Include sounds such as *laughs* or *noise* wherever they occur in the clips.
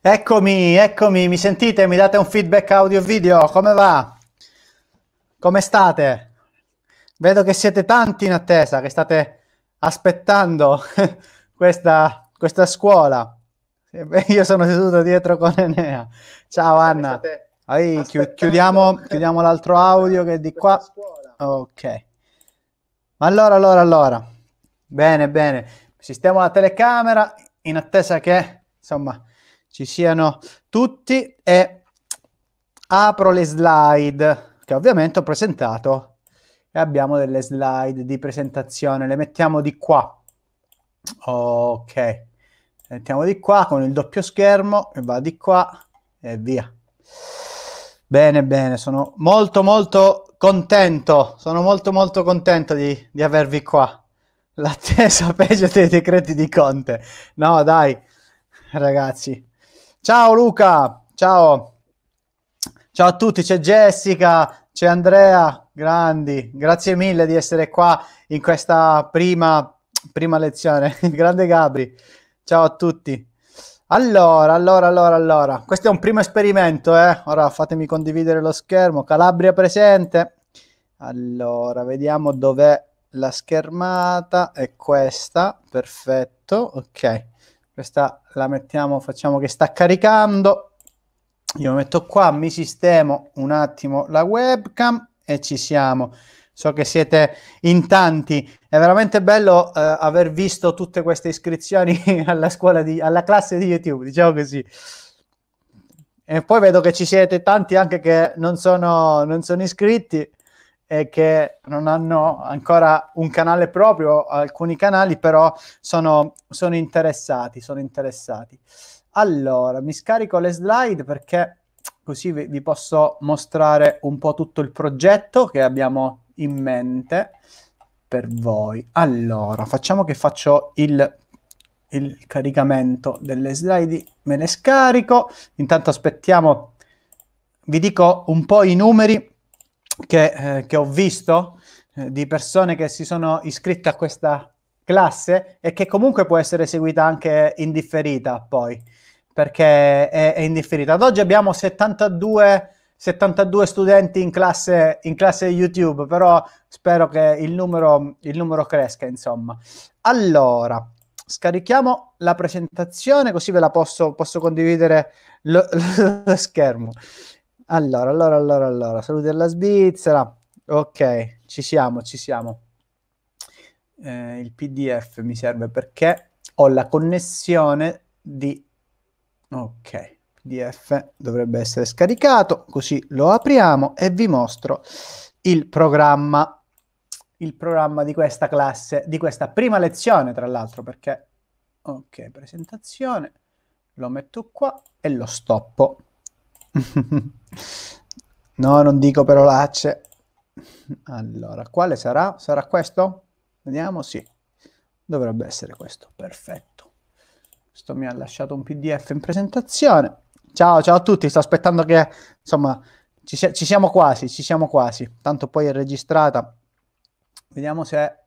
Eccomi, eccomi, mi sentite? Mi date un feedback audio video? Come va? Come state? Vedo che siete tanti in attesa, che state aspettando *laughs* questa, questa scuola. *laughs* Io sono seduto dietro con Enea. Ciao Anna. Ai, chiudiamo, chiudiamo l'altro audio che è di qua. Ok. Allora, allora, allora. Bene, bene. Sistemo la telecamera in attesa che, insomma ci siano tutti e apro le slide che ovviamente ho presentato e abbiamo delle slide di presentazione, le mettiamo di qua. Ok, le mettiamo di qua con il doppio schermo e va di qua e via. Bene, bene, sono molto molto contento, sono molto molto contento di, di avervi qua. L'attesa *laughs* peggio dei decreti di Conte. No, dai, ragazzi, Ciao Luca, ciao. Ciao a tutti, c'è Jessica, c'è Andrea, grandi, grazie mille di essere qua in questa prima, prima lezione. *laughs* Grande Gabri, ciao a tutti. Allora, allora, allora, allora, questo è un primo esperimento, eh? Ora fatemi condividere lo schermo, Calabria presente. Allora, vediamo dov'è la schermata, è questa, perfetto, ok. Questa la mettiamo, facciamo che sta caricando. Io metto qua, mi sistemo un attimo la webcam e ci siamo. So che siete in tanti, è veramente bello eh, aver visto tutte queste iscrizioni *laughs* alla scuola, di, alla classe di YouTube, diciamo così. E poi vedo che ci siete tanti anche che non sono, non sono iscritti eh, che non hanno ancora un canale proprio, alcuni canali però sono, sono interessati, sono interessati. Allora, mi scarico le slide perché così vi, vi posso mostrare un po' tutto il progetto che abbiamo in mente per voi. Allora, facciamo che faccio il, il, caricamento delle slide, me le scarico, intanto aspettiamo, vi dico un po' i numeri che, eh, che ho visto eh, di persone che si sono iscritte a questa classe e che comunque può essere seguita anche indifferita poi, perché è, è indifferita. Ad oggi abbiamo 72 72 studenti in classe, in classe, YouTube, però spero che il numero, il numero, cresca, insomma. Allora, scarichiamo la presentazione così ve la posso, posso condividere lo, *laughs* lo, schermo. Allora, allora, allora, allora, saluti alla Svizzera. Ok, ci siamo, ci siamo. Eh, il PDF mi serve perché ho la connessione di... Ok, PDF dovrebbe essere scaricato, così lo apriamo e vi mostro il programma il programma di questa classe, di questa prima lezione, tra l'altro, perché... Ok, presentazione, lo metto qua e lo stoppo. *laughs* no, non dico però l'acce. Allora, quale sarà? Sarà questo? Vediamo, sì. Dovrebbe essere questo, perfetto. Questo mi ha lasciato un PDF in presentazione. Ciao, ciao a tutti, sto aspettando che, insomma, ci, si ci siamo quasi, ci siamo quasi. Tanto poi è registrata. Vediamo se...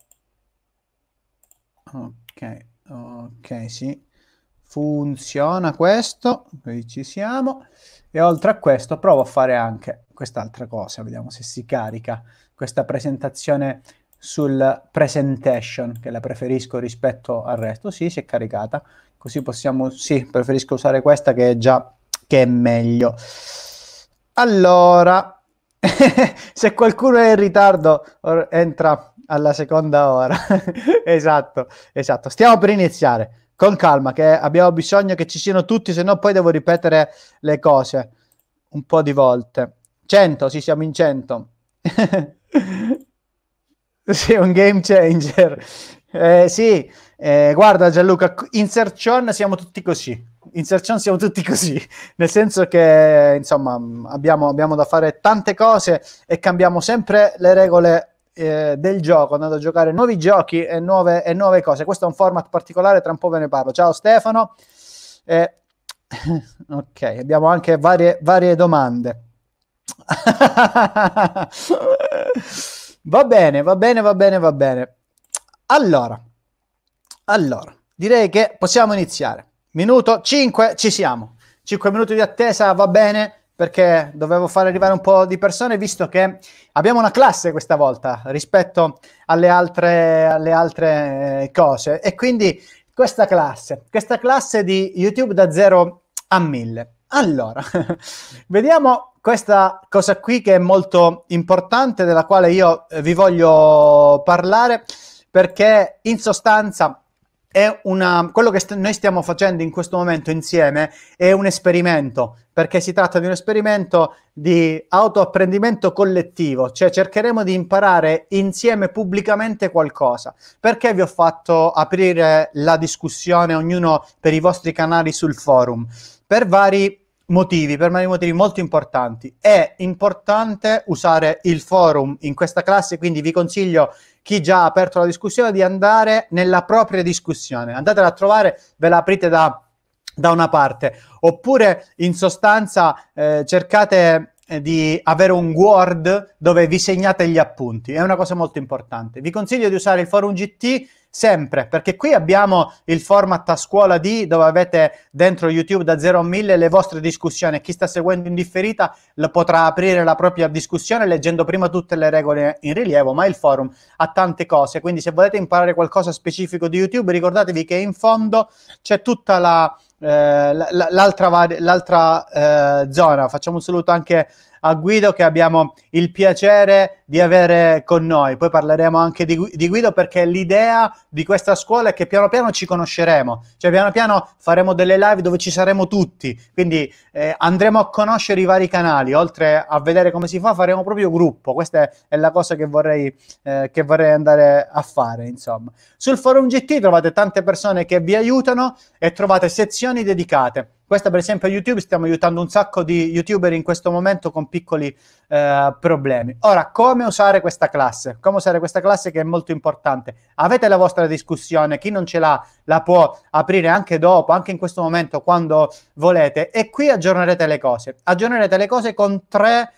Ok, ok, sì, funziona questo, qui ci siamo, e oltre a questo provo a fare anche quest'altra cosa, vediamo se si carica questa presentazione sul presentation, che la preferisco rispetto al resto, sì, si è caricata, così possiamo, sì, preferisco usare questa che è già, che è meglio. Allora, *laughs* se qualcuno è in ritardo, entra alla seconda ora, *laughs* esatto, esatto, stiamo per iniziare con calma, che abbiamo bisogno che ci siano tutti, se no poi devo ripetere le cose un po' di volte. 100, sì, siamo in 100. *laughs* Sei un game changer. Eh, sì, eh, guarda Gianluca, in Sercion siamo tutti così. In Sercion siamo tutti così, nel senso che insomma abbiamo, abbiamo da fare tante cose e cambiamo sempre le regole eh, del gioco, andando a giocare nuovi giochi e nuove, e nuove, cose. Questo è un format particolare, tra un po' ve ne parlo. Ciao Stefano. Eh, *laughs* ok, abbiamo anche varie, varie domande. *laughs* va bene, va bene, va bene, va bene. Allora, allora, direi che possiamo iniziare. Minuto 5, ci siamo. 5 minuti di attesa, va bene perché dovevo far arrivare un po' di persone, visto che abbiamo una classe questa volta rispetto alle altre, alle altre eh, cose. E quindi questa classe, questa classe di YouTube da 0 a 1000. Allora, *laughs* vediamo questa cosa qui che è molto importante, della quale io vi voglio parlare, perché in sostanza è una, quello che st- noi stiamo facendo in questo momento insieme è un esperimento, perché si tratta di un esperimento di autoapprendimento collettivo, cioè cercheremo di imparare insieme pubblicamente qualcosa. Perché vi ho fatto aprire la discussione ognuno per i vostri canali sul forum? Per vari motivi, per vari motivi molto importanti. È importante usare il forum in questa classe, quindi vi consiglio chi già ha aperto la discussione di andare nella propria discussione. Andatela a trovare, ve la aprite da, da una parte. Oppure in sostanza eh, cercate eh, di avere un Word dove vi segnate gli appunti. È una cosa molto importante. Vi consiglio di usare il forum GT sempre, perché qui abbiamo il format a scuola di dove avete dentro YouTube da 0 a 1000 le vostre discussioni. Chi sta seguendo in differita lo potrà aprire la propria discussione leggendo prima tutte le regole in rilievo, ma il forum ha tante cose, quindi se volete imparare qualcosa specifico di YouTube ricordatevi che in fondo c'è tutta la, eh, l'altra, l'altra eh, zona. Facciamo un saluto anche a Guido che abbiamo il piacere di avere con noi. Poi parleremo anche di, di Guido perché l'idea di questa scuola è che piano piano ci conosceremo, cioè piano piano faremo delle live dove ci saremo tutti, quindi eh, andremo a conoscere i vari canali, oltre a vedere come si fa faremo proprio gruppo, questa è, è la cosa che vorrei, eh, che vorrei andare a fare insomma. Sul forum GT trovate tante persone che vi aiutano e trovate sezioni dedicate questa per esempio YouTube, stiamo aiutando un sacco di youtuber in questo momento con piccoli eh, problemi. Ora, come usare questa classe? Come usare questa classe che è molto importante? Avete la vostra discussione, chi non ce l'ha la può aprire anche dopo, anche in questo momento, quando volete. E qui aggiornerete le cose. Aggiornerete le cose con tre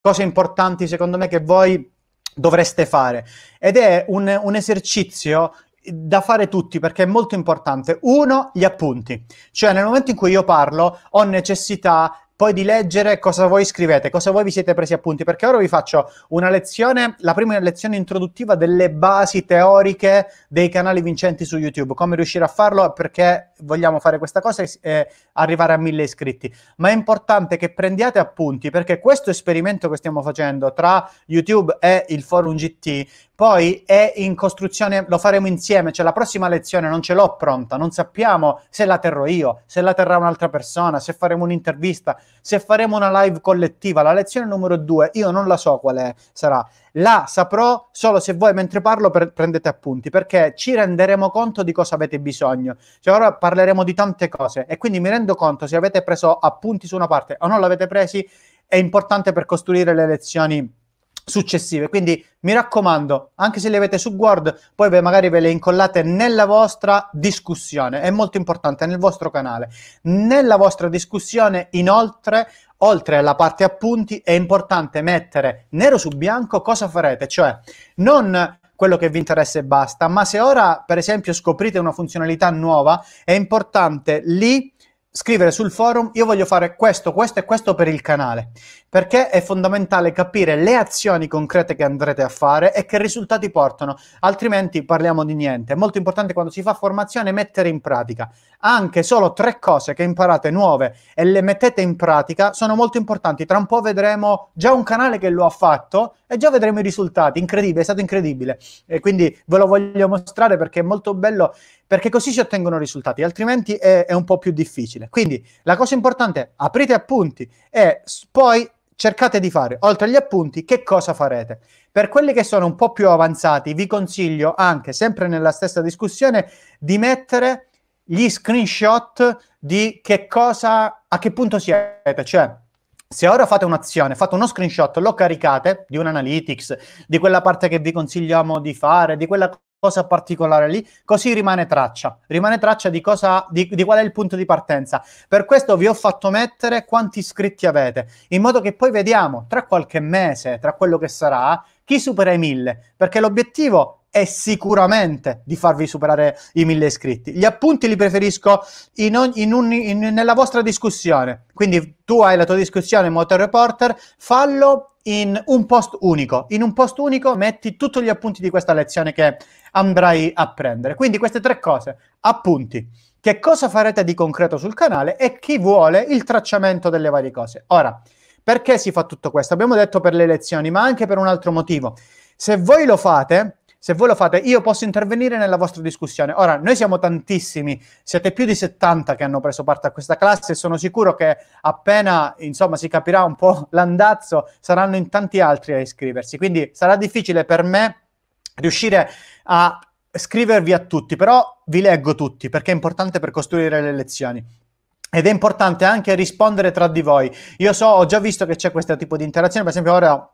cose importanti secondo me che voi dovreste fare ed è un, un esercizio da fare tutti perché è molto importante. Uno, gli appunti. Cioè nel momento in cui io parlo ho necessità poi di leggere cosa voi scrivete, cosa voi vi siete presi appunti, perché ora vi faccio una lezione, la prima lezione introduttiva delle basi teoriche dei canali vincenti su YouTube, come riuscire a farlo perché vogliamo fare questa cosa e arrivare a mille iscritti. Ma è importante che prendiate appunti perché questo esperimento che stiamo facendo tra YouTube e il forum GT poi è in costruzione, lo faremo insieme, cioè la prossima lezione non ce l'ho pronta, non sappiamo se la terrò io, se la terrà un'altra persona, se faremo un'intervista, se faremo una live collettiva. La lezione numero due, io non la so quale sarà, la saprò solo se voi mentre parlo pre- prendete appunti, perché ci renderemo conto di cosa avete bisogno. Cioè ora parleremo di tante cose e quindi mi rendo conto se avete preso appunti su una parte o non l'avete presi, è importante per costruire le lezioni successive. Quindi mi raccomando, anche se le avete su Word, poi magari ve le incollate nella vostra discussione, è molto importante, nel vostro canale. Nella vostra discussione, inoltre, oltre alla parte appunti, è importante mettere nero su bianco cosa farete, cioè non quello che vi interessa e basta, ma se ora, per esempio, scoprite una funzionalità nuova, è importante lì scrivere sul forum io voglio fare questo, questo e questo per il canale perché è fondamentale capire le azioni concrete che andrete a fare e che risultati portano, altrimenti parliamo di niente. È molto importante quando si fa formazione mettere in pratica. Anche solo tre cose che imparate nuove e le mettete in pratica sono molto importanti. Tra un po' vedremo già un canale che lo ha fatto e già vedremo i risultati. Incredibile, è stato incredibile. E quindi ve lo voglio mostrare perché è molto bello, perché così si ottengono risultati, altrimenti è, è un po' più difficile. Quindi la cosa importante, aprite appunti e poi cercate di fare, oltre agli appunti, che cosa farete. Per quelli che sono un po' più avanzati, vi consiglio anche, sempre nella stessa discussione, di mettere gli screenshot di che cosa, a che punto siete, cioè se ora fate un'azione, fate uno screenshot, lo caricate di un analytics, di quella parte che vi consigliamo di fare, di quella cosa particolare lì, così rimane traccia, rimane traccia di, cosa, di, di qual è il punto di partenza. Per questo vi ho fatto mettere quanti iscritti avete, in modo che poi vediamo tra qualche mese, tra quello che sarà, chi supera i mille, perché l'obiettivo è sicuramente di farvi superare i mille iscritti. Gli appunti li preferisco in ogni, in un, in, nella vostra discussione. Quindi tu hai la tua discussione Motor Reporter, fallo in un post unico. In un post unico metti tutti gli appunti di questa lezione che andrai a prendere. Quindi queste tre cose, appunti, che cosa farete di concreto sul canale e chi vuole il tracciamento delle varie cose. Ora, perché si fa tutto questo? Abbiamo detto per le lezioni, ma anche per un altro motivo. Se voi lo fate, se voi lo fate, io posso intervenire nella vostra discussione. Ora, noi siamo tantissimi, siete più di 70 che hanno preso parte a questa classe e sono sicuro che appena, insomma, si capirà un po' *laughs* l'andazzo, saranno in tanti altri a iscriversi. Quindi sarà difficile per me riuscire a scrivervi a tutti, però vi leggo tutti perché è importante per costruire le lezioni. Ed è importante anche rispondere tra di voi. Io so, ho già visto che c'è questo tipo di interazione, per esempio ora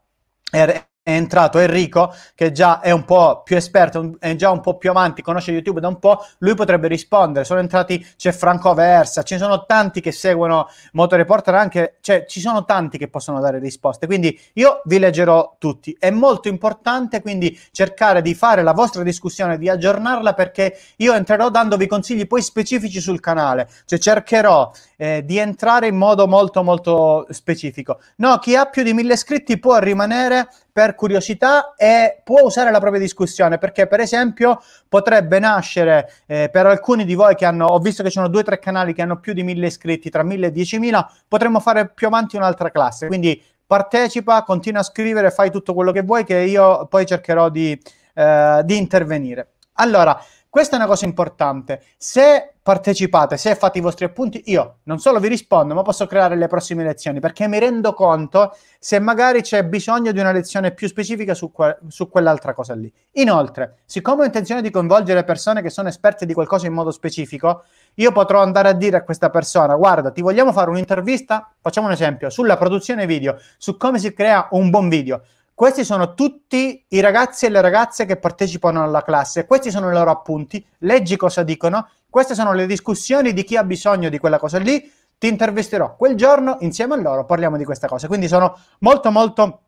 è entrato Enrico, che già è un po' più esperto, è già un po' più avanti, conosce YouTube da un po', lui potrebbe rispondere. Sono entrati, c'è Franco Versa, ci sono tanti che seguono Motoreporter, anche, cioè ci sono tanti che possono dare risposte. Quindi io vi leggerò tutti. È molto importante quindi cercare di fare la vostra discussione, di aggiornarla perché io entrerò dandovi consigli poi specifici sul canale, cioè cercherò eh, di entrare in modo molto molto specifico. No, chi ha più di mille iscritti può rimanere per curiosità e può usare la propria discussione perché per esempio potrebbe nascere eh, per alcuni di voi che hanno, ho visto che ci sono due o tre canali che hanno più di mille iscritti, tra mille e diecimila, potremmo fare più avanti un'altra classe, quindi partecipa, continua a scrivere, fai tutto quello che vuoi che io poi cercherò di, eh, di intervenire. Allora, questa è una cosa importante. Se partecipate, se fate i vostri appunti, io non solo vi rispondo, ma posso creare le prossime lezioni perché mi rendo conto se magari c'è bisogno di una lezione più specifica su, que- su quell'altra cosa lì. Inoltre, siccome ho intenzione di coinvolgere persone che sono esperte di qualcosa in modo specifico, io potrò andare a dire a questa persona: Guarda, ti vogliamo fare un'intervista? Facciamo un esempio sulla produzione video, su come si crea un buon video questi sono tutti i ragazzi e le ragazze che partecipano alla classe, questi sono i loro appunti, leggi cosa dicono, queste sono le discussioni di chi ha bisogno di quella cosa lì, ti intervisterò quel giorno insieme a loro, parliamo di questa cosa. Quindi sono molto molto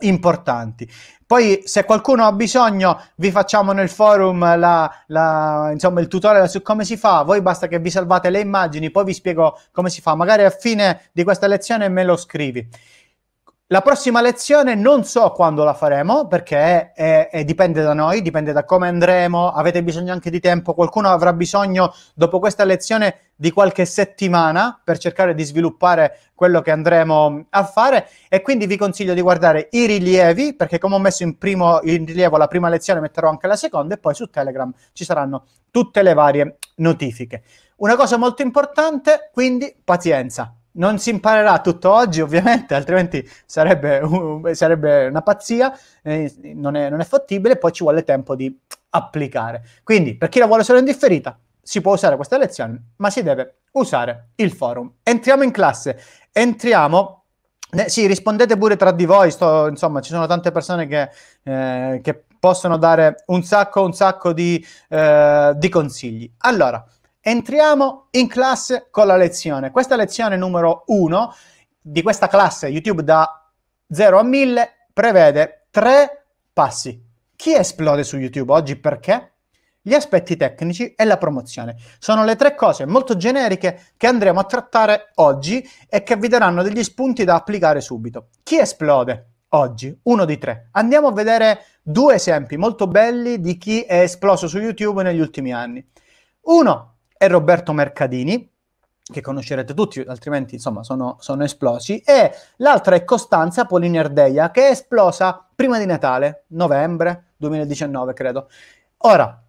importanti. Poi se qualcuno ha bisogno vi facciamo nel forum la, la, insomma, il tutorial su come si fa, voi basta che vi salvate le immagini, poi vi spiego come si fa, magari a fine di questa lezione me lo scrivi. La prossima lezione non so quando la faremo perché è, è, dipende da noi, dipende da come andremo, avete bisogno anche di tempo, qualcuno avrà bisogno dopo questa lezione di qualche settimana per cercare di sviluppare quello che andremo a fare e quindi vi consiglio di guardare i rilievi perché come ho messo in, primo, in rilievo la prima lezione metterò anche la seconda e poi su Telegram ci saranno tutte le varie notifiche. Una cosa molto importante, quindi pazienza. Non si imparerà tutto oggi, ovviamente, altrimenti sarebbe, uh, sarebbe una pazzia, eh, non, è, non è fattibile, poi ci vuole tempo di applicare. Quindi, per chi la vuole solo in differita, si può usare questa lezione, ma si deve usare il forum. Entriamo in classe, entriamo eh, sì, rispondete pure tra di voi, sto, insomma, ci sono tante persone che, eh, che, possono dare un sacco, un sacco di, eh, di consigli. Allora, Entriamo in classe con la lezione. Questa lezione numero 1 di questa classe YouTube da 0 a 1000 prevede tre passi. Chi esplode su YouTube oggi perché? Gli aspetti tecnici e la promozione. Sono le tre cose molto generiche che andremo a trattare oggi e che vi daranno degli spunti da applicare subito. Chi esplode oggi? Uno di tre. Andiamo a vedere due esempi molto belli di chi è esploso su YouTube negli ultimi anni. Uno, e Roberto Mercadini, che conoscerete tutti, altrimenti insomma sono, sono esplosi, e l'altra è Costanza Polinerdeia, che è esplosa prima di Natale, novembre 2019 credo. Ora,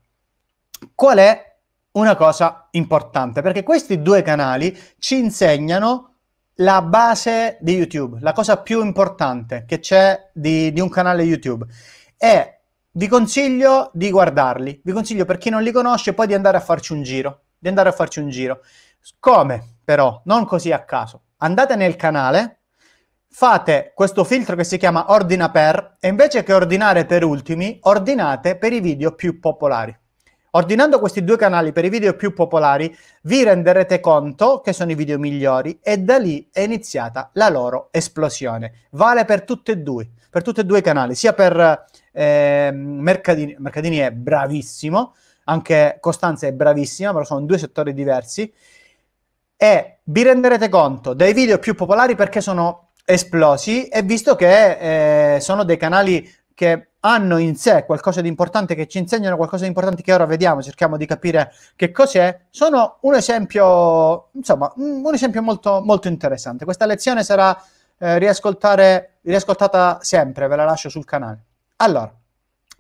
qual è una cosa importante? Perché questi due canali ci insegnano la base di YouTube, la cosa più importante che c'è di, di un canale YouTube. E vi consiglio di guardarli, vi consiglio per chi non li conosce poi di andare a farci un giro, di andare a farci un giro. Come però? Non così a caso. Andate nel canale, fate questo filtro che si chiama ordina per e invece che ordinare per ultimi, ordinate per i video più popolari. Ordinando questi due canali per i video più popolari, vi renderete conto che sono i video migliori e da lì è iniziata la loro esplosione. Vale per tutti e due, per tutti e due i canali, sia per eh, Mercadini, Mercadini è bravissimo, anche Costanza è bravissima, però sono due settori diversi. E vi renderete conto dei video più popolari perché sono esplosi e visto che eh, sono dei canali che hanno in sé qualcosa di importante, che ci insegnano qualcosa di importante che ora vediamo, cerchiamo di capire che cos'è, sono un esempio, insomma, un esempio molto, molto interessante. Questa lezione sarà eh, riascoltata sempre, ve la lascio sul canale. Allora,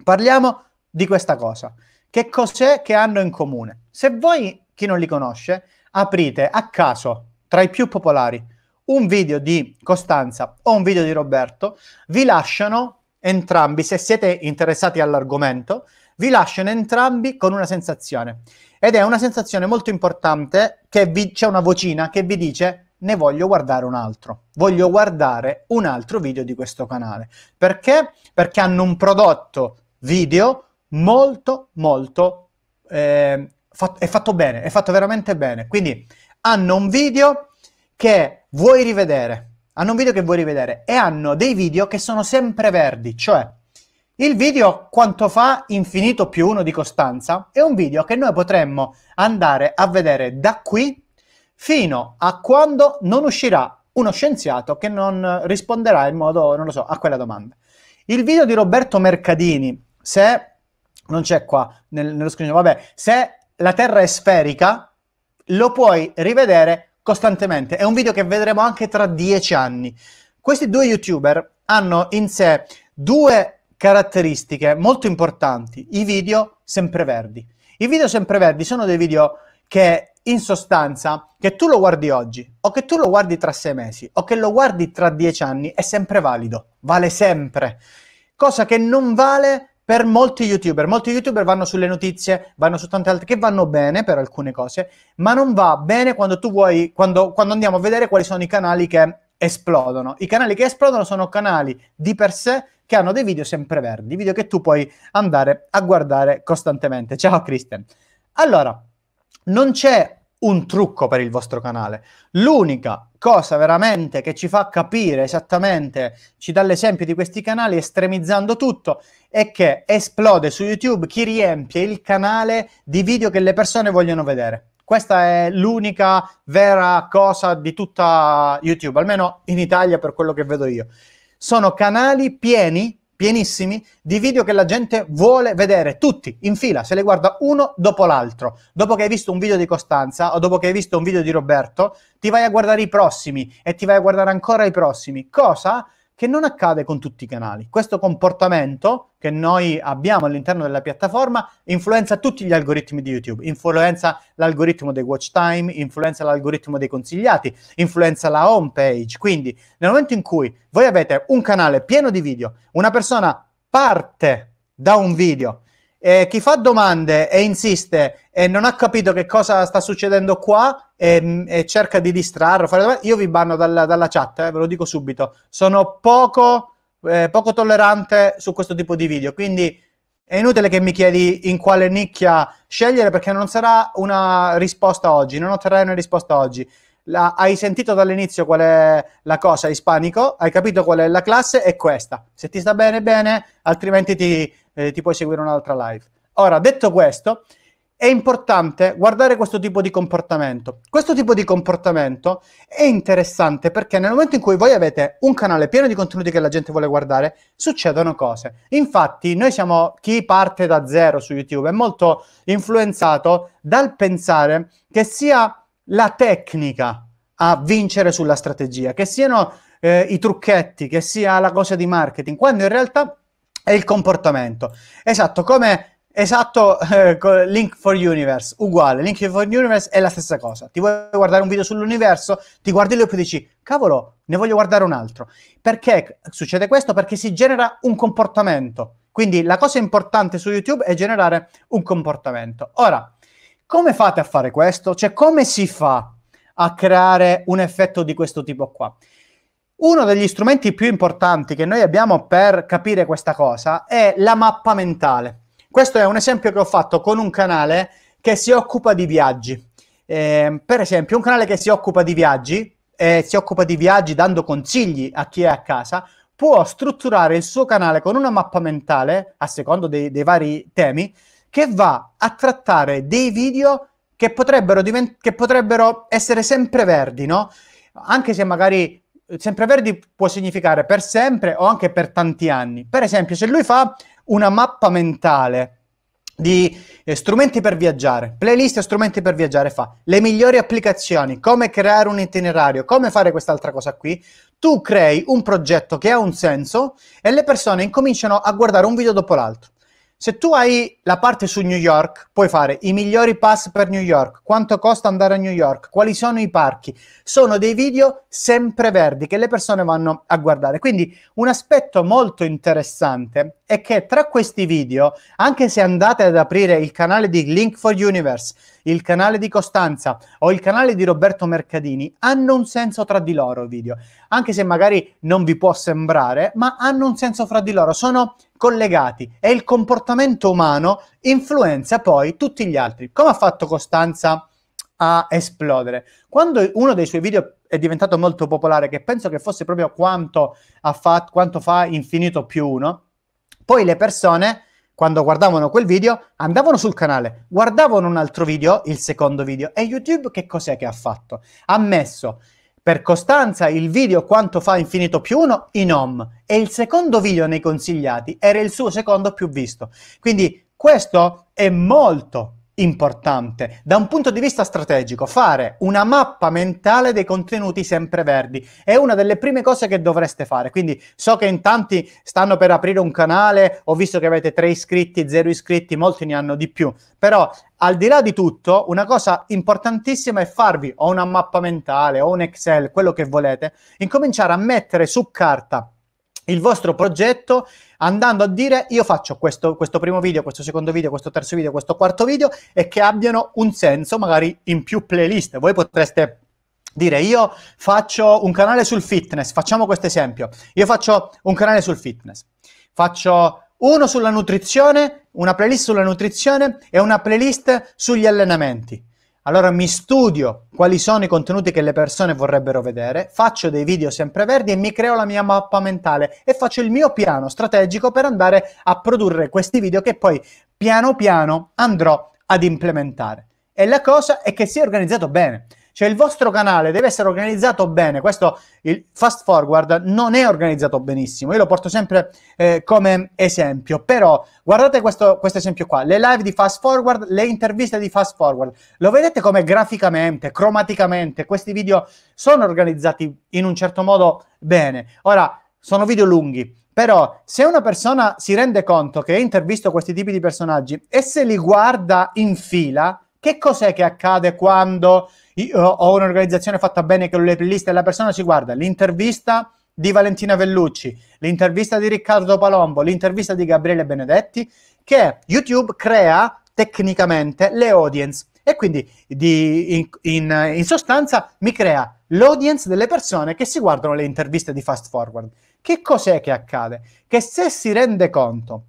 parliamo di questa cosa. Che cos'è che hanno in comune? Se voi, chi non li conosce, aprite a caso tra i più popolari un video di Costanza o un video di Roberto, vi lasciano entrambi, se siete interessati all'argomento, vi lasciano entrambi con una sensazione. Ed è una sensazione molto importante che vi, c'è una vocina che vi dice ne voglio guardare un altro, voglio guardare un altro video di questo canale. Perché? Perché hanno un prodotto video molto, molto... Eh, è fatto bene, è fatto veramente bene. Quindi hanno un video che vuoi rivedere, hanno un video che vuoi rivedere e hanno dei video che sono sempre verdi, cioè il video quanto fa infinito più uno di costanza è un video che noi potremmo andare a vedere da qui fino a quando non uscirà uno scienziato che non risponderà in modo, non lo so, a quella domanda. Il video di Roberto Mercadini, se non c'è qua nel, nello screen. Vabbè, se la Terra è sferica, lo puoi rivedere costantemente. È un video che vedremo anche tra dieci anni. Questi due youtuber hanno in sé due caratteristiche molto importanti, i video sempreverdi. I video sempreverdi sono dei video che in sostanza che tu lo guardi oggi o che tu lo guardi tra sei mesi o che lo guardi tra dieci anni è sempre valido, vale sempre, cosa che non vale per molti youtuber. Molti youtuber vanno sulle notizie, vanno su tante altre che vanno bene per alcune cose, ma non va bene quando tu vuoi, quando, quando andiamo a vedere quali sono i canali che esplodono. I canali che esplodono sono canali di per sé che hanno dei video sempreverdi, video che tu puoi andare a guardare costantemente. Ciao Christian. Allora, non c'è un trucco per il vostro canale. L'unica cosa veramente che ci fa capire esattamente, ci dà l'esempio di questi canali estremizzando tutto, è che esplode su YouTube chi riempie il canale di video che le persone vogliono vedere. Questa è l'unica vera cosa di tutta YouTube, almeno in Italia per quello che vedo io. Sono canali pieni pienissimi di video che la gente vuole vedere, tutti in fila, se le guarda uno dopo l'altro. Dopo che hai visto un video di Costanza o dopo che hai visto un video di Roberto, ti vai a guardare i prossimi e ti vai a guardare ancora i prossimi. Cosa che non accade con tutti i canali. Questo comportamento che noi abbiamo all'interno della piattaforma influenza tutti gli algoritmi di YouTube, influenza l'algoritmo dei watch time, influenza l'algoritmo dei consigliati, influenza la home page. Quindi nel momento in cui voi avete un canale pieno di video, una persona parte da un video eh, chi fa domande e insiste e non ha capito che cosa sta succedendo qua e, mm, e cerca di distrarre, fare domande, io vi banno dalla, dalla chat, eh, ve lo dico subito. Sono poco, eh, poco tollerante su questo tipo di video, quindi è inutile che mi chiedi in quale nicchia scegliere perché non sarà una risposta oggi, non otterrai una risposta oggi. La, hai sentito dall'inizio qual è la cosa, ispanico, hai capito qual è la classe, è questa. Se ti sta bene, bene, altrimenti ti eh, ti puoi seguire un'altra live. Ora, detto questo, è importante guardare questo tipo di comportamento. Questo tipo di comportamento è interessante perché nel momento in cui voi avete un canale pieno di contenuti che la gente vuole guardare, succedono cose. Infatti, noi siamo chi parte da zero su YouTube è molto influenzato dal pensare che sia la tecnica a vincere sulla strategia, che siano eh, i trucchetti, che sia la cosa di marketing, quando in realtà è il comportamento. Esatto, come esatto eh, Link for Universe, uguale, Link for Universe è la stessa cosa. Ti vuoi guardare un video sull'universo, ti guardi l'UP e dici, cavolo, ne voglio guardare un altro. Perché succede questo? Perché si genera un comportamento. Quindi la cosa importante su YouTube è generare un comportamento. Ora, come fate a fare questo? Cioè, come si fa a creare un effetto di questo tipo qua? Uno degli strumenti più importanti che noi abbiamo per capire questa cosa è la mappa mentale. Questo è un esempio che ho fatto con un canale che si occupa di viaggi. Eh, per esempio, un canale che si occupa di viaggi, eh, si occupa di viaggi dando consigli a chi è a casa, può strutturare il suo canale con una mappa mentale, a secondo dei, dei vari temi, che va a trattare dei video che potrebbero, divent- che potrebbero essere sempre verdi, no? Anche se magari sempreverdi può significare per sempre o anche per tanti anni. Per esempio, se lui fa una mappa mentale di eh, strumenti per viaggiare, playlist e strumenti per viaggiare fa, le migliori applicazioni, come creare un itinerario, come fare quest'altra cosa qui, tu crei un progetto che ha un senso e le persone incominciano a guardare un video dopo l'altro. Se tu hai la parte su New York, puoi fare i migliori pass per New York, quanto costa andare a New York, quali sono i parchi. Sono dei video sempreverdi che le persone vanno a guardare. Quindi un aspetto molto interessante è che tra questi video, anche se andate ad aprire il canale di Link for Universe, il canale di Costanza o il canale di Roberto Mercadini, hanno un senso tra di loro i video, anche se magari non vi può sembrare, ma hanno un senso fra di loro. Sono collegati e il comportamento umano influenza poi tutti gli altri. Come ha fatto Costanza a esplodere? Quando uno dei suoi video è diventato molto popolare, che penso che fosse proprio quanto, ha fatto, quanto fa Infinito più uno, poi le persone quando guardavano quel video, andavano sul canale, guardavano un altro video, il secondo video, e YouTube che cos'è che ha fatto? Ha messo per costanza il video Quanto fa infinito più uno in home e il secondo video nei consigliati era il suo secondo più visto. Quindi questo è molto importante da un punto di vista strategico fare una mappa mentale dei contenuti sempreverdi è una delle prime cose che dovreste fare quindi so che in tanti stanno per aprire un canale ho visto che avete tre iscritti zero iscritti molti ne hanno di più però al di là di tutto una cosa importantissima è farvi o una mappa mentale o un excel quello che volete incominciare a mettere su carta il vostro progetto andando a dire io faccio questo, questo, primo video, questo secondo video, questo terzo video, questo quarto video e che abbiano un senso magari in più playlist. Voi potreste dire io faccio un canale sul fitness, facciamo questo esempio, io faccio un canale sul fitness, faccio uno sulla nutrizione, una playlist sulla nutrizione e una playlist sugli allenamenti. Allora mi studio quali sono i contenuti che le persone vorrebbero vedere, faccio dei video sempreverdi e mi creo la mia mappa mentale e faccio il mio piano strategico per andare a produrre questi video che poi piano piano andrò ad implementare. E la cosa è che sia organizzato bene, cioè il vostro canale deve essere organizzato bene. Questo, il fast forward, non è organizzato benissimo. Io lo porto sempre eh, come esempio. Però guardate questo, questo esempio qua. Le live di fast forward, le interviste di fast forward. Lo vedete come graficamente, cromaticamente, questi video sono organizzati in un certo modo bene. Ora, sono video lunghi. Però se una persona si rende conto che intervisto questi tipi di personaggi e se li guarda in fila, che cos'è che accade quando io ho un'organizzazione fatta bene con le playlist e la persona si guarda l'intervista di Valentina Vellucci, l'intervista di Riccardo Palombo, l'intervista di Gabriele Benedetti, che YouTube crea tecnicamente le audience e quindi di, in, in, in sostanza mi crea l'audience delle persone che si guardano le interviste di Fast Forward. Che cos'è che accade? Che se si rende conto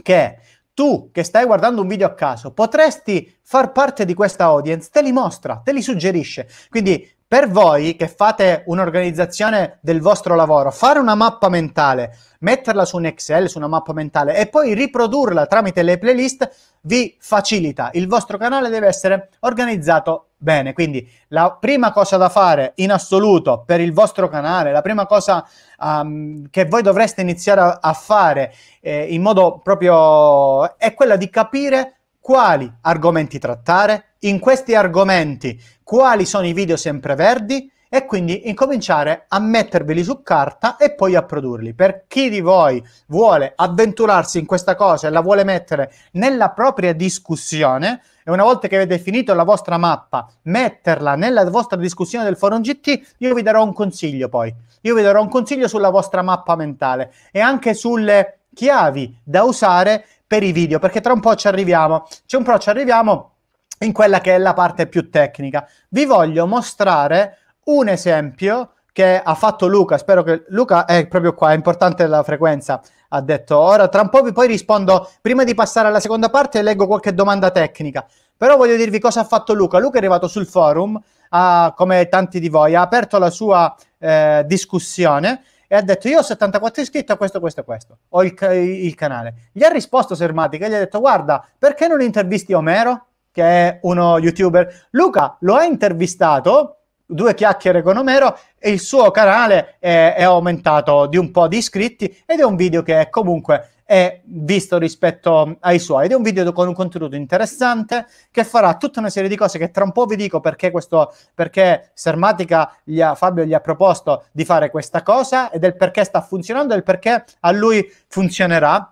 che tu che stai guardando un video a caso potresti far parte di questa audience, te li mostra, te li suggerisce. Quindi per voi che fate un'organizzazione del vostro lavoro, fare una mappa mentale, metterla su un Excel, su una mappa mentale e poi riprodurla tramite le playlist vi facilita. Il vostro canale deve essere organizzato bene. Quindi la prima cosa da fare in assoluto per il vostro canale, la prima cosa um, che voi dovreste iniziare a, a fare eh, in modo proprio è quella di capire quali argomenti trattare, in questi argomenti quali sono i video sempreverdi e quindi incominciare a metterveli su carta e poi a produrli. Per chi di voi vuole avventurarsi in questa cosa e la vuole mettere nella propria discussione, e una volta che avete finito la vostra mappa, metterla nella vostra discussione del forum GT, io vi darò un consiglio poi. Io vi darò un consiglio sulla vostra mappa mentale e anche sulle chiavi da usare per i video, perché tra un po' ci arriviamo. C'è un po' ci arriviamo in quella che è la parte più tecnica. Vi voglio mostrare un esempio che ha fatto Luca, spero che Luca è proprio qua, è importante la frequenza, ha detto ora, tra un po' vi poi rispondo, prima di passare alla seconda parte leggo qualche domanda tecnica, però voglio dirvi cosa ha fatto Luca, Luca è arrivato sul forum, ha, come tanti di voi, ha aperto la sua eh, discussione e ha detto io ho 74 iscritti a questo, questo e questo, ho il, il, canale, gli ha risposto Sermatica, e gli ha detto guarda, perché non intervisti Omero? che è uno youtuber. Luca lo ha intervistato, due chiacchiere con Omero, e il suo canale è, è aumentato di un po' di iscritti ed è un video che è comunque è visto rispetto ai suoi ed è un video con un contenuto interessante che farà tutta una serie di cose che tra un po' vi dico perché questo perché Sermatica gli ha, Fabio gli ha proposto di fare questa cosa e del perché sta funzionando e del perché a lui funzionerà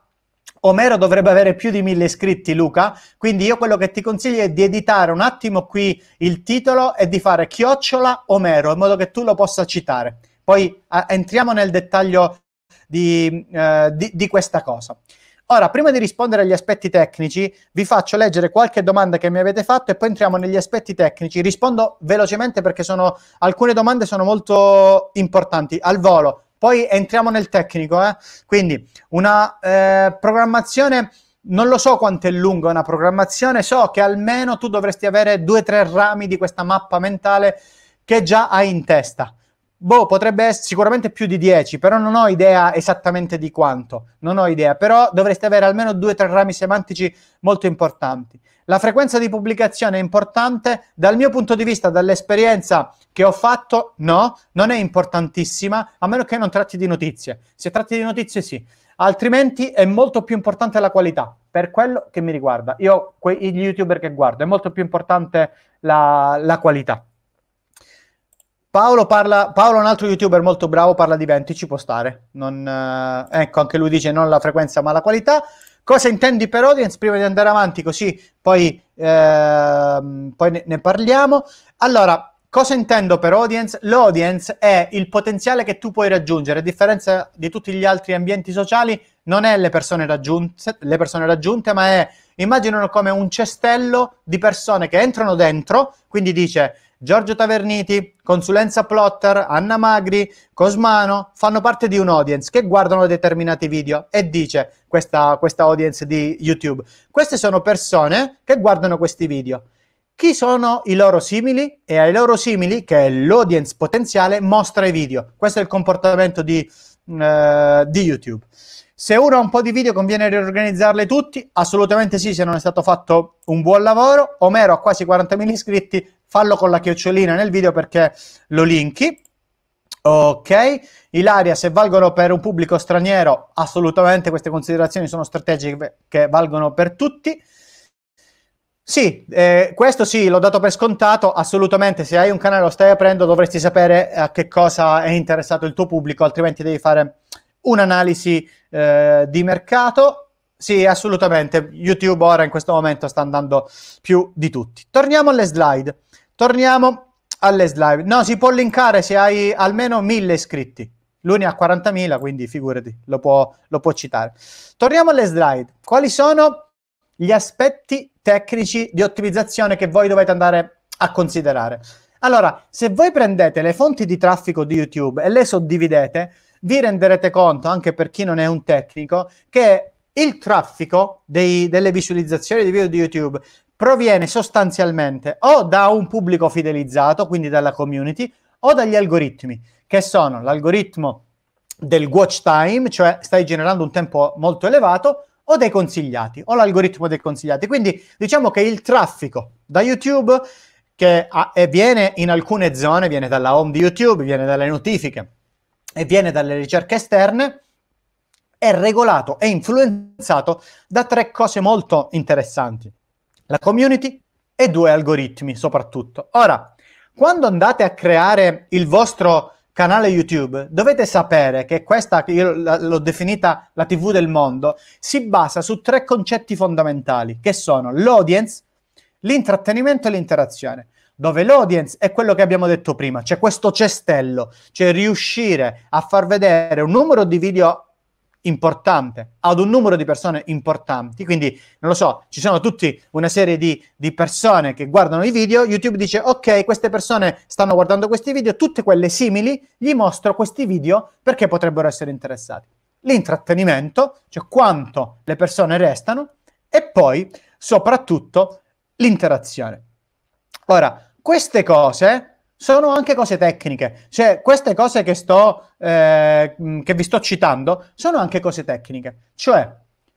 Omero dovrebbe avere più di mille iscritti, Luca. Quindi io quello che ti consiglio è di editare un attimo qui il titolo e di fare chiocciola Omero, in modo che tu lo possa citare. Poi a, entriamo nel dettaglio di, eh, di, di questa cosa. Ora, prima di rispondere agli aspetti tecnici, vi faccio leggere qualche domanda che mi avete fatto e poi entriamo negli aspetti tecnici. Rispondo velocemente perché sono, alcune domande sono molto importanti. Al volo, poi entriamo nel tecnico, eh? quindi una eh, programmazione non lo so quanto è lunga una programmazione, so che almeno tu dovresti avere due o tre rami di questa mappa mentale che già hai in testa. Boh, potrebbe essere sicuramente più di 10, però non ho idea esattamente di quanto, non ho idea, però dovreste avere almeno due o tre rami semantici molto importanti. La frequenza di pubblicazione è importante, dal mio punto di vista, dall'esperienza che ho fatto, no, non è importantissima, a meno che non tratti di notizie. Se tratti di notizie sì, altrimenti è molto più importante la qualità, per quello che mi riguarda. Io, que- gli youtuber che guardo, è molto più importante la, la qualità. Paolo, parla, Paolo, un altro youtuber molto bravo, parla di venti, ci può stare. Non, eh, ecco, anche lui dice non la frequenza ma la qualità. Cosa intendi per audience? Prima di andare avanti così poi, eh, poi ne, ne parliamo. Allora, cosa intendo per audience? L'audience è il potenziale che tu puoi raggiungere, a differenza di tutti gli altri ambienti sociali, non è le persone raggiunte, le persone raggiunte ma è, immaginano come un cestello di persone che entrano dentro, quindi dice Giorgio Taverniti, Consulenza Plotter, Anna Magri, Cosmano fanno parte di un'audience che guardano determinati video e dice questa, questa audience di YouTube. Queste sono persone che guardano questi video. Chi sono i loro simili? E ai loro simili, che è l'audience potenziale, mostra i video. Questo è il comportamento di, eh, di YouTube. Se uno ha un po' di video conviene riorganizzarle tutti? Assolutamente sì, se non è stato fatto un buon lavoro. Omero ha quasi 40.000 iscritti, fallo con la chiocciolina nel video perché lo linki. Ok, Ilaria, se valgono per un pubblico straniero, assolutamente queste considerazioni sono strategiche che valgono per tutti. Sì, eh, questo sì, l'ho dato per scontato, assolutamente, se hai un canale lo stai aprendo dovresti sapere a eh, che cosa è interessato il tuo pubblico, altrimenti devi fare un'analisi eh, di mercato. Sì, assolutamente. YouTube ora in questo momento sta andando più di tutti. Torniamo alle slide. Torniamo alle slide. No, si può linkare se hai almeno 1000 iscritti. Lui ha 40.000, quindi figurati, lo può, lo può citare. Torniamo alle slide. Quali sono gli aspetti tecnici di ottimizzazione che voi dovete andare a considerare? Allora, se voi prendete le fonti di traffico di YouTube e le suddividete, vi renderete conto, anche per chi non è un tecnico, che il traffico dei, delle visualizzazioni di video di YouTube proviene sostanzialmente o da un pubblico fidelizzato, quindi dalla community, o dagli algoritmi, che sono l'algoritmo del watch time, cioè stai generando un tempo molto elevato, o dei consigliati, o l'algoritmo dei consigliati. Quindi diciamo che il traffico da YouTube che ha, viene in alcune zone, viene dalla home di YouTube, viene dalle notifiche, e viene dalle ricerche esterne, è regolato e influenzato da tre cose molto interessanti. La community e due algoritmi soprattutto. Ora, quando andate a creare il vostro canale YouTube, dovete sapere che questa, io l'ho definita la TV del mondo, si basa su tre concetti fondamentali, che sono l'audience, l'intrattenimento e l'interazione dove l'audience è quello che abbiamo detto prima, c'è questo cestello, cioè riuscire a far vedere un numero di video importante ad un numero di persone importanti, quindi non lo so, ci sono tutti una serie di, di persone che guardano i video, YouTube dice ok, queste persone stanno guardando questi video, tutte quelle simili, gli mostro questi video perché potrebbero essere interessati. L'intrattenimento, cioè quanto le persone restano, e poi soprattutto l'interazione. Ora, queste cose sono anche cose tecniche, cioè queste cose che, sto, eh, che vi sto citando sono anche cose tecniche, cioè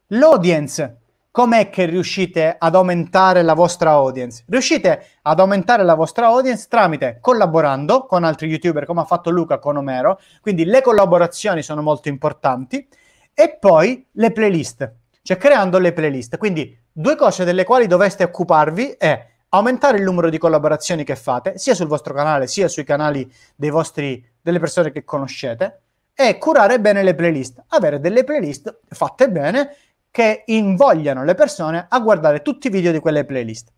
l'audience, com'è che riuscite ad aumentare la vostra audience? Riuscite ad aumentare la vostra audience tramite collaborando con altri youtuber come ha fatto Luca con Omero, quindi le collaborazioni sono molto importanti e poi le playlist, cioè creando le playlist, quindi due cose delle quali dovreste occuparvi è aumentare il numero di collaborazioni che fate, sia sul vostro canale, sia sui canali vostri, delle persone che conoscete, e curare bene le playlist, avere delle playlist fatte bene che invogliano le persone a guardare tutti i video di quelle playlist.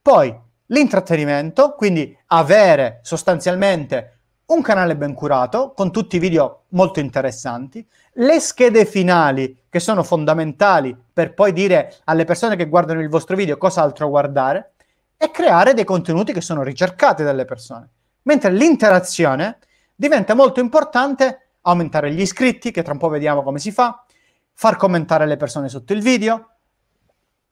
Poi l'intrattenimento, quindi avere sostanzialmente un canale ben curato con tutti i video molto interessanti, le schede finali, che sono fondamentali per poi dire alle persone che guardano il vostro video cos'altro guardare, e creare dei contenuti che sono ricercati dalle persone. Mentre l'interazione diventa molto importante aumentare gli iscritti, che tra un po' vediamo come si fa, far commentare le persone sotto il video,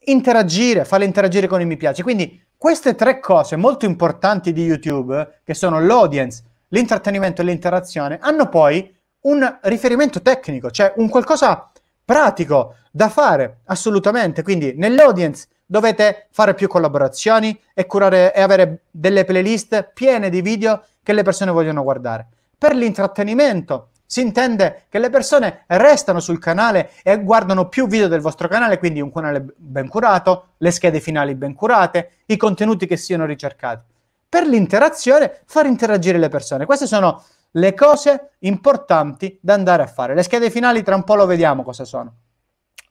interagire, farle interagire con i mi piace. Quindi queste tre cose molto importanti di YouTube, che sono l'audience, l'intrattenimento e l'interazione, hanno poi un riferimento tecnico, cioè un qualcosa pratico da fare, assolutamente. Quindi nell'audience dovete fare più collaborazioni e, curare, e avere delle playlist piene di video che le persone vogliono guardare. Per l'intrattenimento si intende che le persone restano sul canale e guardano più video del vostro canale, quindi un canale ben curato, le schede finali ben curate, i contenuti che siano ricercati. Per l'interazione, far interagire le persone. Queste sono le cose importanti da andare a fare. Le schede finali tra un po' lo vediamo cosa sono.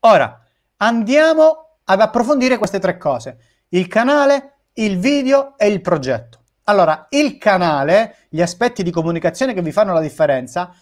Ora, andiamo ad approfondire queste tre cose. Il canale, il video e il progetto. Allora, il canale, gli aspetti di comunicazione che vi fanno la differenza,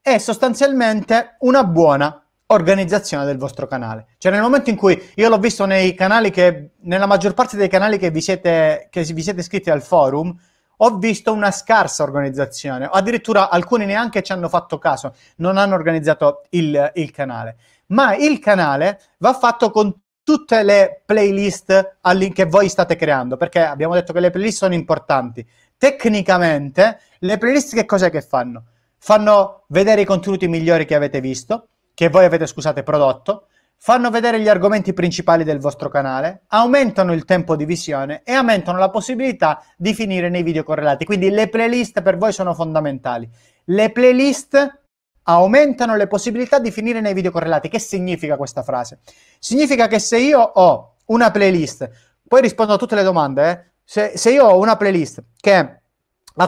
è sostanzialmente una buona organizzazione del vostro canale. Cioè nel momento in cui io l'ho visto nei canali che, nella maggior parte dei canali che vi siete, che vi siete iscritti al forum, ho visto una scarsa organizzazione, addirittura alcuni neanche ci hanno fatto caso, non hanno organizzato il, il canale. Ma il canale va fatto con tutte le playlist che voi state creando, perché abbiamo detto che le playlist sono importanti. Tecnicamente, le playlist che cos'è che fanno? Fanno vedere i contenuti migliori che avete visto, che voi avete, scusate, prodotto, fanno vedere gli argomenti principali del vostro canale, aumentano il tempo di visione e aumentano la possibilità di finire nei video correlati. Quindi le playlist per voi sono fondamentali. Le playlist aumentano le possibilità di finire nei video correlati. Che significa questa frase? Significa che se io ho una playlist, poi rispondo a tutte le domande, eh? se, se io ho una playlist che ha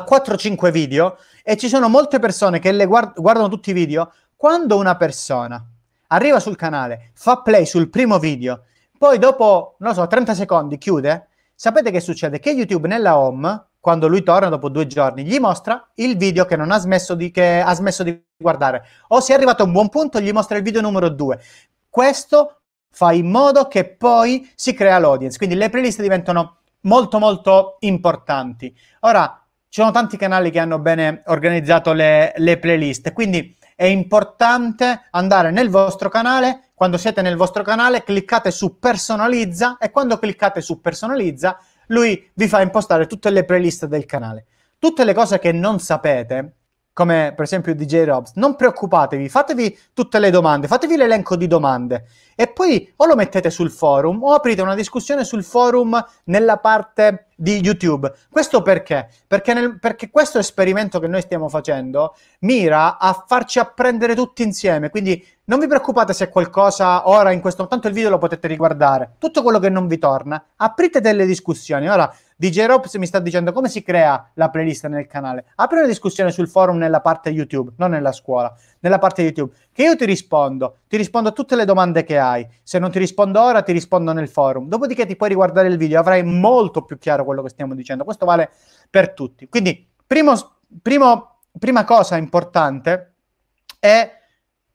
4-5 video e ci sono molte persone che le guard- guardano tutti i video, quando una persona arriva sul canale, fa play sul primo video, poi dopo, non so, 30 secondi chiude, sapete che succede? Che YouTube nella home, quando lui torna dopo due giorni, gli mostra il video che, non ha, smesso di, che ha smesso di guardare. O se è arrivato a un buon punto, gli mostra il video numero due. Questo fa in modo che poi si crea l'audience. Quindi le playlist diventano molto molto importanti. Ora, ci sono tanti canali che hanno bene organizzato le, le playlist, quindi è importante andare nel vostro canale, quando siete nel vostro canale cliccate su personalizza e quando cliccate su personalizza lui vi fa impostare tutte le playlist del canale. Tutte le cose che non sapete come per esempio DJ Robs, non preoccupatevi, fatevi tutte le domande, fatevi l'elenco di domande e poi o lo mettete sul forum o aprite una discussione sul forum nella parte di YouTube. Questo perché? Perché, nel, perché questo esperimento che noi stiamo facendo mira a farci apprendere tutti insieme, quindi non vi preoccupate se qualcosa ora in questo tanto il video lo potete riguardare. Tutto quello che non vi torna, aprite delle discussioni. Ora DJ Rops mi sta dicendo come si crea la playlist nel canale. Apri una discussione sul forum nella parte YouTube, non nella scuola, nella parte YouTube, che io ti rispondo, ti rispondo a tutte le domande che hai. Se non ti rispondo ora, ti rispondo nel forum. Dopodiché ti puoi riguardare il video, avrai molto più chiaro quello che stiamo dicendo. Questo vale per tutti. Quindi, primo, primo, prima cosa importante è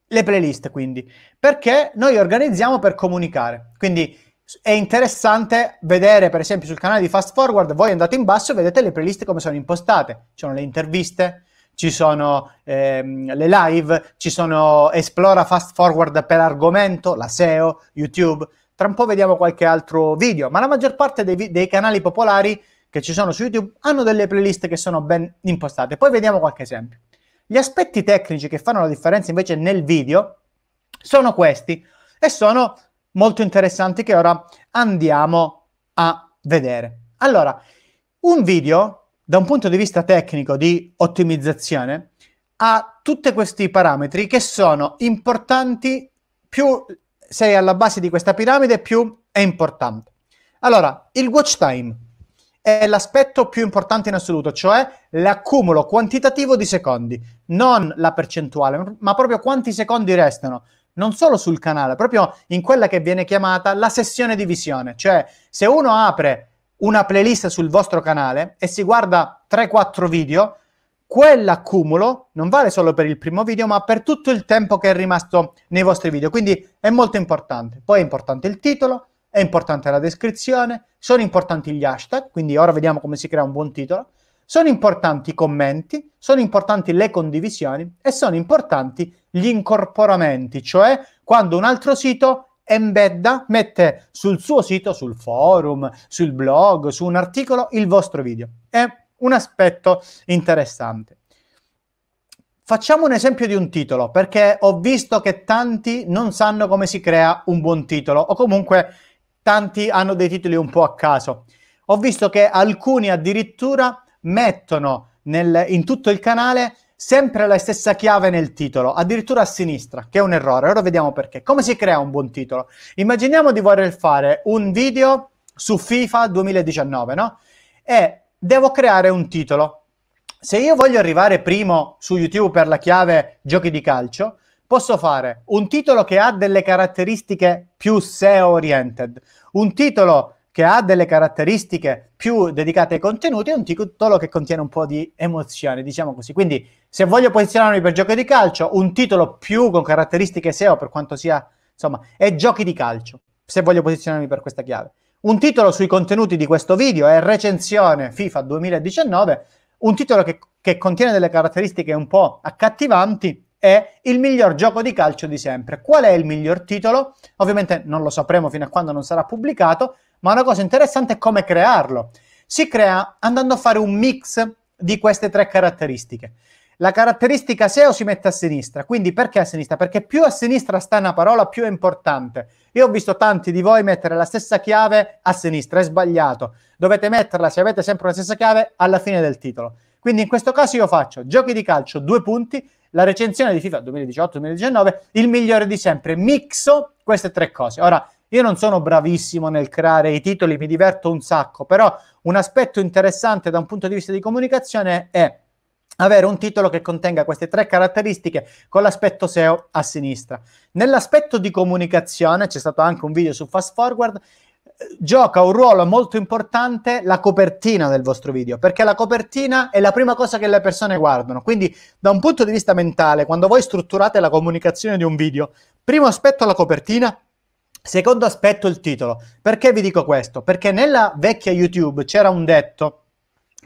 le playlist, quindi, perché noi organizziamo per comunicare. Quindi è interessante vedere, per esempio, sul canale di Fast Forward, voi andate in basso e vedete le playlist come sono impostate. Ci sono le interviste, ci sono ehm, le live, ci sono Esplora Fast Forward per argomento, la SEO, YouTube. Tra un po' vediamo qualche altro video, ma la maggior parte dei, vi- dei canali popolari che ci sono su YouTube hanno delle playlist che sono ben impostate. Poi vediamo qualche esempio. Gli aspetti tecnici che fanno la differenza invece nel video sono questi e sono molto interessanti che ora andiamo a vedere. Allora, un video da un punto di vista tecnico di ottimizzazione ha tutti questi parametri che sono importanti più sei alla base di questa piramide più è importante. Allora, il watch time è l'aspetto più importante in assoluto, cioè l'accumulo quantitativo di secondi, non la percentuale, ma proprio quanti secondi restano, non solo sul canale, proprio in quella che viene chiamata la sessione di visione, cioè se uno apre una playlist sul vostro canale e si guarda 3-4 video, quell'accumulo non vale solo per il primo video, ma per tutto il tempo che è rimasto nei vostri video, quindi è molto importante. Poi è importante il titolo, è importante la descrizione, sono importanti gli hashtag, quindi ora vediamo come si crea un buon titolo, sono importanti i commenti, sono importanti le condivisioni e sono importanti gli incorporamenti, cioè quando un altro sito embedda, mette sul suo sito, sul forum, sul blog, su un articolo, il vostro video. È un aspetto interessante. Facciamo un esempio di un titolo, perché ho visto che tanti non sanno come si crea un buon titolo o comunque tanti hanno dei titoli un po' a caso. Ho visto che alcuni addirittura mettono nel, in tutto il canale sempre la stessa chiave nel titolo, addirittura a sinistra, che è un errore. Ora vediamo perché. Come si crea un buon titolo? Immaginiamo di voler fare un video su FIFA 2019, no? E devo creare un titolo. Se io voglio arrivare primo su YouTube per la chiave giochi di calcio, posso fare un titolo che ha delle caratteristiche più SEO-oriented, un titolo che ha delle caratteristiche più dedicate ai contenuti e un titolo che contiene un po' di emozione, diciamo così. Quindi se voglio posizionarmi per giochi di calcio, un titolo più con caratteristiche SEO per quanto sia, insomma, è giochi di calcio, se voglio posizionarmi per questa chiave. Un titolo sui contenuti di questo video è recensione FIFA 2019, un titolo che, che contiene delle caratteristiche un po' accattivanti è il miglior gioco di calcio di sempre. Qual è il miglior titolo? Ovviamente non lo sapremo fino a quando non sarà pubblicato, ma una cosa interessante è come crearlo. Si crea andando a fare un mix di queste tre caratteristiche. La caratteristica SEO si mette a sinistra, quindi perché a sinistra? Perché più a sinistra sta una parola, più è importante. Io ho visto tanti di voi mettere la stessa chiave a sinistra, è sbagliato. Dovete metterla, se avete sempre la stessa chiave, alla fine del titolo. Quindi in questo caso io faccio giochi di calcio, due punti, la recensione di FIFA 2018-2019, il migliore di sempre. Mixo queste tre cose. Ora, io non sono bravissimo nel creare i titoli, mi diverto un sacco, però un aspetto interessante da un punto di vista di comunicazione è avere un titolo che contenga queste tre caratteristiche con l'aspetto SEO a sinistra. Nell'aspetto di comunicazione c'è stato anche un video su Fast Forward gioca un ruolo molto importante la copertina del vostro video, perché la copertina è la prima cosa che le persone guardano. Quindi, da un punto di vista mentale, quando voi strutturate la comunicazione di un video, primo aspetto la copertina, secondo aspetto il titolo. Perché vi dico questo? Perché nella vecchia YouTube c'era un detto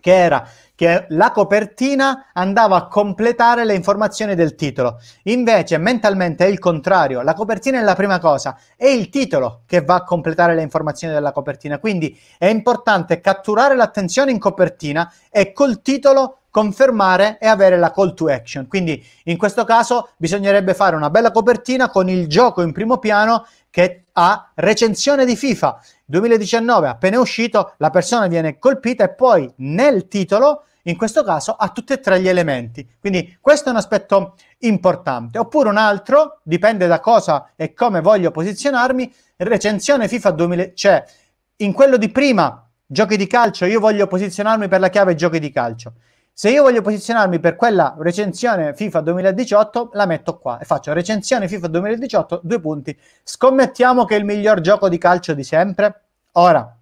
che era che la copertina andava a completare le informazioni del titolo. Invece mentalmente è il contrario, la copertina è la prima cosa, è il titolo che va a completare le informazioni della copertina. Quindi è importante catturare l'attenzione in copertina e col titolo confermare e avere la call to action. Quindi in questo caso bisognerebbe fare una bella copertina con il gioco in primo piano che ha recensione di FIFA 2019, appena uscito, la persona viene colpita e poi nel titolo in questo caso ha tutti e tre gli elementi. Quindi questo è un aspetto importante. Oppure un altro, dipende da cosa e come voglio posizionarmi, recensione FIFA 2000, cioè in quello di prima, giochi di calcio, io voglio posizionarmi per la chiave giochi di calcio. Se io voglio posizionarmi per quella recensione FIFA 2018, la metto qua e faccio recensione FIFA 2018, due punti. Scommettiamo che è il miglior gioco di calcio di sempre. Ora,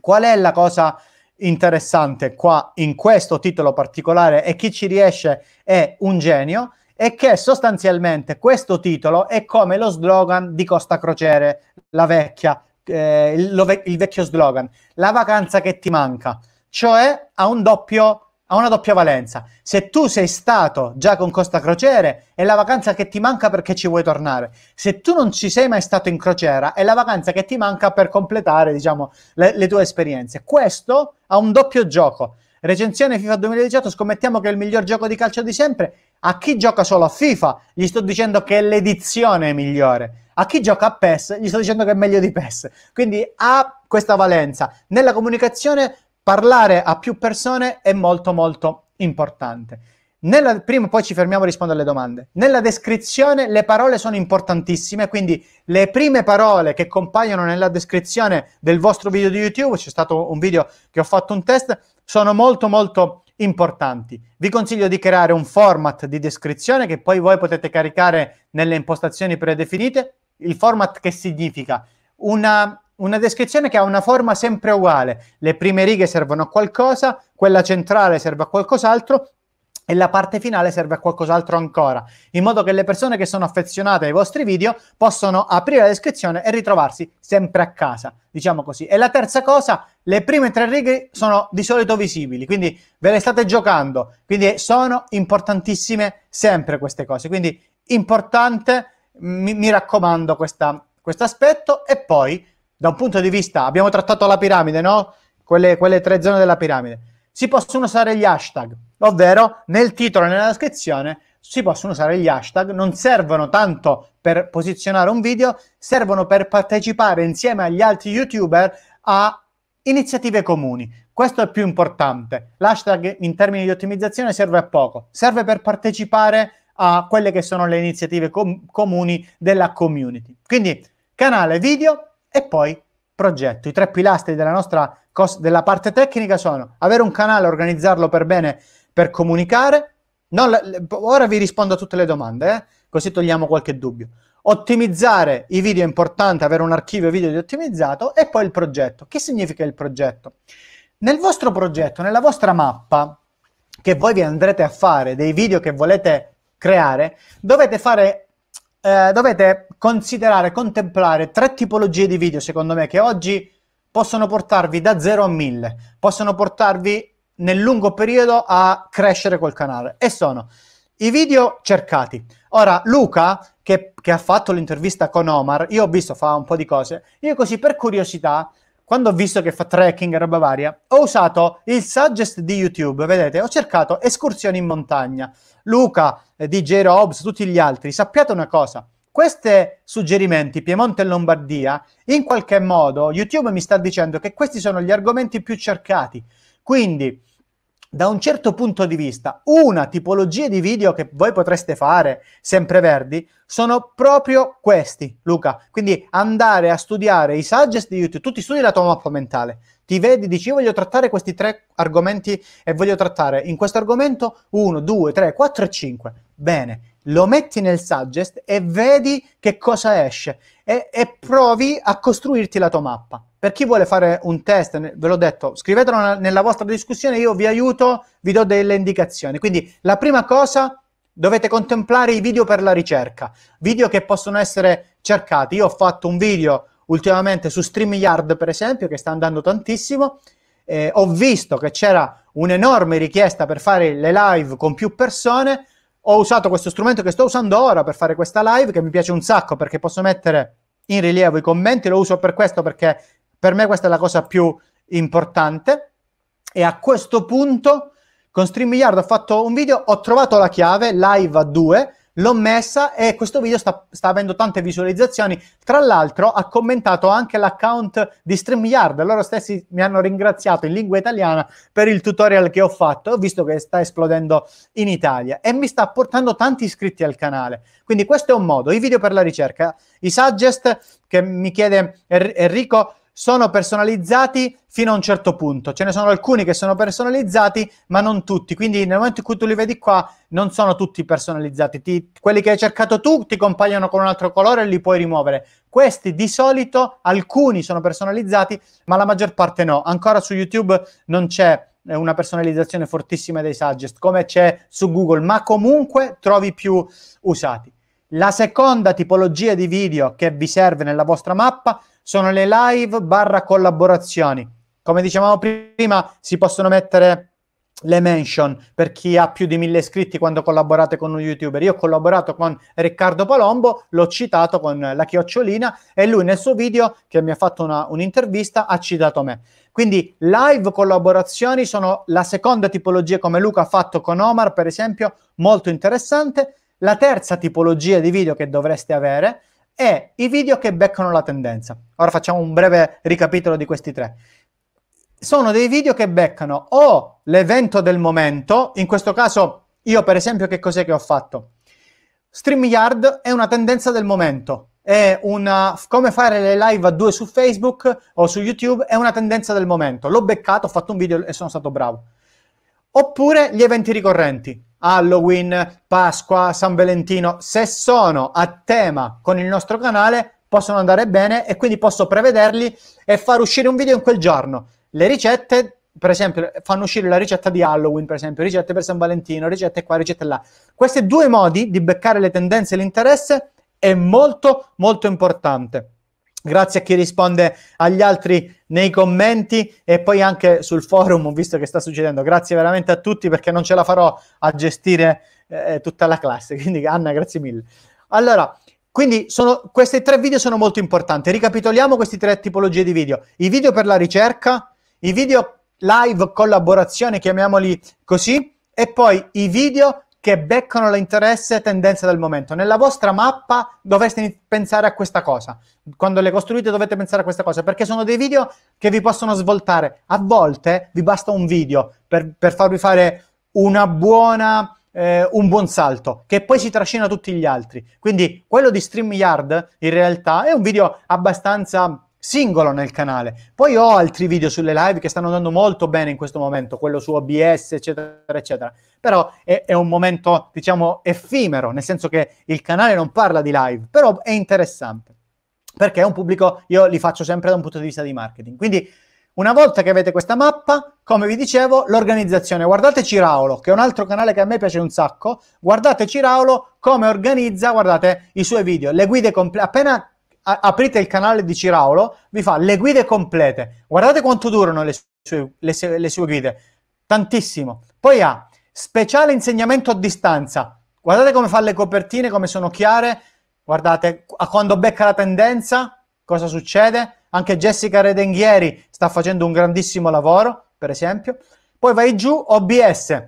qual è la cosa interessante qua in questo titolo particolare e chi ci riesce è un genio è che sostanzialmente questo titolo è come lo slogan di Costa Crociere, la vecchia, eh, il, lo, il vecchio slogan, la vacanza che ti manca, cioè ha un doppio ha una doppia valenza. Se tu sei stato già con Costa Crociere, è la vacanza che ti manca perché ci vuoi tornare. Se tu non ci sei mai stato in crociera, è la vacanza che ti manca per completare, diciamo, le, le tue esperienze. Questo ha un doppio gioco. Recensione FIFA 2018, scommettiamo che è il miglior gioco di calcio di sempre. A chi gioca solo a FIFA, gli sto dicendo che l'edizione è migliore. A chi gioca a PES, gli sto dicendo che è meglio di PES. Quindi ha questa valenza. Nella comunicazione parlare a più persone è molto molto importante. Nella, prima poi ci fermiamo a rispondere alle domande. Nella descrizione le parole sono importantissime, quindi le prime parole che compaiono nella descrizione del vostro video di YouTube, c'è stato un video che ho fatto un test, sono molto molto importanti. Vi consiglio di creare un format di descrizione che poi voi potete caricare nelle impostazioni predefinite. Il format che significa una una descrizione che ha una forma sempre uguale. Le prime righe servono a qualcosa, quella centrale serve a qualcos'altro e la parte finale serve a qualcos'altro ancora, in modo che le persone che sono affezionate ai vostri video possano aprire la descrizione e ritrovarsi sempre a casa, diciamo così. E la terza cosa, le prime tre righe sono di solito visibili, quindi ve le state giocando, quindi sono importantissime sempre queste cose, quindi importante, mi, mi raccomando questo aspetto e poi da un punto di vista, abbiamo trattato la piramide, no? Quelle, quelle tre zone della piramide. Si possono usare gli hashtag, ovvero nel titolo e nella descrizione si possono usare gli hashtag, non servono tanto per posizionare un video, servono per partecipare insieme agli altri youtuber a iniziative comuni. Questo è più importante. L'hashtag in termini di ottimizzazione serve a poco, serve per partecipare a quelle che sono le iniziative com- comuni della community. Quindi canale video e poi progetto. I tre pilastri della nostra cos- della parte tecnica sono avere un canale, organizzarlo per bene per comunicare. La, ora vi rispondo a tutte le domande, eh? così togliamo qualche dubbio. Ottimizzare i video è importante, avere un archivio video di ottimizzato e poi il progetto. Che significa il progetto? Nel vostro progetto, nella vostra mappa, che voi vi andrete a fare dei video che volete creare, dovete fare eh, dovete considerare, contemplare tre tipologie di video, secondo me, che oggi possono portarvi da 0 a 1000, possono portarvi nel lungo periodo a crescere col canale e sono i video cercati. Ora, Luca, che, che ha fatto l'intervista con Omar, io ho visto fa un po' di cose, io così per curiosità quando ho visto che fa trekking e roba varia, ho usato il suggest di YouTube, vedete, ho cercato escursioni in montagna. Luca, eh, DJ Robs, tutti gli altri, sappiate una cosa, questi suggerimenti, Piemonte e Lombardia, in qualche modo YouTube mi sta dicendo che questi sono gli argomenti più cercati. Quindi da un certo punto di vista, una tipologia di video che voi potreste fare, sempreverdi, sono proprio questi, Luca. Quindi andare a studiare i suggest di YouTube, tu ti studi la tua mappa mentale, ti vedi, dici io voglio trattare questi tre argomenti e voglio trattare in questo argomento uno, due, tre, quattro e cinque. Bene, lo metti nel suggest e vedi che cosa esce e, e provi a costruirti la tua mappa per chi vuole fare un test, ve l'ho detto, scrivetelo nella vostra discussione, io vi aiuto, vi do delle indicazioni. Quindi la prima cosa, dovete contemplare i video per la ricerca, video che possono essere cercati. Io ho fatto un video ultimamente su StreamYard, per esempio, che sta andando tantissimo, eh, ho visto che c'era un'enorme richiesta per fare le live con più persone, ho usato questo strumento che sto usando ora per fare questa live, che mi piace un sacco perché posso mettere in rilievo i commenti, lo uso per questo perché per me questa è la cosa più importante e a questo punto con StreamYard ho fatto un video, ho trovato la chiave live a 2, l'ho messa e questo video sta, sta, avendo tante visualizzazioni. Tra l'altro ha commentato anche l'account di StreamYard, loro stessi mi hanno ringraziato in lingua italiana per il tutorial che ho fatto, ho visto che sta esplodendo in Italia e mi sta portando tanti iscritti al canale. Quindi questo è un modo, i video per la ricerca, i suggest che mi chiede Enrico sono personalizzati fino a un certo punto. Ce ne sono alcuni che sono personalizzati, ma non tutti. Quindi nel momento in cui tu li vedi qua, non sono tutti personalizzati. Ti, quelli che hai cercato tu ti compaiono con un altro colore e li puoi rimuovere. Questi di solito alcuni sono personalizzati, ma la maggior parte no. Ancora su YouTube non c'è eh, una personalizzazione fortissima dei suggest come c'è su Google, ma comunque trovi più usati. La seconda tipologia di video che vi serve nella vostra mappa sono le live barra collaborazioni. Come dicevamo prima, si possono mettere le mention per chi ha più di mille iscritti quando collaborate con un youtuber. Io ho collaborato con Riccardo Palombo, l'ho citato con la chiocciolina e lui nel suo video che mi ha fatto una, un'intervista ha citato me. Quindi live collaborazioni sono la seconda tipologia come Luca ha fatto con Omar per esempio, molto interessante. La terza tipologia di video che dovreste avere e i video che beccano la tendenza. Ora facciamo un breve ricapitolo di questi tre. Sono dei video che beccano o l'evento del momento, in questo caso io per esempio che cos'è che ho fatto? StreamYard è una tendenza del momento, è una, come fare le live a due su Facebook o su YouTube è una tendenza del momento. L'ho beccato, ho fatto un video e sono stato bravo. Oppure gli eventi ricorrenti. Halloween, Pasqua, San Valentino, se sono a tema con il nostro canale possono andare bene e quindi posso prevederli e far uscire un video in quel giorno. Le ricette, per esempio, fanno uscire la ricetta di Halloween, per esempio, ricette per San Valentino, ricette qua, ricette là. Questi due modi di beccare le tendenze e l'interesse è molto, molto importante. Grazie a chi risponde agli altri nei commenti e poi anche sul forum, visto che sta succedendo. Grazie veramente a tutti perché non ce la farò a gestire eh, tutta la classe. *laughs* Quindi Anna, grazie mille. Allora, quindi sono, questi tre video sono molto importanti. Ricapitoliamo queste tre tipologie di video. I video per la ricerca, i video live collaborazione, chiamiamoli così, e poi i video che beccano l'interesse e tendenze del momento. Nella vostra mappa dovreste pensare a questa cosa. Quando le costruite dovete pensare a questa cosa, perché sono dei video che vi possono svoltare. A volte vi basta un video per, per farvi fare una buona... Eh, un buon salto che poi si trascina tutti gli altri. Quindi quello di StreamYard in realtà è un video abbastanza singolo nel canale. Poi ho altri video sulle live che stanno andando molto bene in questo momento, quello su OBS, eccetera, eccetera. Però è, è, un momento, diciamo, effimero, nel senso che il canale non parla di live, però è interessante, perché è un pubblico, io li faccio sempre da un punto di vista di marketing. Quindi una volta che avete questa mappa, come vi dicevo, l'organizzazione, guardate Ciraolo, che è un altro canale che a me piace un sacco, guardate Ciraolo come organizza, guardate i suoi video, le guide complete, appena a- aprite il canale di Ciraulo, vi fa le guide complete. Guardate quanto durano le sue, le sue, le sue guide, tantissimo. Poi ha speciale insegnamento a distanza. Guardate come fa le copertine, come sono chiare. Guardate a quando becca la tendenza, cosa succede. Anche Jessica Redenghieri sta facendo un grandissimo lavoro, per esempio. Poi vai giù, OBS,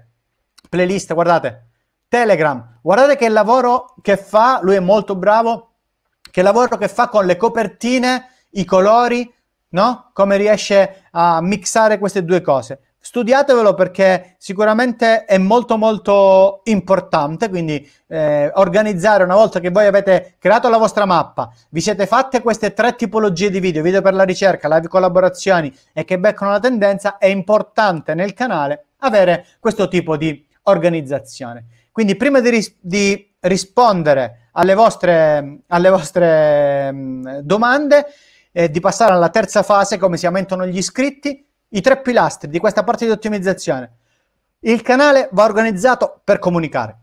playlist, guardate, Telegram. Guardate che lavoro che fa, lui è molto bravo che lavoro che fa con le copertine, i colori, no? Come riesce a mixare queste due cose. Studiatevelo perché sicuramente è molto molto importante, quindi eh, organizzare una volta che voi avete creato la vostra mappa, vi siete fatte queste tre tipologie di video, video per la ricerca, live collaborazioni e che beccano la tendenza, è importante nel canale avere questo tipo di organizzazione. Quindi prima di, ris- di rispondere alle vostre, alle vostre mm, domande, eh, di passare alla terza fase, come si aumentano gli iscritti, i tre pilastri di questa parte di ottimizzazione. Il canale va organizzato per comunicare,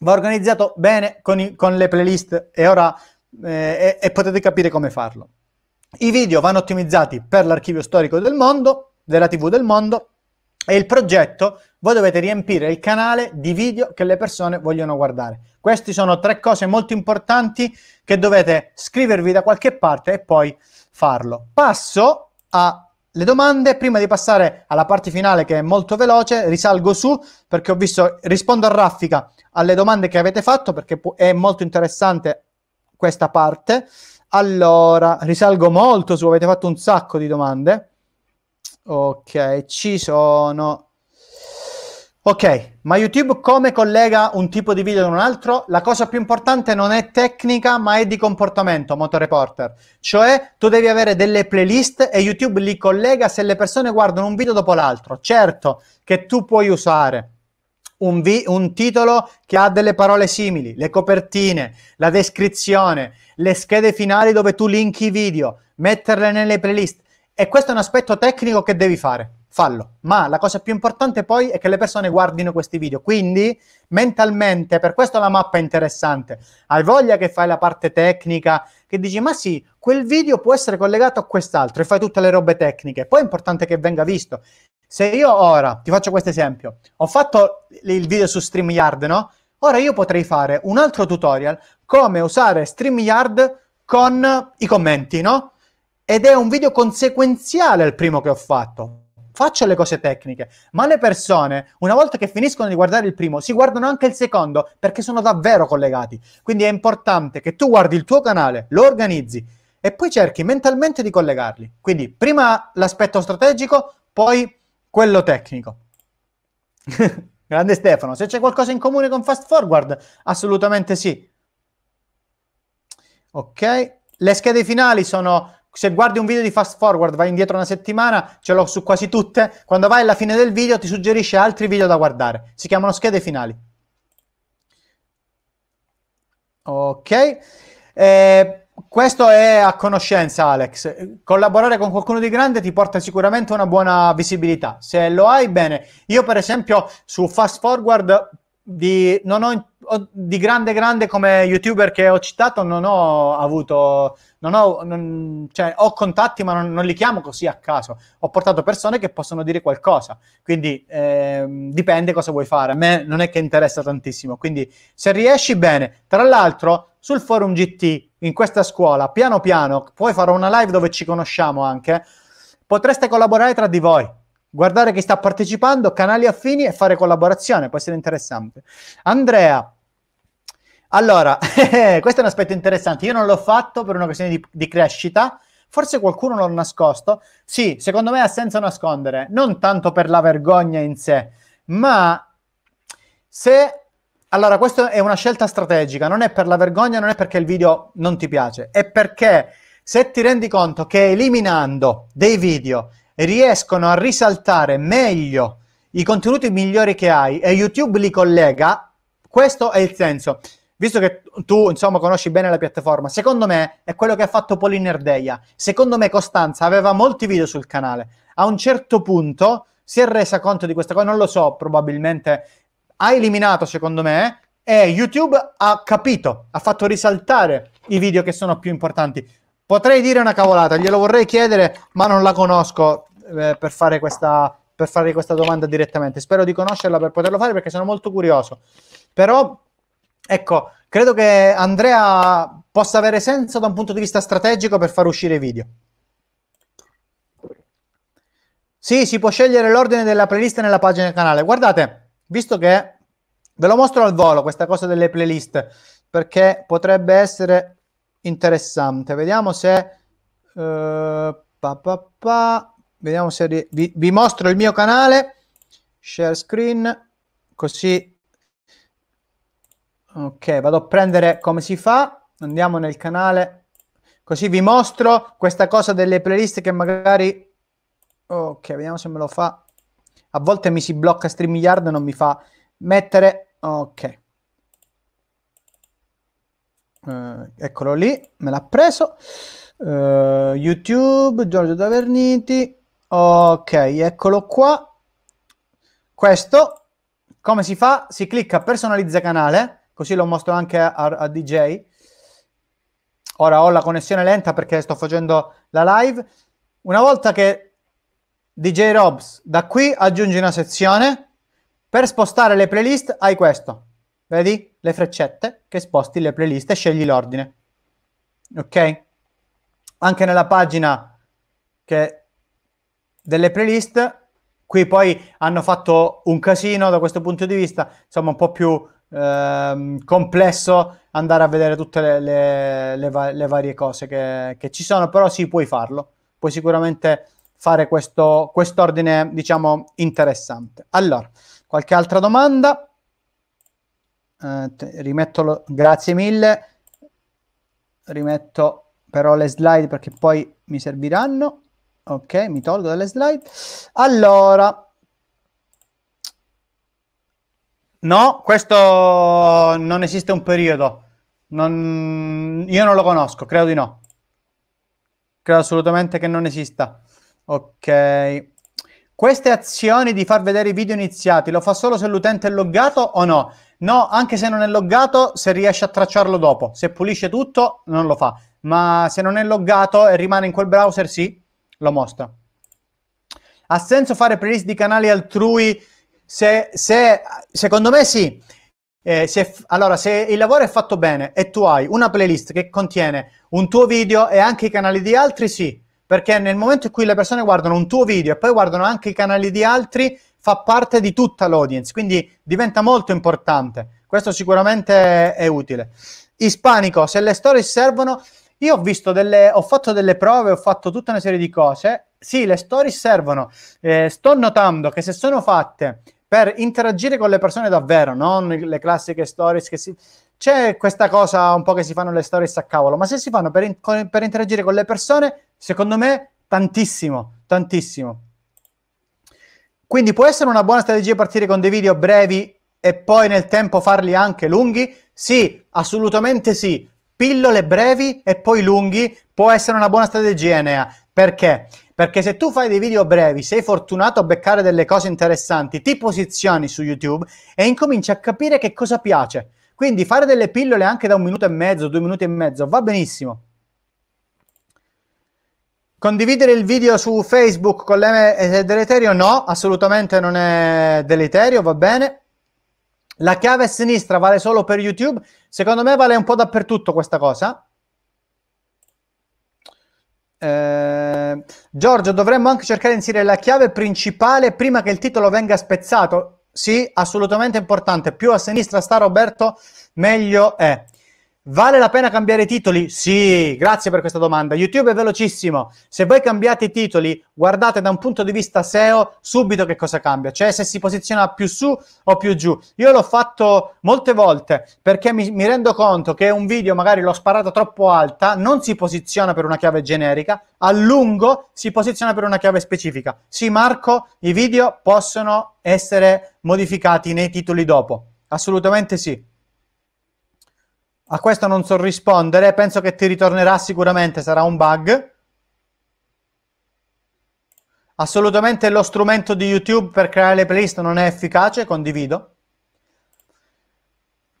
va organizzato bene con, i, con le playlist e ora eh, e, e potete capire come farlo. I video vanno ottimizzati per l'archivio storico del mondo, della TV del mondo, e il progetto voi dovete riempire il canale di video che le persone vogliono guardare. Queste sono tre cose molto importanti che dovete scrivervi da qualche parte e poi farlo. Passo alle domande, prima di passare alla parte finale che è molto veloce, risalgo su perché ho visto, rispondo a raffica alle domande che avete fatto perché è molto interessante questa parte. Allora, risalgo molto su, avete fatto un sacco di domande. Ok, ci sono Ok, ma YouTube come collega un tipo di video ad un altro? La cosa più importante non è tecnica, ma è di comportamento, motoreporter. Cioè, tu devi avere delle playlist e YouTube li collega se le persone guardano un video dopo l'altro. Certo che tu puoi usare un, vi- un titolo che ha delle parole simili, le copertine, la descrizione, le schede finali dove tu linki i video, metterle nelle playlist. E questo è un aspetto tecnico che devi fare fallo. Ma la cosa più importante poi è che le persone guardino questi video. Quindi mentalmente, per questo la mappa è interessante. Hai voglia che fai la parte tecnica, che dici ma sì, quel video può essere collegato a quest'altro e fai tutte le robe tecniche. Poi è importante che venga visto. Se io ora, ti faccio questo esempio, ho fatto il video su StreamYard, no? Ora io potrei fare un altro tutorial come usare StreamYard con i commenti, no? Ed è un video conseguenziale al primo che ho fatto faccio le cose tecniche, ma le persone, una volta che finiscono di guardare il primo, si guardano anche il secondo perché sono davvero collegati. Quindi è importante che tu guardi il tuo canale, lo organizzi e poi cerchi mentalmente di collegarli. Quindi prima l'aspetto strategico, poi quello tecnico. *laughs* Grande Stefano, se c'è qualcosa in comune con Fast Forward, assolutamente sì. Ok, le schede finali sono se guardi un video di fast forward, vai indietro una settimana, ce l'ho su quasi tutte, quando vai alla fine del video ti suggerisce altri video da guardare. Si chiamano schede finali. Ok. Eh, questo è a conoscenza, Alex. Collaborare con qualcuno di grande ti porta sicuramente una buona visibilità. Se lo hai, bene. Io, per esempio, su Fast Forward di, ho, di, grande grande come youtuber che ho citato non ho avuto non ho, non, cioè, ho contatti ma non, non, li chiamo così a caso ho portato persone che possono dire qualcosa quindi eh, dipende cosa vuoi fare a me non è che interessa tantissimo quindi se riesci bene tra l'altro sul forum GT in questa scuola piano piano poi farò una live dove ci conosciamo anche potreste collaborare tra di voi guardare chi sta partecipando, canali affini e fare collaborazione, può essere interessante. Andrea, allora, *laughs* questo è un aspetto interessante, io non l'ho fatto per una questione di, di crescita, forse qualcuno l'ha nascosto, sì, secondo me ha senso nascondere, non tanto per la vergogna in sé, ma se... Allora, questa è una scelta strategica, non è per la vergogna, non è perché il video non ti piace, è perché se ti rendi conto che eliminando dei video riescono a risaltare meglio i contenuti migliori che hai e YouTube li collega, questo è il senso. Visto che tu, insomma, conosci bene la piattaforma, secondo me è quello che ha fatto Polinerdeia. Secondo me Costanza aveva molti video sul canale. A un certo punto si è resa conto di questa cosa, non lo so, probabilmente ha eliminato, secondo me, e YouTube ha capito, ha fatto risaltare i video che sono più importanti. Potrei dire una cavolata, glielo vorrei chiedere, ma non la conosco eh, per, fare questa, per fare questa domanda direttamente. Spero di conoscerla per poterlo fare perché sono molto curioso. Però, ecco, credo che Andrea possa avere senso da un punto di vista strategico per far uscire i video. Sì, si può scegliere l'ordine della playlist nella pagina del canale. Guardate, visto che ve lo mostro al volo questa cosa delle playlist, perché potrebbe essere interessante. Vediamo se... Uh, pa, pa, pa. Vediamo se vi, vi mostro il mio canale. Share screen. Così. Ok, vado a prendere come si fa. Andiamo nel canale. Così vi mostro questa cosa delle playlist che magari... Ok, vediamo se me lo fa. A volte mi si blocca StreamYard e non mi fa mettere... Ok. Uh, eccolo lì, me l'ha preso. Uh, YouTube, Giorgio Taverniti. Ok, eccolo qua. Questo, come si fa? Si clicca personalizza canale, così lo mostro anche a, a DJ. Ora ho la connessione lenta perché sto facendo la live. Una volta che DJ Robs da qui aggiungi una sezione, per spostare le playlist hai questo. Vedi? Le freccette che sposti le playlist e scegli l'ordine. Ok? Anche nella pagina che delle playlist. Qui poi hanno fatto un casino da questo punto di vista, insomma un po' più ehm, complesso andare a vedere tutte le, le, le, va- le varie cose che, che, ci sono, però sì, puoi farlo, puoi sicuramente fare questo ordine, diciamo, interessante. Allora, qualche altra domanda? Eh, rimetto, grazie mille, rimetto però le slide perché poi mi serviranno. Ok, mi tolgo dalle slide. Allora, no, questo non esiste un periodo. Non, io non lo conosco, credo di no. Credo assolutamente che non esista. Ok. Queste azioni di far vedere i video iniziati lo fa solo se l'utente è loggato o no? No, anche se non è loggato, se riesce a tracciarlo dopo. Se pulisce tutto, non lo fa. Ma se non è loggato e rimane in quel browser, sì, lo mostra. Ha senso fare playlist di canali altrui? Se, se secondo me sì. Eh, se, allora, se il lavoro è fatto bene e tu hai una playlist che contiene un tuo video e anche i canali di altri, sì. Perché nel momento in cui le persone guardano un tuo video e poi guardano anche i canali di altri, fa parte di tutta l'audience, quindi diventa molto importante. Questo sicuramente è utile. Ispanico, se le storie servono, io ho, delle, ho fatto delle prove, ho fatto tutta una serie di cose. Sì, le stories servono. Eh, sto notando che se sono fatte per interagire con le persone davvero, non le classiche stories che si... C'è questa cosa un po' che si fanno le stories a cavolo, ma se si fanno per, in, per interagire con le persone, secondo me tantissimo, tantissimo. Quindi può essere una buona strategia partire con dei video brevi e poi nel tempo farli anche lunghi? Sì, assolutamente sì pillole brevi e poi lunghi può essere una buona strategia, Enea. Perché? Perché se tu fai dei video brevi, sei fortunato a beccare delle cose interessanti, ti posizioni su YouTube e incominci a capire che cosa piace. Quindi fare delle pillole anche da un minuto e mezzo, due minuti e mezzo, va benissimo. Condividere il video su Facebook con l'M è deleterio? No, assolutamente non è deleterio, va bene. La chiave a sinistra vale solo per YouTube? Secondo me vale un po' dappertutto questa cosa. Eh, Giorgio, dovremmo anche cercare di inserire la chiave principale prima che il titolo venga spezzato. Sì, assolutamente importante. Più a sinistra sta Roberto, meglio è. Vale la pena cambiare i titoli? Sì, grazie per questa domanda. YouTube è velocissimo. Se voi cambiate i titoli, guardate da un punto di vista SEO subito che cosa cambia, cioè se si posiziona più su o più giù. Io l'ho fatto molte volte perché mi, mi rendo conto che un video magari l'ho sparato troppo alta, non si posiziona per una chiave generica, a lungo si posiziona per una chiave specifica. Sì, Marco, i video possono essere modificati nei titoli dopo. Assolutamente sì. A questo non so rispondere, penso che ti ritornerà sicuramente, sarà un bug. Assolutamente lo strumento di YouTube per creare le playlist non è efficace, condivido.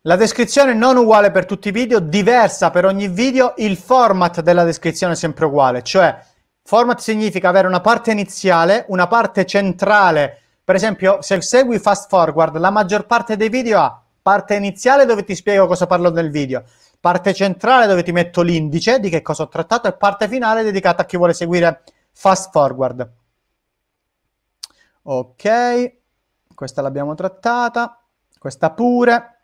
La descrizione non uguale per tutti i video, diversa per ogni video, il format della descrizione è sempre uguale, cioè format significa avere una parte iniziale, una parte centrale, per esempio se segui fast forward la maggior parte dei video ha parte iniziale dove ti spiego cosa parlo nel video, parte centrale dove ti metto l'indice di che cosa ho trattato e parte finale dedicata a chi vuole seguire fast forward. Ok, questa l'abbiamo trattata, questa pure.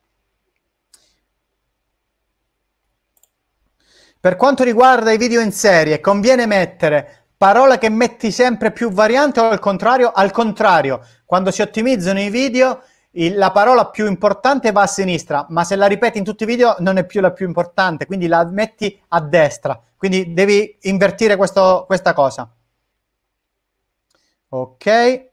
Per quanto riguarda i video in serie, conviene mettere parole che metti sempre più varianti o al contrario? Al contrario, quando si ottimizzano i video il, la parola più importante va a sinistra, ma se la ripeti in tutti i video non è più la più importante, quindi la metti a destra. Quindi devi invertire questo, questa cosa. Ok.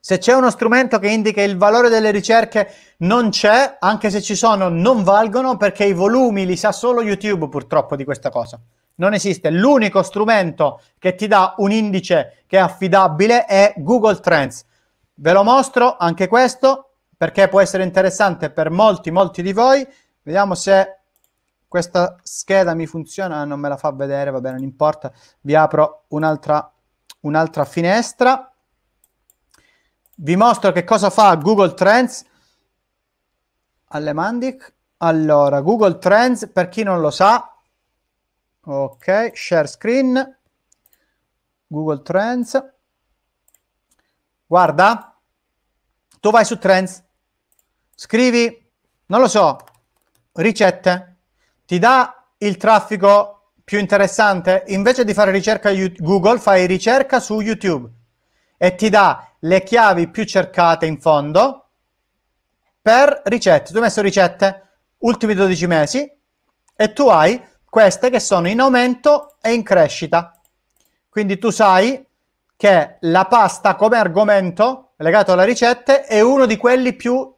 Se c'è uno strumento che indica il valore delle ricerche, non c'è, anche se ci sono, non valgono perché i volumi li sa solo YouTube purtroppo di questa cosa. Non esiste. L'unico strumento che ti dà un indice che è affidabile è Google Trends. Ve lo mostro anche questo perché può essere interessante per molti, molti di voi. Vediamo se questa scheda mi funziona, non me la fa vedere, va bene, non importa. Vi apro un'altra, un'altra finestra. Vi mostro che cosa fa Google Trends. Alle Mandic. Allora, Google Trends, per chi non lo sa, ok, share screen, Google Trends. Guarda, tu vai su Trends, scrivi, non lo so, ricette, ti dà il traffico più interessante, invece di fare ricerca Google fai ricerca su YouTube e ti dà le chiavi più cercate in fondo per ricette. Tu hai messo ricette ultimi 12 mesi e tu hai queste che sono in aumento e in crescita. Quindi tu sai che la pasta come argomento legato alla ricette è uno di quelli più,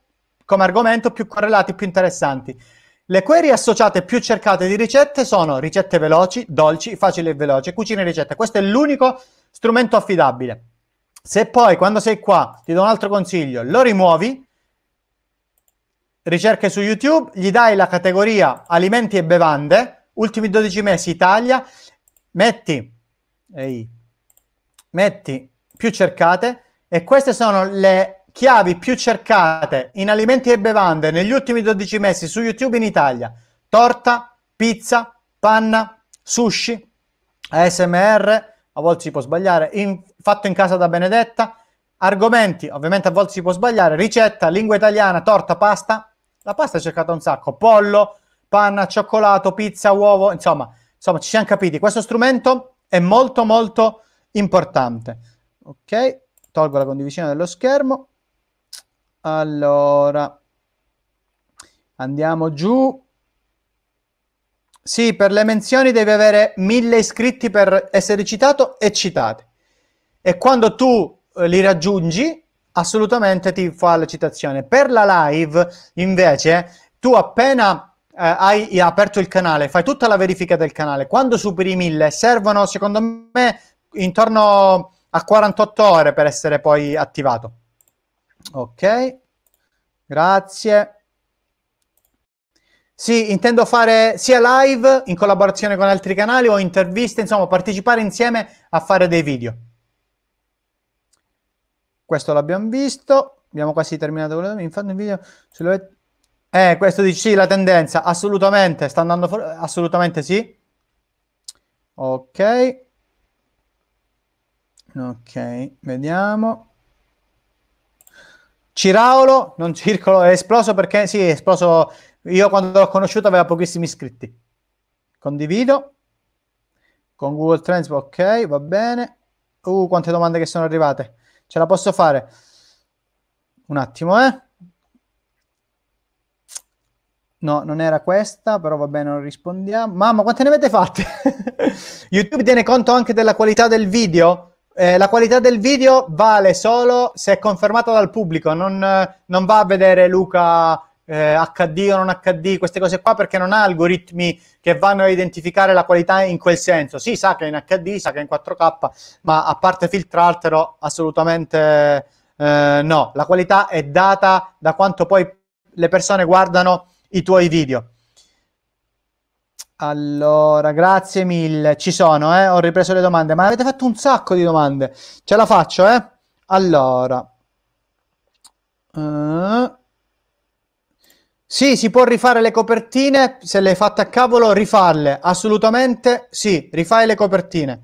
come argomento, più correlati, più interessanti. Le query associate più cercate di ricette sono ricette veloci, dolci, facili e veloci, cucina e ricette. Questo è l'unico strumento affidabile. Se poi, quando sei qua, ti do un altro consiglio, lo rimuovi, ricerche su YouTube, gli dai la categoria alimenti e bevande, ultimi 12 mesi Italia, metti, ehi, metti più cercate, e queste sono le chiavi più cercate in alimenti e bevande negli ultimi 12 mesi su YouTube in Italia. Torta, pizza, panna, sushi, ASMR, a volte si può sbagliare, in, fatto in casa da Benedetta, argomenti, ovviamente a volte si può sbagliare, ricetta, lingua italiana, torta, pasta, la pasta è cercata un sacco, pollo, panna, cioccolato, pizza, uovo, insomma, insomma ci siamo capiti, questo strumento è molto molto importante. Ok? tolgo la condivisione dello schermo. Allora, andiamo giù. Sì, per le menzioni devi avere mille iscritti per essere citato e citate. E quando tu eh, li raggiungi, assolutamente ti fa la citazione. Per la live, invece, tu appena eh, hai aperto il canale, fai tutta la verifica del canale. Quando superi i mille, servono, secondo me, intorno a 48 ore per essere poi attivato. Ok, grazie. Sì, intendo fare sia live in collaborazione con altri canali o interviste, insomma, partecipare insieme a fare dei video. Questo l'abbiamo visto, abbiamo quasi terminato quello, mi fanno un video sulle... Eh, questo dici sì, la tendenza, assolutamente, sta andando fuori, assolutamente sì. Ok. Ok, vediamo. Ciraolo, non circolo, è esploso perché sì, è esploso. Io quando l'ho conosciuto aveva pochissimi iscritti. Condivido. Con Google Trends, ok, va bene. Uh, quante domande che sono arrivate. Ce la posso fare? Un attimo, eh. No, non era questa, però va bene, non rispondiamo. Mamma, quante ne avete fatte? *laughs* YouTube tiene conto anche della qualità del video? Eh, la qualità del video vale solo se è confermata dal pubblico, non, eh, non va a vedere Luca eh, HD o non HD, queste cose qua, perché non ha algoritmi che vanno a identificare la qualità in quel senso. Sì, sa che è in HD, sa che è in 4K, ma a parte filtrartero, assolutamente eh, no. La qualità è data da quanto poi le persone guardano i tuoi video. Allora, grazie mille. Ci sono, eh? Ho ripreso le domande, ma avete fatto un sacco di domande. Ce la faccio, eh? Allora. Uh... Sì, si può rifare le copertine, se le hai fatte a cavolo, rifarle, assolutamente sì, rifai le copertine.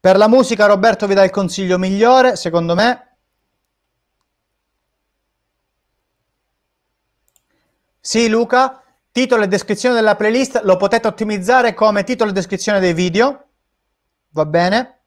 Per la musica Roberto vi dà il consiglio migliore, secondo me, Sì, Luca, titolo e descrizione della playlist lo potete ottimizzare come titolo e descrizione dei video. Va bene?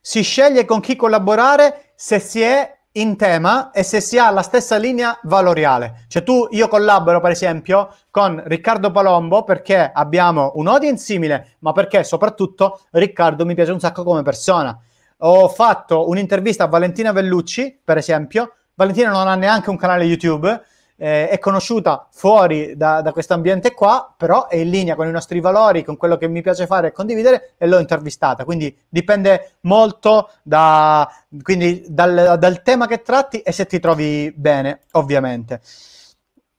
Si sceglie con chi collaborare se si è in tema e se si ha la stessa linea valoriale. Cioè tu, io collaboro per esempio con Riccardo Palombo perché abbiamo un audience simile, ma perché soprattutto Riccardo mi piace un sacco come persona. Ho fatto un'intervista a Valentina Vellucci, per esempio. Valentina non ha neanche un canale YouTube, eh, è conosciuta fuori da, da questo ambiente qua, però è in linea con i nostri valori, con quello che mi piace fare e condividere e l'ho intervistata. Quindi dipende molto da, quindi dal, dal tema che tratti e se ti trovi bene, ovviamente.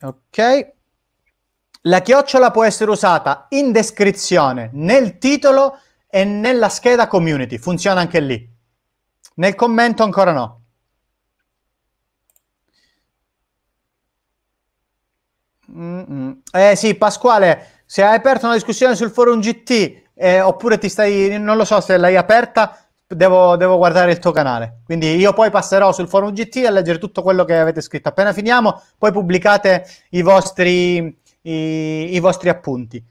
Ok. La chiocciola può essere usata in descrizione, nel titolo e nella scheda community. Funziona anche lì. Nel commento ancora no. Eh sì, Pasquale, se hai aperto una discussione sul forum GT eh, oppure ti stai, non lo so se l'hai aperta, Devo, devo, guardare il tuo canale. Quindi io poi passerò sul forum GT a leggere tutto quello che avete scritto. Appena finiamo, poi pubblicate i vostri, i, i vostri appunti.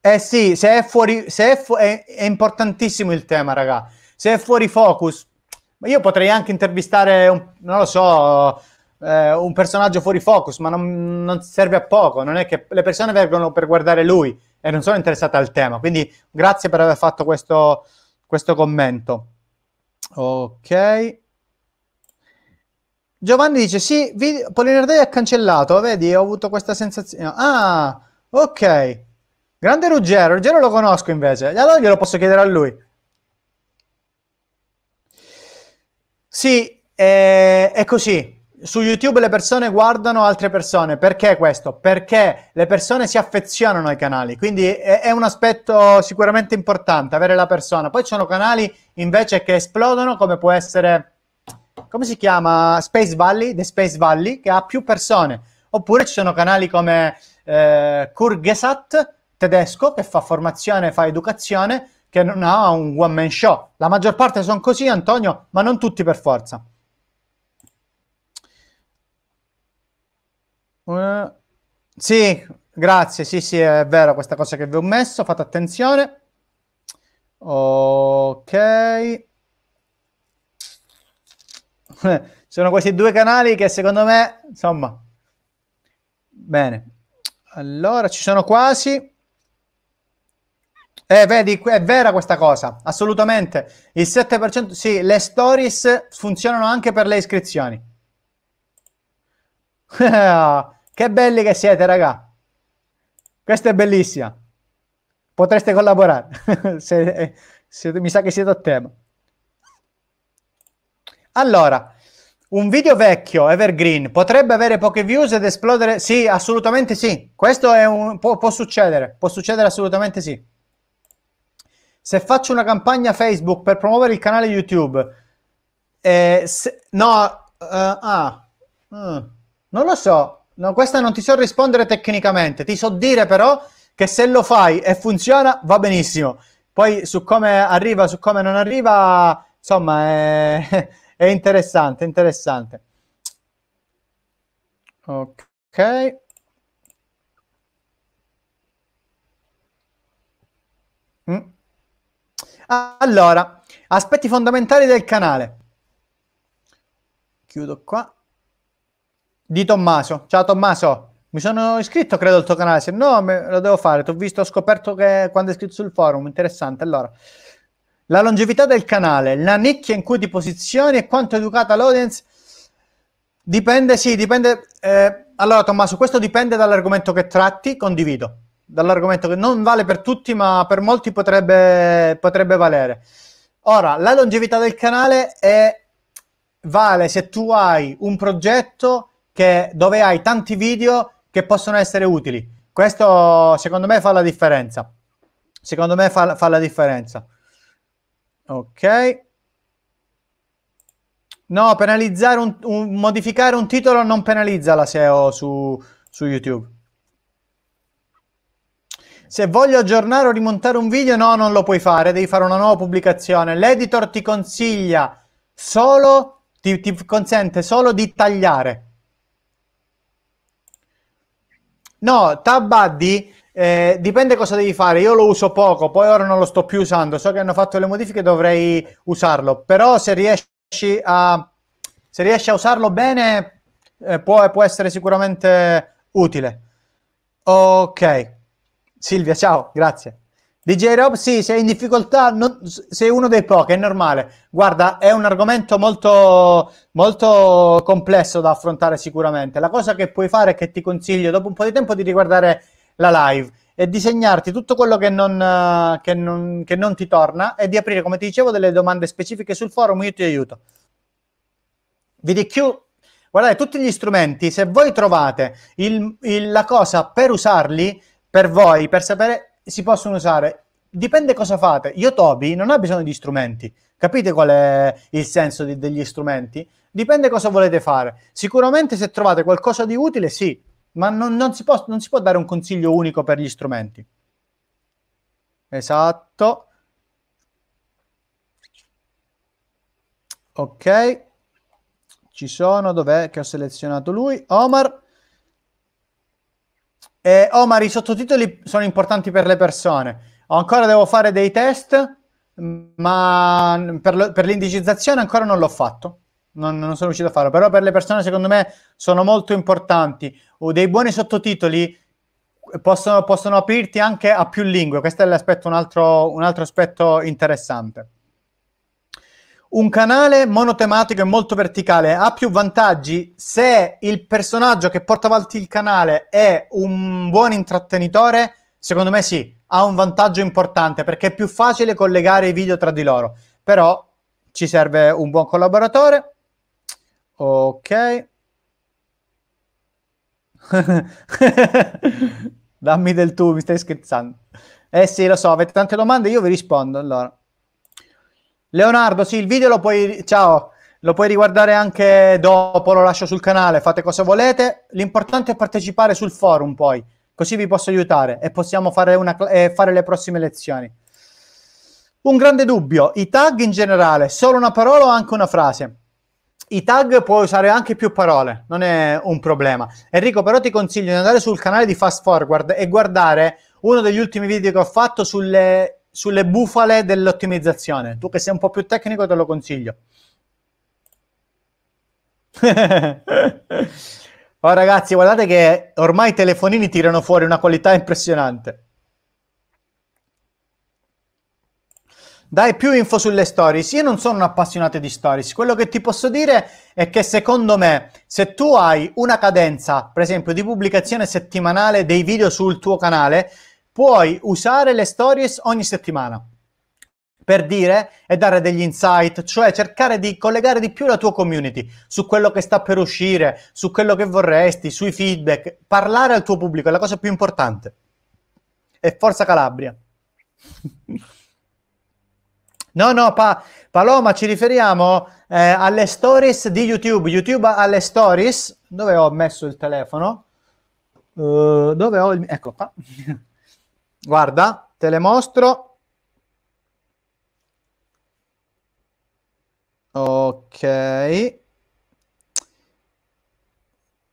Eh sì, se è fuori, se è, fu- è, è, importantissimo il tema, raga. Se è fuori focus, io potrei anche intervistare, un, non lo so, eh, un personaggio fuori focus, ma non, non, serve a poco, non è che le persone vengono per guardare lui e non sono interessate al tema. Quindi grazie per aver fatto questo, questo commento. Ok. Giovanni dice: Sì, vid- Polinardei ha cancellato. Vedi, ho avuto questa sensazione. Ah, ok. Grande Ruggero. Ruggero lo conosco invece. Allora glielo posso chiedere a lui. Sì, eh, è così su YouTube le persone guardano altre persone. Perché questo? Perché le persone si affezionano ai canali, quindi è, è un aspetto sicuramente importante avere la persona. Poi ci sono canali invece che esplodono, come può essere, come si chiama? Space Valley, The Space Valley, che ha più persone. Oppure ci sono canali come eh, Kurgesat, tedesco, che fa formazione, fa educazione, che non ha un one man show. La maggior parte sono così, Antonio, ma non tutti per forza. Uh, sì, grazie. Sì, sì, è vero questa cosa che vi ho messo. Fate attenzione. Ok. *laughs* Sono questi due canali che secondo me, insomma, bene. Allora, ci sono quasi. Eh, vedi, è vera questa cosa, assolutamente. Il 7%, sì, le stories funzionano anche per le iscrizioni. *laughs* che belli che siete, raga. Questa è bellissima. Potreste collaborare. *laughs* se, eh, se, mi sa che siete a tema. Allora, un video vecchio, evergreen, potrebbe avere poche views ed esplodere? Sì, assolutamente sì. Questo è un, può, può succedere. Può succedere assolutamente sì. Se faccio una campagna Facebook per promuovere il canale YouTube, eh, se, no, uh, ah, mm. Non lo so, no, questa non ti so rispondere tecnicamente, ti so dire però che se lo fai e funziona va benissimo. Poi su come arriva, su come non arriva, insomma, è, *laughs* è interessante, interessante. Ok. Mm. Allora, aspetti fondamentali del canale. Chiudo qua di Tommaso. Ciao Tommaso. Mi sono iscritto, credo, al tuo canale, se no me lo devo fare. Ti ho visto, ho scoperto che quando è scritto sul forum, interessante. Allora, la longevità del canale, la nicchia in cui ti posizioni e quanto è educata l'audience dipende, sì, dipende. Eh, allora, Tommaso, questo dipende dall'argomento che tratti, condivido. Dall'argomento che non vale per tutti, ma per molti potrebbe, potrebbe valere. Ora, la longevità del canale è, vale se tu hai un progetto che, dove hai tanti video che possono essere utili. Questo secondo me fa la differenza. Secondo me fa, fa la differenza. Ok. No, penalizzare un, un, modificare un titolo non penalizza la SEO su, su YouTube. Se voglio aggiornare o rimontare un video, no, non lo puoi fare, devi fare una nuova pubblicazione. L'editor ti consiglia solo, ti, ti consente solo di tagliare. No, Tab Buddy eh, dipende cosa devi fare. Io lo uso poco, poi ora non lo sto più usando. So che hanno fatto le modifiche, dovrei usarlo. Però se riesci a, se riesci a usarlo bene, eh, può, può essere sicuramente utile. Ok. Silvia, ciao, grazie. DJ Rob, sì, sei in difficoltà, non, sei uno dei pochi, è normale. Guarda, è un argomento molto, molto complesso da affrontare sicuramente. La cosa che puoi fare, è che ti consiglio dopo un po' di tempo, di riguardare la live e disegnarti tutto quello che non, eh, che non, che non ti torna e di aprire, come ti dicevo, delle domande specifiche sul forum, io ti aiuto. VDQ guardate tutti gli strumenti se voi trovate il, il, la cosa per usarli per voi per sapere si possono usare. Dipende cosa fate. Io, Yotobi non ha bisogno di strumenti. Capite qual è il senso di, degli strumenti? Dipende cosa volete fare. Sicuramente se trovate qualcosa di utile, sì, ma non, non, si, può, non si può dare un consiglio unico per gli strumenti. Esatto. Ok. Ci sono, dov'è che ho selezionato lui? Omar. Eh, Omar, oh, i sottotitoli sono importanti per le persone. Ancora devo fare dei test, mm, ma per, lo, per l'indicizzazione ancora non l'ho fatto. Non, non, sono riuscito a farlo, però per le persone secondo me sono molto importanti. O dei buoni sottotitoli possono, possono aprirti anche a più lingue. Questo è un altro, un altro aspetto interessante un canale monotematico e molto verticale ha più vantaggi se il personaggio che porta avanti il canale è un buon intrattenitore? Secondo me sì, ha un vantaggio importante perché è più facile collegare i video tra di loro. Però ci serve un buon collaboratore. Ok. *laughs* Dammi del tu, mi stai scherzando. Eh sì, lo so, avete tante domande, io vi rispondo allora. Leonardo, sì, il video lo puoi... Ciao! Lo puoi riguardare anche dopo, lo lascio sul canale, fate cosa volete. L'importante è partecipare sul forum poi, così vi posso aiutare e possiamo fare, una, eh, fare le prossime lezioni. Un grande dubbio, i tag in generale, solo una parola o anche una frase? I tag puoi usare anche più parole, non è un problema. Enrico, però ti consiglio di andare sul canale di Fast Forward e guardare uno degli ultimi video che ho fatto sulle sulle bufale dell'ottimizzazione. Tu che sei un po' più tecnico te lo consiglio. *laughs* oh ragazzi, guardate che ormai i telefonini tirano fuori una qualità impressionante. Dai più info sulle stories. Io non sono un appassionato di stories. Quello che ti posso dire è che secondo me, se tu hai una cadenza, per esempio, di pubblicazione settimanale dei video sul tuo canale, puoi usare le stories ogni settimana per dire e dare degli insight, cioè cercare di collegare di più la tua community su quello che sta per uscire, su quello che vorresti, sui feedback, parlare al tuo pubblico è la cosa più importante. E forza Calabria. no, no, pa- Paloma, ci riferiamo eh, alle stories di YouTube. YouTube alle stories, dove ho messo il telefono? Uh, dove ho il... Ecco qua. Guarda, te le mostro. Ok.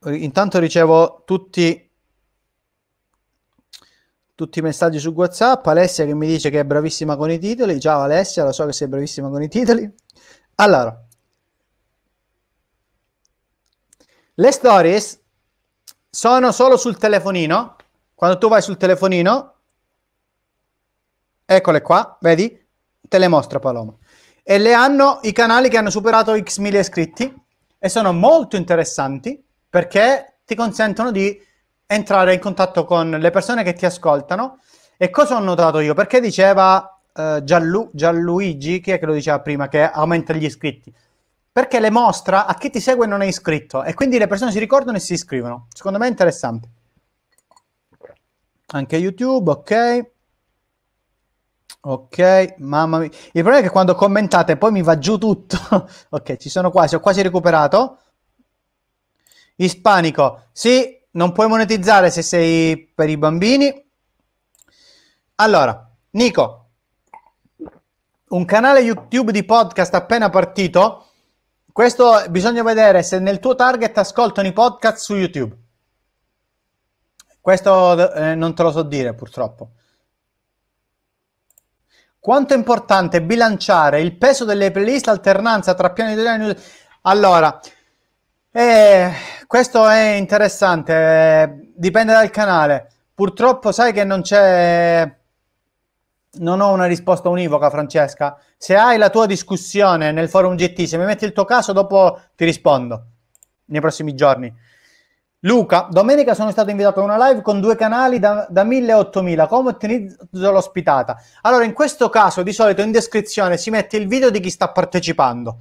Intanto ricevo tutti, tutti i messaggi su WhatsApp. Alessia che mi dice che è bravissima con i titoli. Ciao Alessia, lo so che sei bravissima con i titoli. Allora, le stories sono solo sul telefonino. Quando tu vai sul telefonino, Eccole qua, vedi? Te le mostro Paloma. E le hanno i canali che hanno superato x mila iscritti e sono molto interessanti perché ti consentono di entrare in contatto con le persone che ti ascoltano. E cosa ho notato io? Perché diceva eh, Gianlu- Gianluigi, chi è che lo diceva prima, che aumenta gli iscritti? Perché le mostra a chi ti segue e non è iscritto e quindi le persone si ricordano e si iscrivono. Secondo me è interessante. Anche YouTube, ok. Ok, mamma mia. Il problema è che quando commentate poi mi va giù tutto. *laughs* ok, ci sono quasi, ho quasi recuperato. Ispanico, sì, non puoi monetizzare se sei per i bambini. Allora, Nico, un canale YouTube di podcast appena partito. Questo bisogna vedere se nel tuo target ascoltano i podcast su YouTube. Questo eh, non te lo so dire purtroppo. Quanto è importante bilanciare il peso delle playlist, alternanza tra piani di italiani? Allora, eh, questo è interessante, eh, dipende dal canale. Purtroppo sai che non c'è... Non ho una risposta univoca, Francesca. Se hai la tua discussione nel forum GT, se mi metti il tuo caso, dopo ti rispondo nei prossimi giorni. Luca, domenica sono stato invitato a una live con due canali da, da 1000 a 8000. Come ottenizzo l'ospitata? Allora, in questo caso di solito in descrizione si mette il video di chi sta partecipando.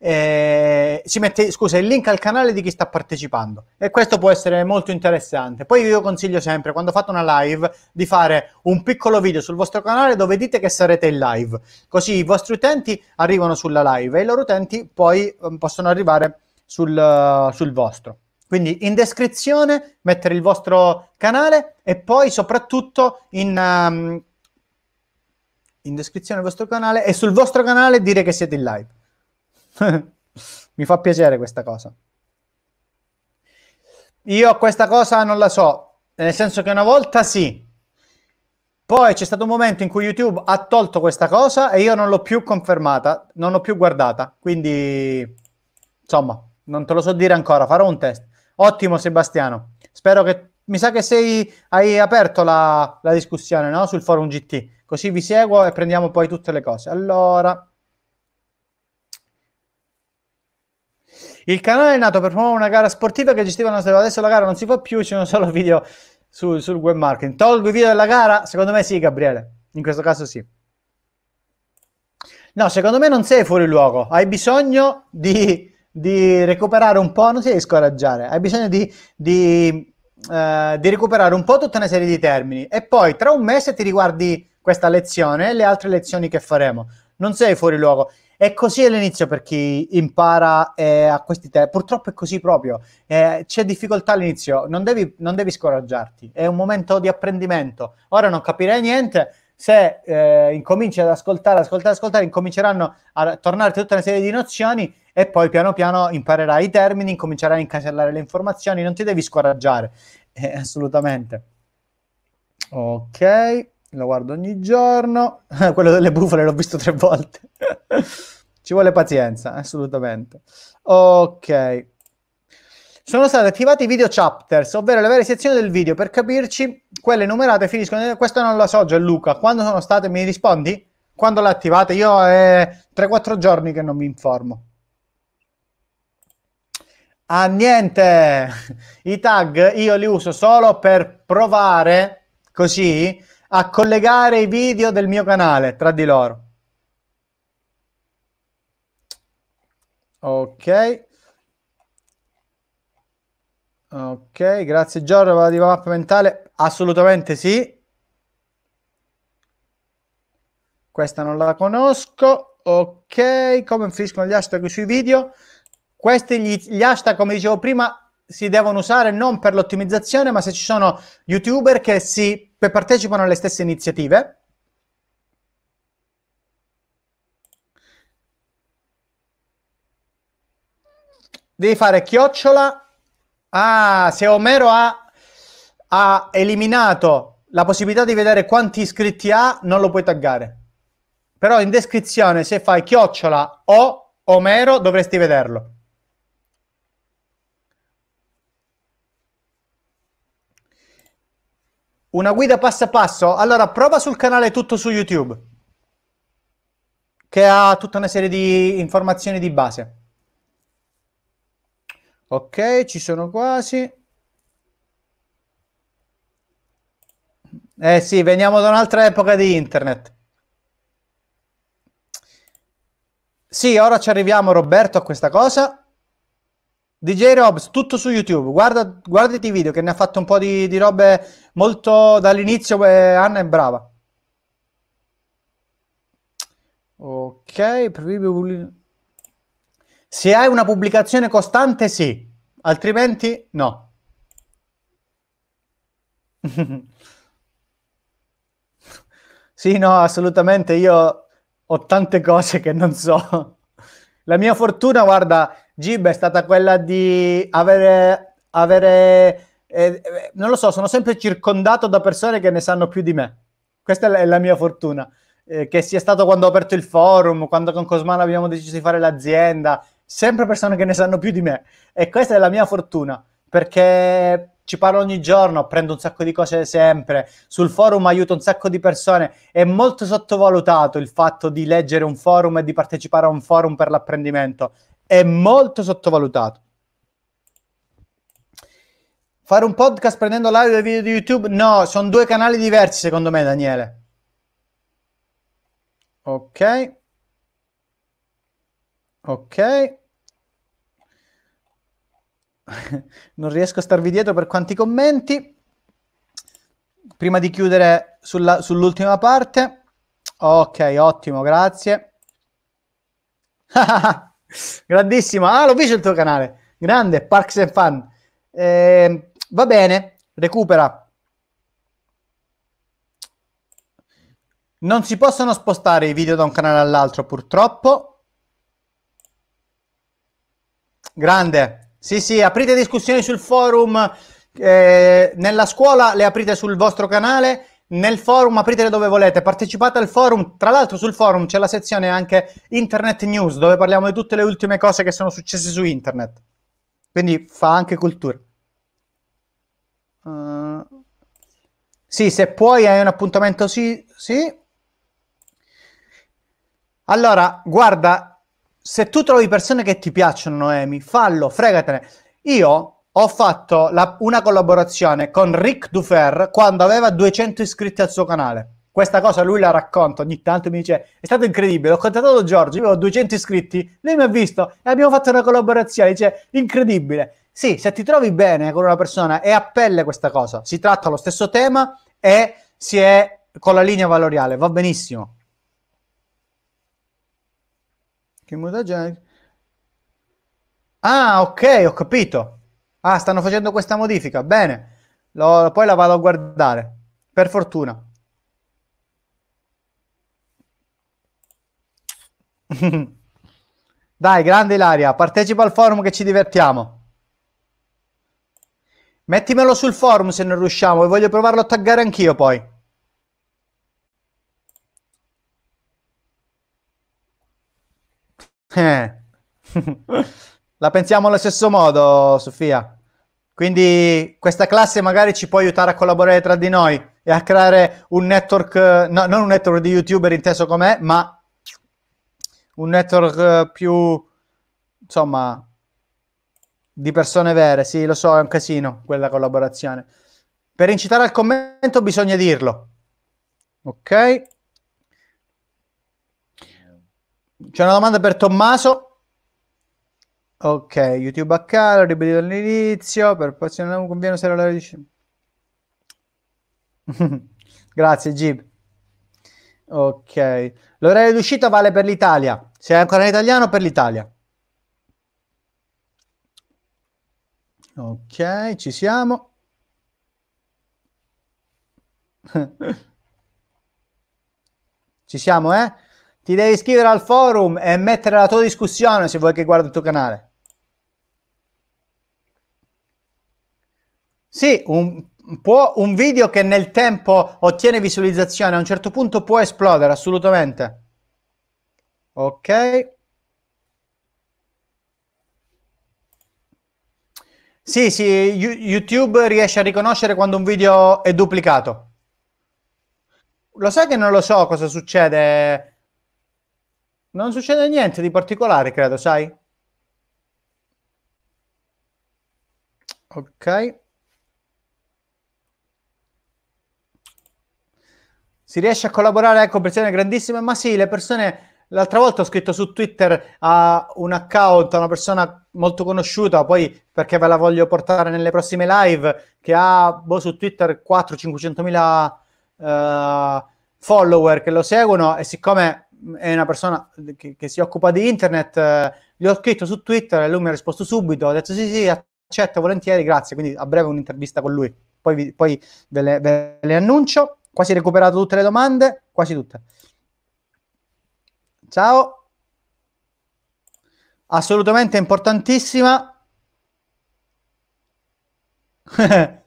Eh, si mette scusa il link al canale di chi sta partecipando e questo può essere molto interessante poi io consiglio sempre quando fate una live di fare un piccolo video sul vostro canale dove dite che sarete in live così i vostri utenti arrivano sulla live e i loro utenti poi ehm, possono arrivare sul, sul vostro quindi in descrizione mettere il vostro canale e poi soprattutto in, um, in descrizione il vostro canale e sul vostro canale dire che siete in live. *laughs* Mi fa piacere questa cosa. Io questa cosa non la so, nel senso che una volta sì. Poi c'è stato un momento in cui YouTube ha tolto questa cosa e io non l'ho più confermata, non l'ho più guardata. Quindi, insomma, non te lo so dire ancora, farò un test. Ottimo Sebastiano, spero che... Mi sa che sei... hai aperto la, la discussione no? sul forum GT, così vi seguo e prendiamo poi tutte le cose. Allora... Il canale è nato per promuovere una gara sportiva che gestiva la nostra adesso la gara non si fa più, ci sono solo video sul, sul web marketing. Tolgo i video della gara? Secondo me sì, Gabriele, in questo caso sì. No, secondo me non sei fuori luogo, hai bisogno di di recuperare un po', non si devi scoraggiare, hai bisogno di, di, eh, di, recuperare un po' tutta una serie di termini e poi tra un mese ti riguardi questa lezione e le altre lezioni che faremo. Non sei fuori luogo. È così all'inizio per chi impara eh, a questi termini. Purtroppo è così proprio. Eh, c'è difficoltà all'inizio, non devi, non devi scoraggiarti. È un momento di apprendimento. Ora non capirei niente, se eh, incominci ad ascoltare, ascoltare, ascoltare, incominceranno a tornare tutta una serie di nozioni e poi piano piano imparerai i termini, incomincerai a incasellare le informazioni, non ti devi scoraggiare, eh, assolutamente. Ok, lo guardo ogni giorno, *laughs* quello delle bufale l'ho visto tre volte. *laughs* Ci vuole pazienza, assolutamente. Ok. Sono state attivate i video chapters, ovvero le varie sezioni del video. Per capirci, quelle numerate finiscono... Questo non lo so, Gianluca. Quando sono state, mi rispondi? Quando le attivate? Io è eh, 3-4 giorni che non mi informo a niente. I tag io li uso solo per provare così a collegare i video del mio canale tra di loro. Ok. Ok, grazie Giorgio per la mappa mentale. Assolutamente sì. Questa non la conosco. Ok, come finiscono gli hashtag sui video? Questi gli, gli hashtag, come dicevo prima, si devono usare non per l'ottimizzazione, ma se ci sono youtuber che, si, che partecipano alle stesse iniziative. Devi fare chiocciola. Ah, se Omero ha, ha eliminato la possibilità di vedere quanti iscritti ha, non lo puoi taggare. Però in descrizione, se fai chiocciola o Omero, dovresti vederlo. Una guida passo passo? Allora, prova sul canale tutto su YouTube, che ha tutta una serie di informazioni di base. Ok, ci sono quasi. Eh sì, veniamo da un'altra epoca di internet. Sì, ora ci arriviamo Roberto a questa cosa. DJ Robs, tutto su YouTube, Guarda, guardati i video che ne ha fatto un po' di, di robe molto dall'inizio eh, Anna è brava. Ok, se hai una pubblicazione costante sì, altrimenti no. *laughs* sì, no, assolutamente, io ho tante cose che non so. La mia fortuna, guarda, Gib è stata quella di avere, avere eh, eh, non lo so, sono sempre circondato da persone che ne sanno più di me. Questa è la, è la mia fortuna. Eh, che sia stato quando ho aperto il forum, quando con Cosmano abbiamo deciso di fare l'azienda, sempre persone che ne sanno più di me. E questa è la mia fortuna, perché ci parlo ogni giorno, apprendo un sacco di cose sempre, sul forum aiuto un sacco di persone, è molto sottovalutato il fatto di leggere un forum e di partecipare a un forum per l'apprendimento, è molto sottovalutato. Fare un podcast prendendo l'audio dai video di YouTube? No, sono due canali diversi secondo me, Daniele. Ok. Ok. *laughs* non riesco a starvi dietro per quanti commenti. Prima di chiudere sulla, sull'ultima parte. Ok, ottimo, grazie. *laughs* Grandissimo. Ah, l'ho visto il tuo canale. Grande, Parks and Fun. Eh, Va bene, recupera. Non si possono spostare i video da un canale all'altro, purtroppo. Grande. Sì, sì, aprite discussioni sul forum. Eh, nella scuola le aprite sul vostro canale. Nel forum apritele dove volete, partecipate al forum. Tra l'altro sul forum c'è la sezione anche Internet News, dove parliamo di tutte le ultime cose che sono successe su internet. Quindi fa anche cultura. Eh, sì, se puoi hai un appuntamento, sì, sì. Allora, guarda, se tu trovi persone che ti piacciono, Noemi, fallo, fregatene. Io ho fatto la, una collaborazione con Rick Dufer quando aveva 200 iscritti al suo canale. Questa cosa lui la racconta ogni tanto, mi dice, è stato incredibile, ho contattato Giorgio, avevo 200 iscritti, lui mi ha visto e abbiamo fatto una collaborazione, dice, incredibile. Sì, se ti trovi bene con una persona e pelle questa cosa, si tratta lo stesso tema e si è con la linea valoriale, va benissimo. Che mutagene? Ah, ok, ho capito. Ah, stanno facendo questa modifica, bene. Lo, poi la vado a guardare, per fortuna. *laughs* Dai, grande Ilaria, partecipa al forum che ci divertiamo. Mettimelo sul forum se non riusciamo, e voglio provarlo a taggare anch'io poi. Eh. *laughs* La pensiamo allo stesso modo, Sofia. Quindi questa classe magari ci può aiutare a collaborare tra di noi e a creare un network, no, non un network di youtuber inteso com'è, ma un network più, insomma, di persone vere, sì, lo so, è un casino quella collaborazione. Per incitare al commento bisogna dirlo. Ok? C'è una domanda per Tommaso. Ok, YouTube a calo, ripetuto all'inizio, per poi se non conviene usare la *laughs* Grazie Gib. Ok, l'orario d'uscita vale per l'Italia. Se è ancora in italiano, per l'Italia. Ok, ci siamo. *laughs* ci siamo, eh? Ti devi iscrivere al forum e mettere la tua discussione se vuoi che guardi il tuo canale. Sì, un, può, un, video che nel tempo ottiene visualizzazione a un certo punto può esplodere, assolutamente. Ok. Sì, sì, YouTube riesce a riconoscere quando un video è duplicato. Lo sai che non lo so cosa succede? Non succede niente di particolare, credo, sai? Ok. Si riesce a collaborare, ecco, persone grandissime, ma sì, le persone L'altra volta ho scritto su Twitter a un account, a una persona molto conosciuta, poi perché ve la voglio portare nelle prossime live, che ha boh, su Twitter 4-500 mila eh, follower che lo seguono e siccome è una persona che, che si occupa di internet, eh, gli ho scritto su Twitter e lui mi ha risposto subito, ha detto sì sì, accetto volentieri, grazie, quindi a breve un'intervista con lui, poi, vi, poi ve, le, ve le annuncio, quasi recuperato tutte le domande, quasi tutte. Ciao. Assolutamente importantissima. *laughs*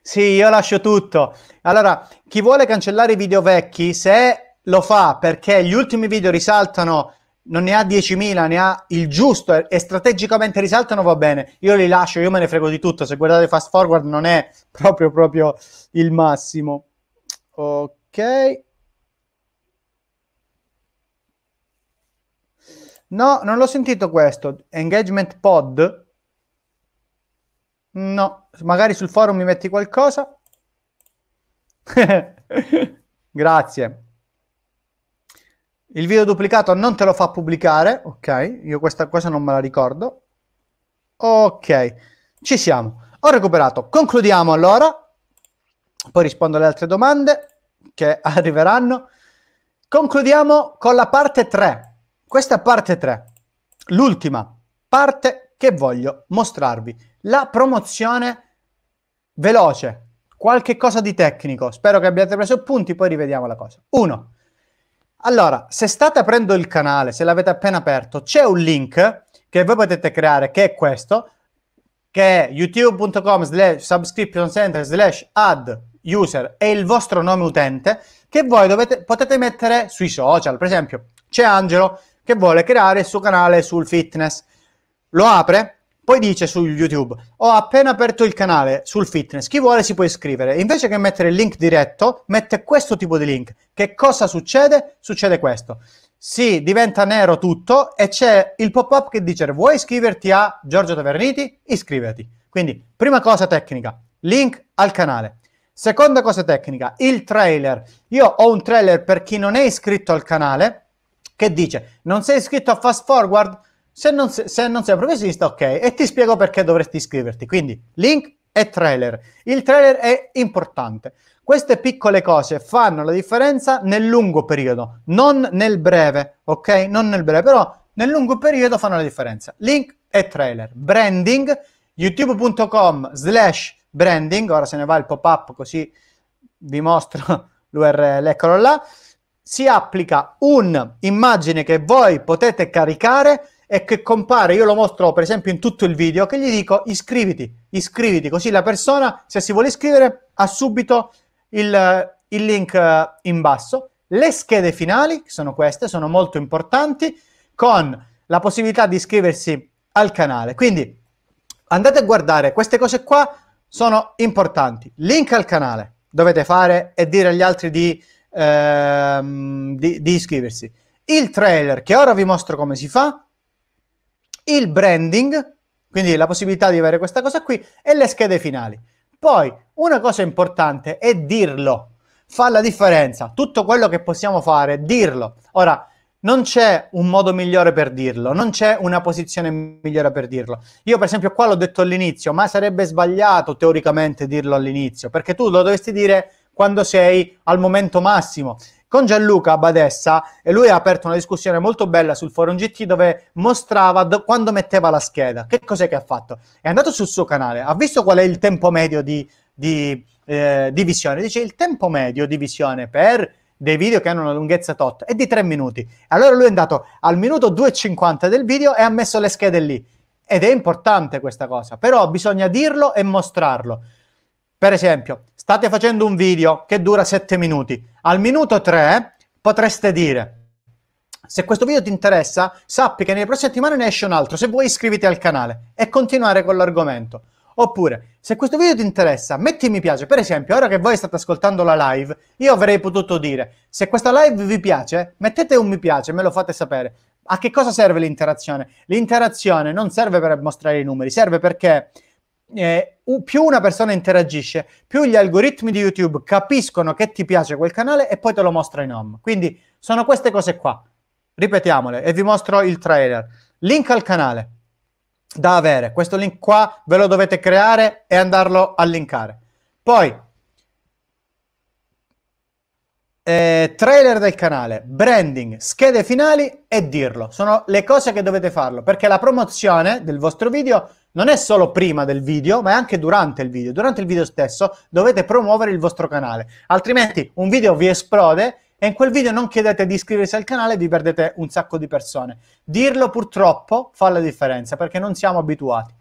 sì, io lascio tutto. Allora, chi vuole cancellare i video vecchi, se lo fa perché gli ultimi video risaltano non ne ha 10.000, ne ha il giusto e strategicamente risaltano, va bene. Io li lascio, io me ne frego di tutto. Se guardate fast forward non è proprio, proprio il massimo. Ok. No, non l'ho sentito questo. Engagement pod? No, magari sul forum mi metti qualcosa. *laughs* Grazie. Il video duplicato non te lo fa pubblicare, ok? Io questa cosa non me la ricordo. Ok, ci siamo. Ho recuperato. Concludiamo allora. Poi rispondo alle altre domande che *laughs* arriveranno. Concludiamo con la parte 3 questa è parte 3, l'ultima parte che voglio mostrarvi, la promozione veloce, qualche cosa di tecnico, spero che abbiate preso punti, poi rivediamo la cosa. 1. Allora, se state aprendo il canale, se l'avete appena aperto, c'è un link che voi potete creare, che è questo, che è youtube.com slash subscription center slash ad user e il vostro nome utente, che voi dovete, potete mettere sui social. Per esempio, c'è Angelo che vuole creare il suo canale sul fitness. Lo apre, poi dice su YouTube, ho appena aperto il canale sul fitness, chi vuole si può iscrivere. Invece che mettere il link diretto, mette questo tipo di link. Che cosa succede? Succede questo. Si diventa nero tutto e c'è il pop-up che dice vuoi iscriverti a Giorgio Taverniti? Iscriviti. Quindi, prima cosa tecnica, link al canale. Seconda cosa tecnica, il trailer. Io ho un trailer per chi non è iscritto al canale, che dice non sei iscritto a Fast Forward? Se non, se, non sei professionista, ok, e ti spiego perché dovresti iscriverti. Quindi link e trailer. Il trailer è importante. Queste piccole cose fanno la differenza nel lungo periodo, non nel breve, ok? Non nel breve, però nel lungo periodo fanno la differenza. Link e trailer. Branding, youtube.com slash branding, ora se ne va il pop-up così vi mostro *laughs* l'URL, eccolo là si applica un'immagine che voi potete caricare e che compare, io lo mostro per esempio in tutto il video, che gli dico iscriviti, iscriviti, così la persona se si vuole iscrivere ha subito il, il link eh, in basso. Le schede finali, che sono queste, sono molto importanti, con la possibilità di iscriversi al canale. Quindi andate a guardare queste cose qua, sono importanti. Link al canale, dovete fare e dire agli altri di ehm, di, di iscriversi. Il trailer, che ora vi mostro come si fa, il branding, quindi la possibilità di avere questa cosa qui, e le schede finali. Poi, una cosa importante è dirlo, fa la differenza. Tutto quello che possiamo fare, dirlo. Ora, non c'è un modo migliore per dirlo, non c'è una posizione migliore per dirlo. Io, per esempio, qua l'ho detto all'inizio, ma sarebbe sbagliato teoricamente dirlo all'inizio, perché tu lo dovresti dire quando sei al momento massimo. Con Gianluca Badessa, e lui ha aperto una discussione molto bella sul forum GT dove mostrava do- quando metteva la scheda. Che cos'è che ha fatto? È andato sul suo canale, ha visto qual è il tempo medio di, di, eh, di visione. Dice il tempo medio di visione per dei video che hanno una lunghezza tot è di 3 minuti. Allora lui è andato al minuto 2,50 del video e ha messo le schede lì. Ed è importante questa cosa, però bisogna dirlo e mostrarlo. Per esempio, state facendo un video che dura 7 minuti. Al minuto 3 potreste dire, se questo video ti interessa, sappi che nelle prossime settimane ne esce un altro. Se vuoi iscriviti al canale e continuare con l'argomento. Oppure, se questo video ti interessa, metti mi piace. Per esempio, ora che voi state ascoltando la live, io avrei potuto dire, se questa live vi piace, mettete un mi piace, me lo fate sapere. A che cosa serve l'interazione? L'interazione non serve per mostrare i numeri, serve perché eh, più una persona interagisce, più gli algoritmi di YouTube capiscono che ti piace quel canale e poi te lo mostra in home. Quindi sono queste cose qua. Ripetiamole e vi mostro il trailer. Link al canale da avere. Questo link qua ve lo dovete creare e andarlo a linkare. Poi eh, trailer del canale, branding, schede finali e dirlo. Sono le cose che dovete farlo perché la promozione del vostro video non è solo prima del video, ma è anche durante il video. Durante il video stesso dovete promuovere il vostro canale, altrimenti un video vi esplode e in quel video non chiedete di iscriversi al canale e vi perdete un sacco di persone. Dirlo purtroppo fa la differenza perché non siamo abituati.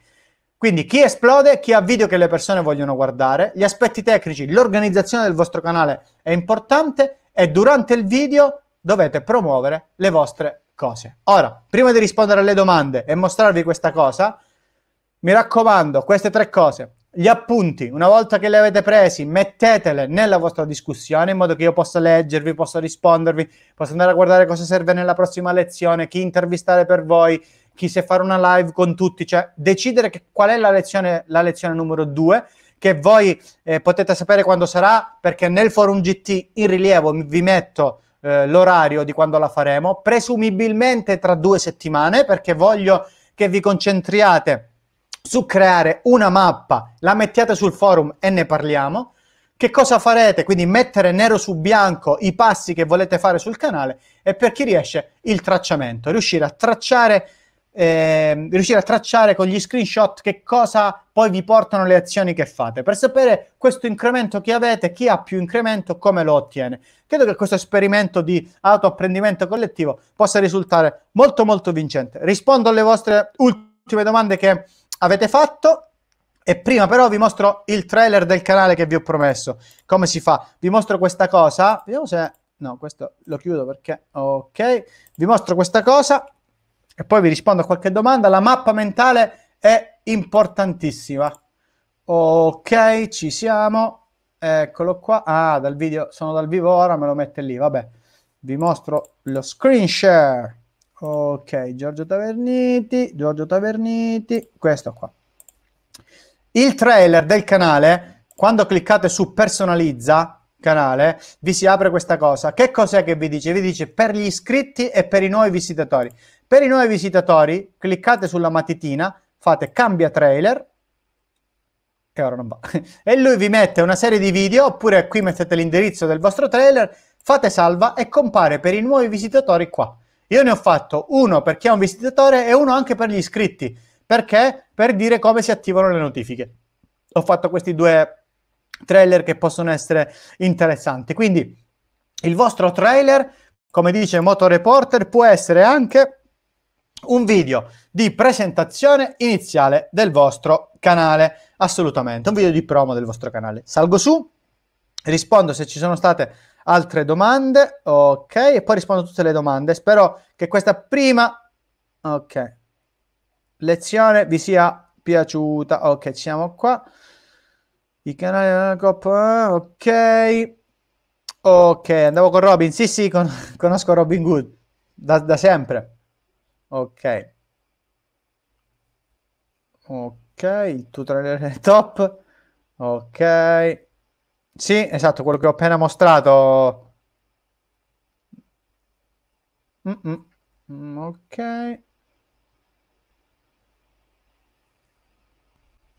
Quindi chi esplode, chi ha video che le persone vogliono guardare, gli aspetti tecnici, l'organizzazione del vostro canale è importante e durante il video dovete promuovere le vostre cose. Ora, prima di rispondere alle domande e mostrarvi questa cosa, mi raccomando, queste tre cose. Gli appunti, una volta che li avete presi, mettetele nella vostra discussione in modo che io possa leggervi, possa rispondervi, possa andare a guardare cosa serve nella prossima lezione, chi intervistare per voi, chi se fare una live con tutti, cioè decidere che, qual è la lezione, la lezione numero due, che voi eh, potete sapere quando sarà perché nel forum GT in rilievo vi metto eh, l'orario di quando la faremo, presumibilmente tra due settimane perché voglio che vi concentriate su creare una mappa, la mettiate sul forum e ne parliamo. Che cosa farete? Quindi mettere nero su bianco i passi che volete fare sul canale e per chi riesce il tracciamento, riuscire a tracciare, eh, riuscire a tracciare con gli screenshot che cosa poi vi portano le azioni che fate, per sapere questo incremento che avete, chi ha più incremento, come lo ottiene. Credo che questo esperimento di autoapprendimento collettivo possa risultare molto molto vincente. Rispondo alle vostre ultime domande che avete fatto e prima però vi mostro il trailer del canale che vi ho promesso. Come si fa? Vi mostro questa cosa. Vediamo se... No, questo lo chiudo perché... Ok. Vi mostro questa cosa e poi vi rispondo a qualche domanda. La mappa mentale è importantissima. Ok, ci siamo. Eccolo qua. Ah, dal video sono dal vivo ora, me lo mette lì. Vabbè, vi mostro lo screen share. Ok, Giorgio Taverniti, Giorgio Taverniti, questo qua. Il trailer del canale, quando cliccate su personalizza canale, vi si apre questa cosa. Che cos'è che vi dice? Vi dice per gli iscritti e per i nuovi visitatori. Per i nuovi visitatori cliccate sulla matitina, fate cambia trailer e ora non va. *laughs* e lui vi mette una serie di video, oppure qui mettete l'indirizzo del vostro trailer, fate salva e compare per i nuovi visitatori qua io ne ho fatto uno per chi è un visitatore e uno anche per gli iscritti. Perché? Per dire come si attivano le notifiche. Ho fatto questi due trailer che possono essere interessanti. Quindi il vostro trailer, come dice Motor Reporter, può essere anche un video di presentazione iniziale del vostro canale, assolutamente, un video di promo del vostro canale. Salgo su, rispondo se ci sono state altre domande. Ok, e poi rispondo a tutte le domande. Spero che questa prima ok. lezione vi sia piaciuta. Ok, siamo qua. I canali della coppa. Ok. Ok, andavo con Robin. Sì, sì, con *laughs* conosco Robin Good da, da sempre. Ok. Ok, il tutorial è top. Ok. Sì, esatto, quello che ho appena mostrato. Mm -mm. Ok.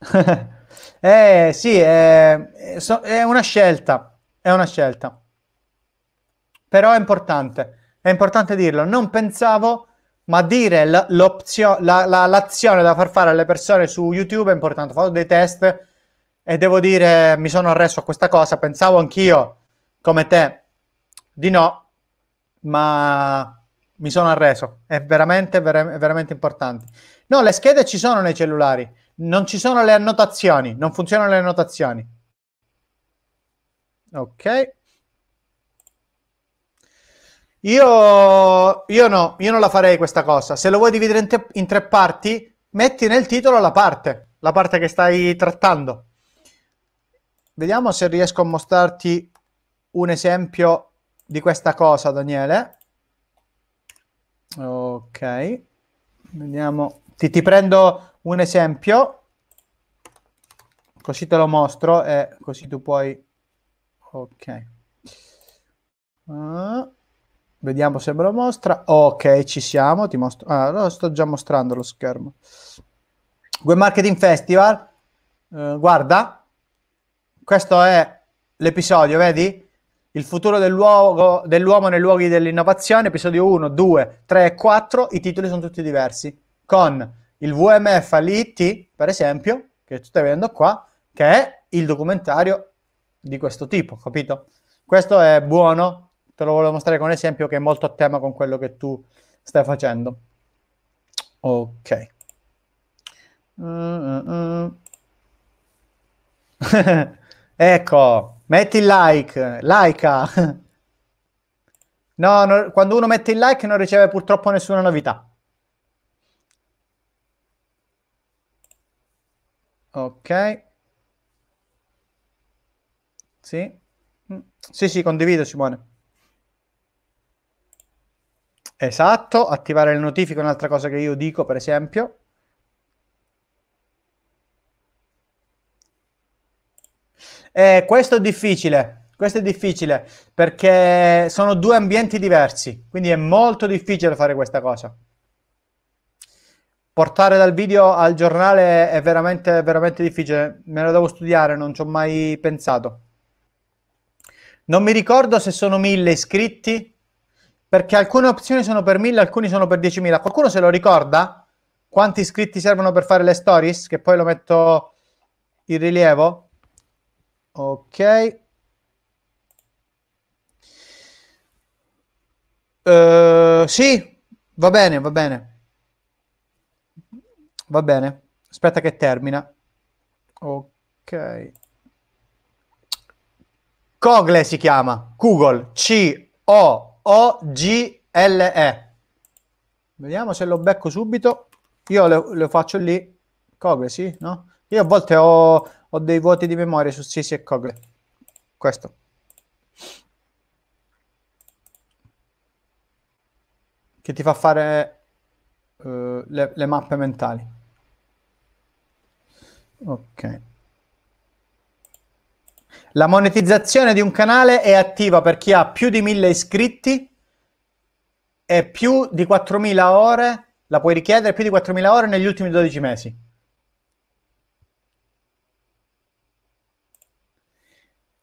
*laughs* eh, sì, è, eh, è, una scelta, è una scelta. Però è importante, è importante dirlo. Non pensavo, ma dire l'opzione, l'azione la, la, da far fare alle persone su YouTube è importante. Ho fatto dei test e devo dire mi sono arreso a questa cosa, pensavo anch'io come te di no, ma mi sono arreso, è veramente, ver- veramente importante. No, le schede ci sono nei cellulari, non ci sono le annotazioni, non funzionano le annotazioni. Ok. Io, io, no, io non la farei questa cosa. Se lo vuoi dividere in, te- in tre parti, metti nel titolo la parte, la parte che stai trattando. Vediamo se riesco a mostrarti un esempio di questa cosa, Daniele. Ok, vediamo. Ti, ti prendo un esempio, così te lo mostro e così tu puoi... Ok. Uh, vediamo se me lo mostra. Ok, ci siamo. Ti mostro... Ah, lo sto già mostrando lo schermo. Web Marketing Festival. Uh, guarda, questo è l'episodio, vedi? Il futuro del luogo, dell'uomo nei luoghi dell'innovazione, episodio 1, 2, 3 e 4, i titoli sono tutti diversi, con il VMF all'IT, per esempio, che tu stai vedendo qua, che è il documentario di questo tipo, capito? Questo è buono, te lo volevo mostrare con un esempio che è molto a tema con quello che tu stai facendo. Ok. Mm-mm. *laughs* Ecco, metti il like, like. No, no, quando uno mette il like non riceve purtroppo nessuna novità. Ok. Sì. Mm. Sì, sì, condivido Simone. Esatto, attivare le notifiche è un'altra cosa che io dico, per esempio. Eh, questo è difficile, questo è difficile perché sono due ambienti diversi, quindi è molto difficile fare questa cosa. Portare dal video al giornale è veramente, veramente difficile, me lo devo studiare, non ci ho mai pensato. Non mi ricordo se sono mille iscritti, perché alcune opzioni sono per mille, alcuni sono per 10.000. Qualcuno se lo ricorda? Quanti iscritti servono per fare le stories? Che poi lo metto in rilievo? Ok. Uh, sì, va bene, va bene. Va bene. Aspetta che termina. Ok. Cogle si chiama. Google. C-O-O-G-L-E. Vediamo se lo becco subito. Io lo, faccio lì. Cogle, sì, no? Io a volte ho ho dei vuoti di memoria su Sisi e Cogle. Questo. Che ti fa fare uh, le, le mappe mentali. Ok. La monetizzazione di un canale è attiva per chi ha più di 1000 iscritti e più di 4000 ore, la puoi richiedere più di 4000 ore negli ultimi 12 mesi.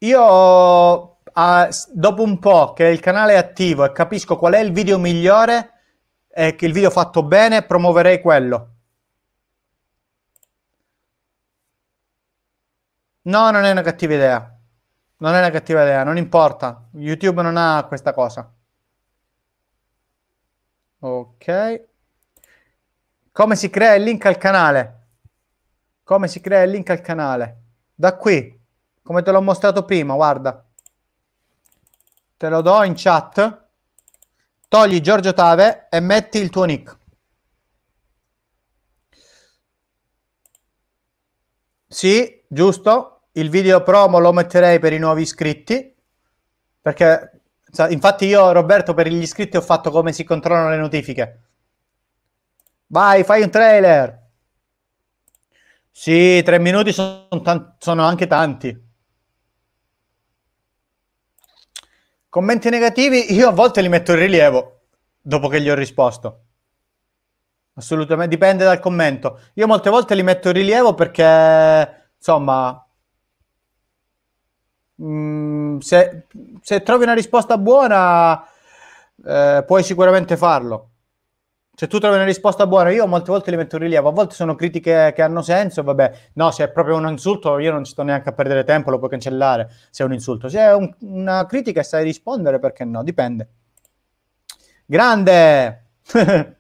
Io a, dopo un po' che il canale è attivo e capisco qual è il video migliore e che il video fatto bene, promuoverei quello. No, non è una cattiva idea. Non è una cattiva idea, non importa. YouTube non ha questa cosa. Ok. Come si crea il link al canale? Come si crea il link al canale? Da qui come te l'ho mostrato prima, guarda. Te lo do in chat. Togli Giorgio Tave e metti il tuo nick. Sì, giusto. Il video promo lo metterei per i nuovi iscritti. Perché, infatti, io, Roberto, per gli iscritti ho fatto come si controllano le notifiche. Vai, fai un trailer. Sì, tre minuti sono, sono anche tanti. Commenti negativi io a volte li metto in rilievo dopo che gli ho risposto. Assolutamente, dipende dal commento. Io molte volte li metto in rilievo perché, insomma, mh, mm, se, se, trovi una risposta buona, eh, puoi sicuramente farlo se tu trovi una risposta buona, io molte volte le metto in rilievo, a volte sono critiche che hanno senso, vabbè, no, se è proprio un insulto io non ci sto neanche a perdere tempo, lo puoi cancellare se è un insulto, se è un, una critica e sai rispondere, perché no, dipende. Grande! *laughs*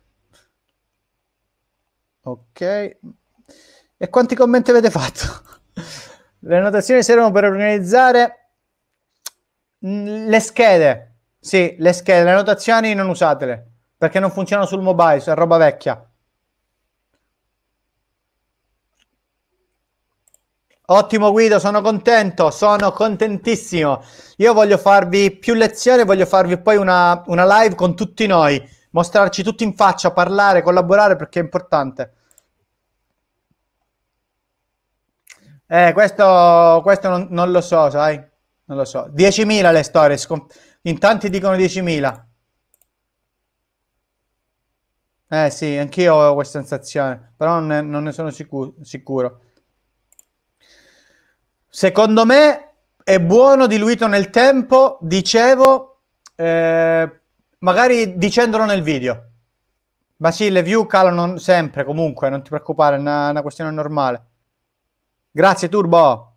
ok. E quanti commenti avete fatto? *laughs* le notazioni servono per organizzare mm, le schede, sì, le schede, le notazioni non usatele perché non funziona sul mobile, è roba vecchia. Ottimo Guido, sono contento, sono contentissimo. Io voglio farvi più lezioni, voglio farvi poi una, una live con tutti noi, mostrarci tutti in faccia, parlare, collaborare perché è importante. Eh, questo, questo non, non, lo so, sai? Non lo so. 10.000 le storie, in tanti dicono 10.000. Eh sì, anch'io ho questa sensazione, però non ne, non ne sono sicuro, sicuro. Secondo me è buono diluito nel tempo, dicevo, eh, magari dicendolo nel video. Ma sì, le view calano sempre, comunque, non ti preoccupare, è una, una questione normale. Grazie Turbo.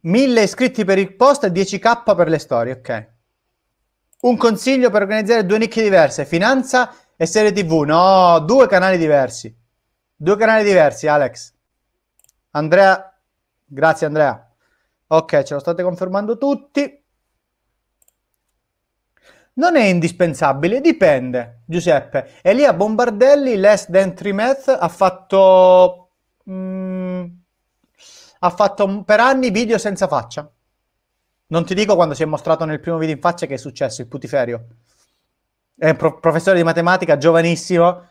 1000 iscritti per il post e 10k per le storie, ok. Un consiglio per organizzare due nicchie diverse, finanza e serie TV. No, due canali diversi. Due canali diversi, Alex. Andrea, grazie Andrea. Ok, ce lo state confermando tutti. Non è indispensabile, dipende, Giuseppe. Elia Bombardelli, Less Than 3 Math, ha fatto... Mm, ha fatto per anni video senza faccia. Non ti dico quando si è mostrato nel primo video in faccia che è successo, il putiferio. È un pro- professore di matematica giovanissimo.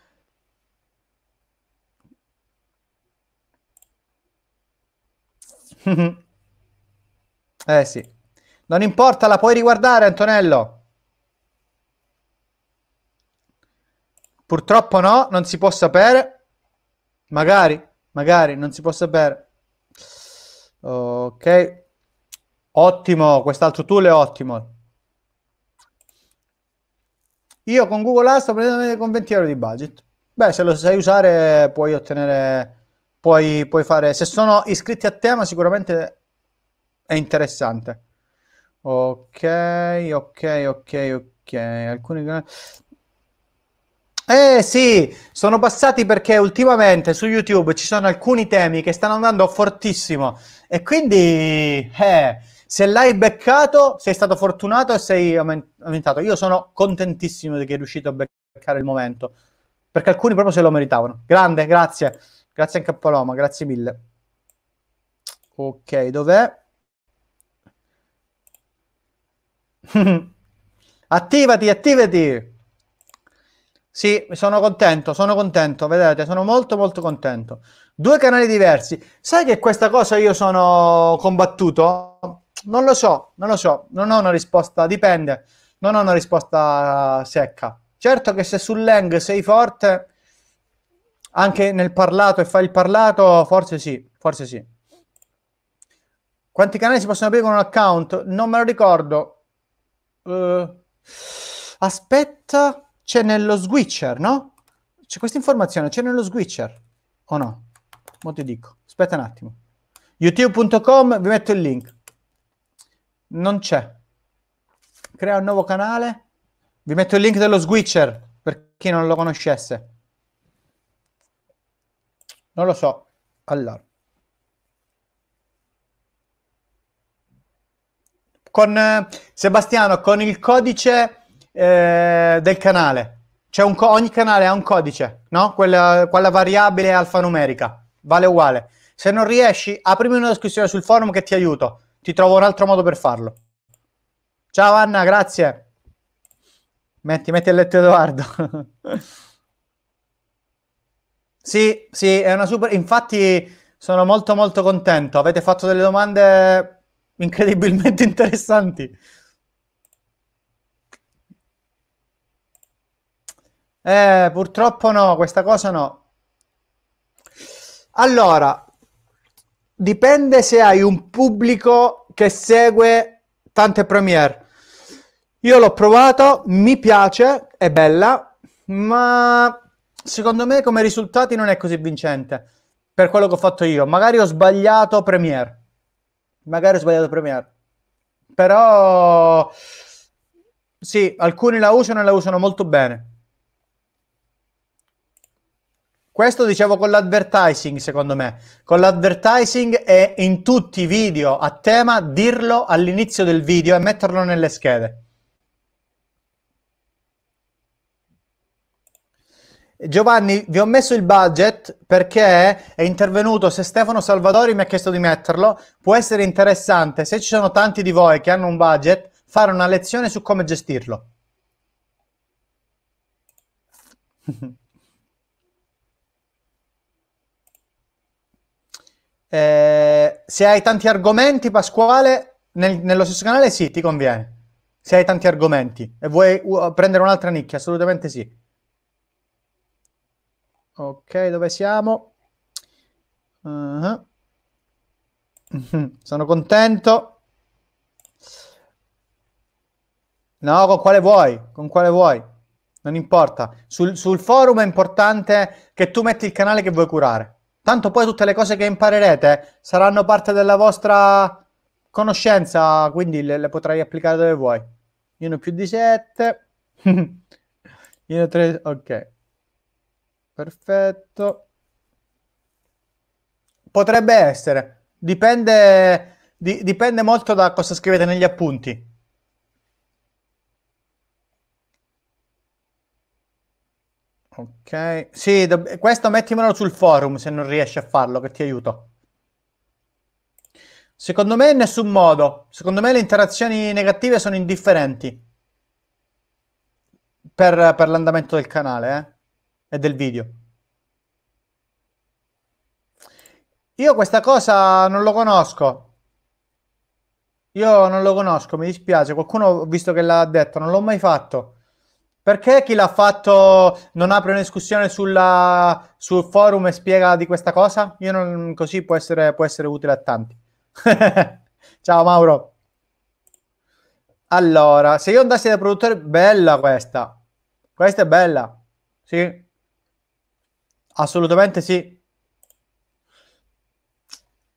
*laughs* eh sì. Non importa, la puoi riguardare, Antonello. Purtroppo no, non si può sapere. Magari, magari, non si può sapere. Ok. Ottimo, quest'altro tool è ottimo. Io con Google Ads sto prendendo con 20 euro di budget. Beh, se lo sai usare puoi ottenere, puoi, puoi fare, se sono iscritti a tema sicuramente è interessante. Ok, ok, ok, ok. Alcuni... Eh sì, sono passati perché ultimamente su YouTube ci sono alcuni temi che stanno andando fortissimo e quindi eh, se l'hai beccato, sei stato fortunato e sei aumentato. Io sono contentissimo di che è riuscito a beccare il momento, perché alcuni proprio se lo meritavano. Grande, grazie. Grazie anche a Paloma, grazie mille. Ok, dov'è? *laughs* attivati, attivati. Sì, sono contento, sono contento, vedete, sono molto molto contento. Due canali diversi. Sai che questa cosa io sono combattuto? Non lo so, non lo so, non ho una risposta, dipende, non ho una risposta secca. Certo che se sul Lang sei forte, anche nel parlato e fai il parlato, forse sì, forse sì. Quanti canali si possono aprire con un account? Non me lo ricordo. Uh, aspetta, c'è nello switcher, no? C'è questa informazione, c'è nello switcher o no? Mo ti dico, aspetta un attimo. youtube.com, vi metto il link. Non c'è. Crea un nuovo canale. Vi metto il link dello switcher per chi non lo conoscesse. Non lo so. Allora. Con eh, Sebastiano, con il codice eh, del canale. C'è un co- ogni canale ha un codice, no? Quella, quella variabile alfanumerica. Vale uguale. Se non riesci, aprimi una discussione sul forum che ti aiuto. Ti trovo un altro modo per farlo. Ciao Anna, grazie. Metti, metti a letto Edoardo. *laughs* sì, sì, è una super... Infatti sono molto molto contento. Avete fatto delle domande incredibilmente *laughs* interessanti. Eh, purtroppo no, questa cosa no. Allora, dipende se hai un pubblico che segue tante premiere. Io l'ho provato, mi piace, è bella, ma secondo me come risultati non è così vincente per quello che ho fatto io. Magari ho sbagliato premiere, magari ho sbagliato premiere, però sì, alcuni la usano e la usano molto bene questo dicevo con l'advertising, secondo me. Con l'advertising è in tutti i video a tema dirlo all'inizio del video e metterlo nelle schede. Giovanni, vi ho messo il budget perché è intervenuto, se Stefano Salvadori mi ha chiesto di metterlo, può essere interessante, se ci sono tanti di voi che hanno un budget, fare una lezione su come gestirlo. *laughs* Eh, se hai tanti argomenti, Pasquale, nel, nello stesso canale sì, ti conviene. Se hai tanti argomenti e vuoi uh, prendere un'altra nicchia, assolutamente sì. Ok, dove siamo? Uh -huh. *laughs* Sono contento. No, con quale vuoi, con quale vuoi. Non importa. Sul, sul forum è importante che tu metti il canale che vuoi curare. Tanto poi tutte le cose che imparerete saranno parte della vostra conoscenza, quindi le, le potrai applicare dove vuoi. Io ho più di 7. 1, 3, ok. Perfetto. Potrebbe essere, dipende, di, dipende molto da cosa scrivete negli appunti. Ok, sì, do... questo mettimelo sul forum se non riesci a farlo, che ti aiuto. Secondo me in nessun modo. Secondo me le interazioni negative sono indifferenti per, per l'andamento del canale eh? e del video. Io questa cosa non lo conosco. Io non lo conosco, mi dispiace. Qualcuno ho visto che l'ha detto, non l'ho mai fatto. Perché chi l'ha fatto non apre una discussione sulla, sul forum e spiega di questa cosa? Io non, così può essere, può essere utile a tanti. *laughs* Ciao Mauro. Allora, se io andassi da produttore, bella questa. Questa è bella. Sì. Assolutamente sì.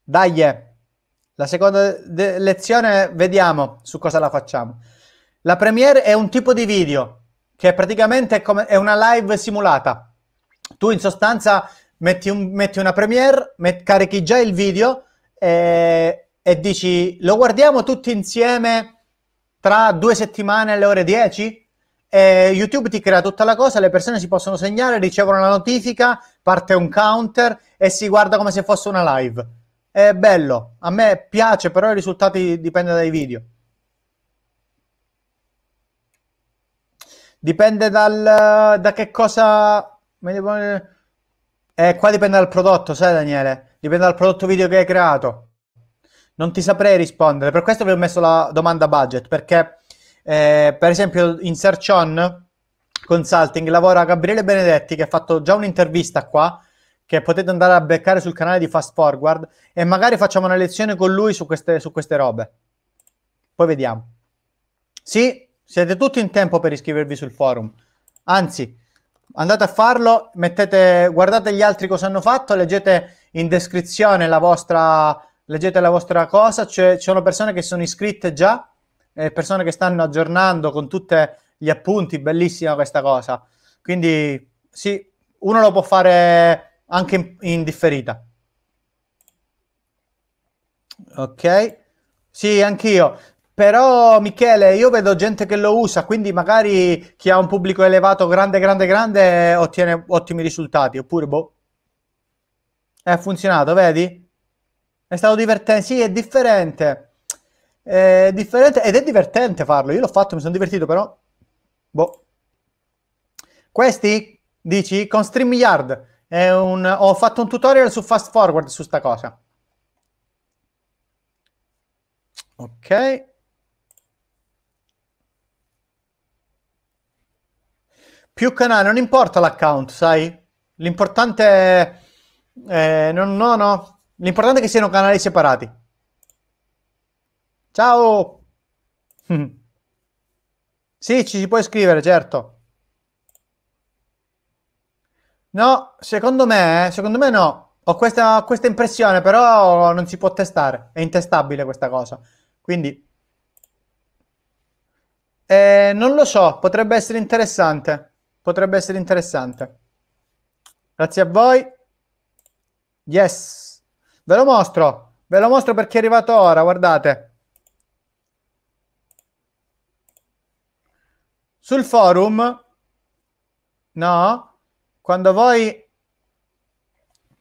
Dai, eh. la seconda lezione vediamo su cosa la facciamo. La premiere è un tipo di video che praticamente è, come, è una live simulata. Tu in sostanza metti, un, metti una premiere, met, carichi già il video e, eh, e dici lo guardiamo tutti insieme tra due settimane alle ore 10? E YouTube ti crea tutta la cosa, le persone si possono segnare, ricevono la notifica, parte un counter e si guarda come se fosse una live. È bello, a me piace, però i risultati dipendono dai video. Dipende dal, eh, da che cosa... Eh, qua dipende dal prodotto, sai Daniele? Dipende dal prodotto video che hai creato. Non ti saprei rispondere, per questo vi ho messo la domanda budget, perché eh, per esempio in Search On Consulting lavora Gabriele Benedetti che ha fatto già un'intervista qua, che potete andare a beccare sul canale di Fast Forward e magari facciamo una lezione con lui su queste, su queste robe. Poi vediamo. Sì, siete tutti in tempo per iscrivervi sul forum. Anzi, andate a farlo, mettete, guardate gli altri cosa hanno fatto, leggete in descrizione la vostra, leggete la vostra cosa. C'è, cioè, ci sono persone che sono iscritte già, eh, persone che stanno aggiornando con tutti gli appunti. Bellissima questa cosa. Quindi, sì, uno lo può fare anche in, in differita. Ok. Sì, anch'io. Però Michele, io vedo gente che lo usa, quindi magari chi ha un pubblico elevato, grande, grande, grande, ottiene ottimi risultati, oppure boh. È eh, funzionato, vedi? È stato divertente, sì, è differente. È differente ed è divertente farlo, io l'ho fatto, mi sono divertito, però boh. Questi, dici, con StreamYard, Yard, un... ho fatto un tutorial su Fast Forward su sta cosa. Ok. Più canali, non importa l'account, sai? L'importante è... Eh, no, no, no. L'importante è che siano canali separati. Ciao! *laughs* sì, ci si può iscrivere, certo. No, secondo me, secondo me no. Ho questa, questa impressione, però non si può testare. È intestabile questa cosa. Quindi... Eh, non lo so, potrebbe essere interessante potrebbe essere interessante. Grazie a voi. Yes. Ve lo mostro. Ve lo mostro perché è arrivato ora, guardate. Sul forum, no, quando voi...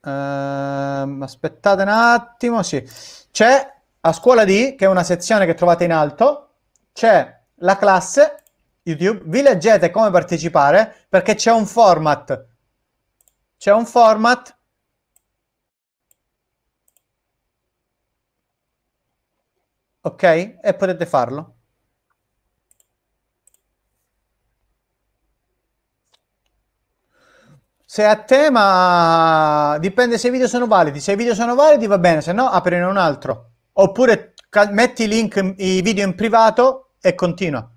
Ehm, aspettate un attimo, sì. C'è a scuola D, che è una sezione che trovate in alto, c'è la classe YouTube, vi leggete come partecipare perché c'è un format. C'è un format. Ok? E potete farlo. Se a tema dipende se i video sono validi. Se i video sono validi va bene, se no aprine un altro. Oppure metti link, i video in privato e continua.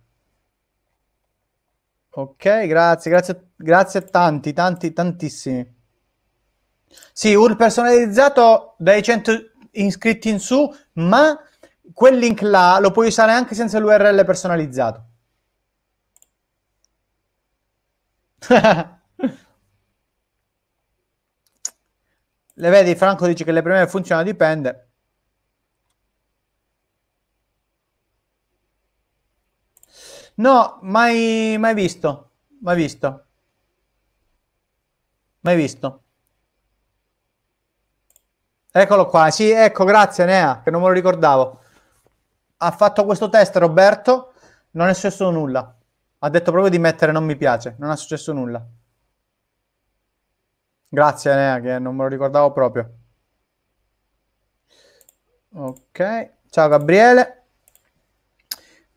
Ok, grazie, grazie, grazie a tanti, tanti, tantissimi. Sì, un personalizzato dai 100 iscritti in su, ma quel link là lo puoi usare anche senza l'URL personalizzato. *laughs* le vedi, Franco dice che le premesse funzionano, dipende. No, mai, mai visto, mai visto. Mai visto. Eccolo qua, sì, ecco, grazie Nea, che non me lo ricordavo. Ha fatto questo test Roberto, non è successo nulla. Ha detto proprio di mettere non mi piace, non è successo nulla. Grazie Nea, che non me lo ricordavo proprio. Ok, ciao Gabriele.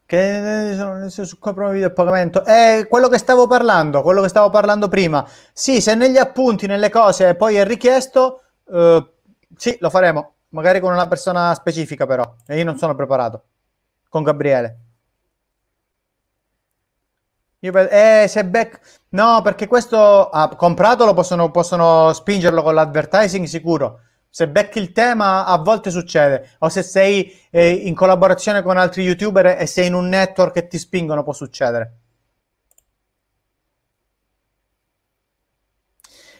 Che eh, nel senso, coprono video a pagamento. È eh, quello che stavo parlando, quello che stavo parlando prima. Sì, se negli appunti, nelle cose, poi è richiesto, eh, sì, lo faremo. Magari con una persona specifica, però. E io non sono preparato. Con Gabriele. Io per... Eh, se back... No, perché questo... Ah, comprato possono, possono spingerlo con l'advertising sicuro se becchi il tema, a volte succede. O se sei eh, in collaborazione con altri youtuber e sei in un network e ti spingono, può succedere.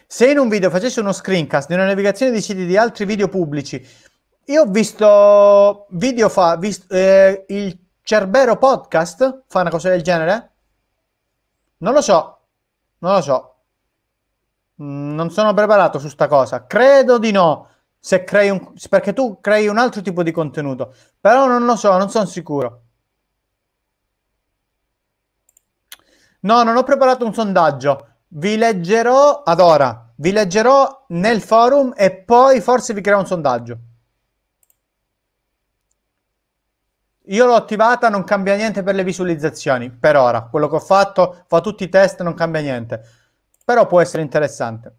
Se in un video facessi uno screencast di una navigazione di siti di altri video pubblici, io ho visto video fa, visto, eh, il Cerbero Podcast fa una cosa del genere? Non lo so, non lo so. Mm, non sono preparato su sta cosa. Credo di no. Se crei un, perché tu crei un altro tipo di contenuto, però non lo so, non sono sicuro. No, non ho preparato un sondaggio. Vi leggerò ad ora, vi leggerò nel forum e poi forse vi creo un sondaggio. Io l'ho attivata, non cambia niente per le visualizzazioni, per ora. Quello che ho fatto, fa tutti i test, non cambia niente. Però può essere interessante.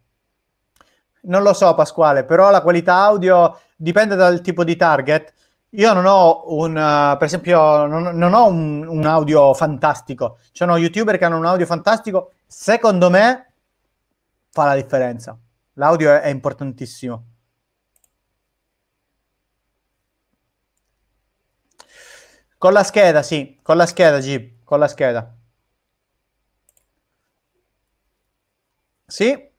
Non lo so Pasquale, però la qualità audio dipende dal tipo di target. Io non ho un, uh, per esempio, non, non ho un, un, audio fantastico. Ci sono youtuber che hanno un audio fantastico. Secondo me fa la differenza. L'audio è, è importantissimo. Con la scheda, sì, con la scheda, Jeep, con la scheda. Sì.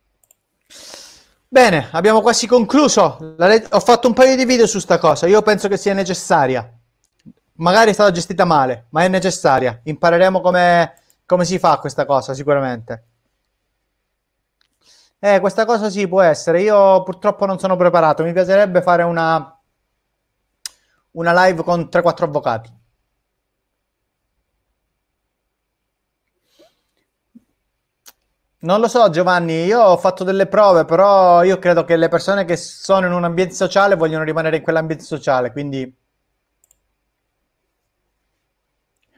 Bene, abbiamo quasi concluso. Le- ho fatto un paio di video su sta cosa. Io penso che sia necessaria. Magari è stata gestita male, ma è necessaria. Impareremo come, come si fa questa cosa, sicuramente. Eh, questa cosa sì, può essere. Io purtroppo non sono preparato. Mi piacerebbe fare una, una live con 3-4 avvocati. Non lo so Giovanni, io ho fatto delle prove, però io credo che le persone che sono in un ambiente sociale vogliono rimanere in quell'ambiente sociale, quindi...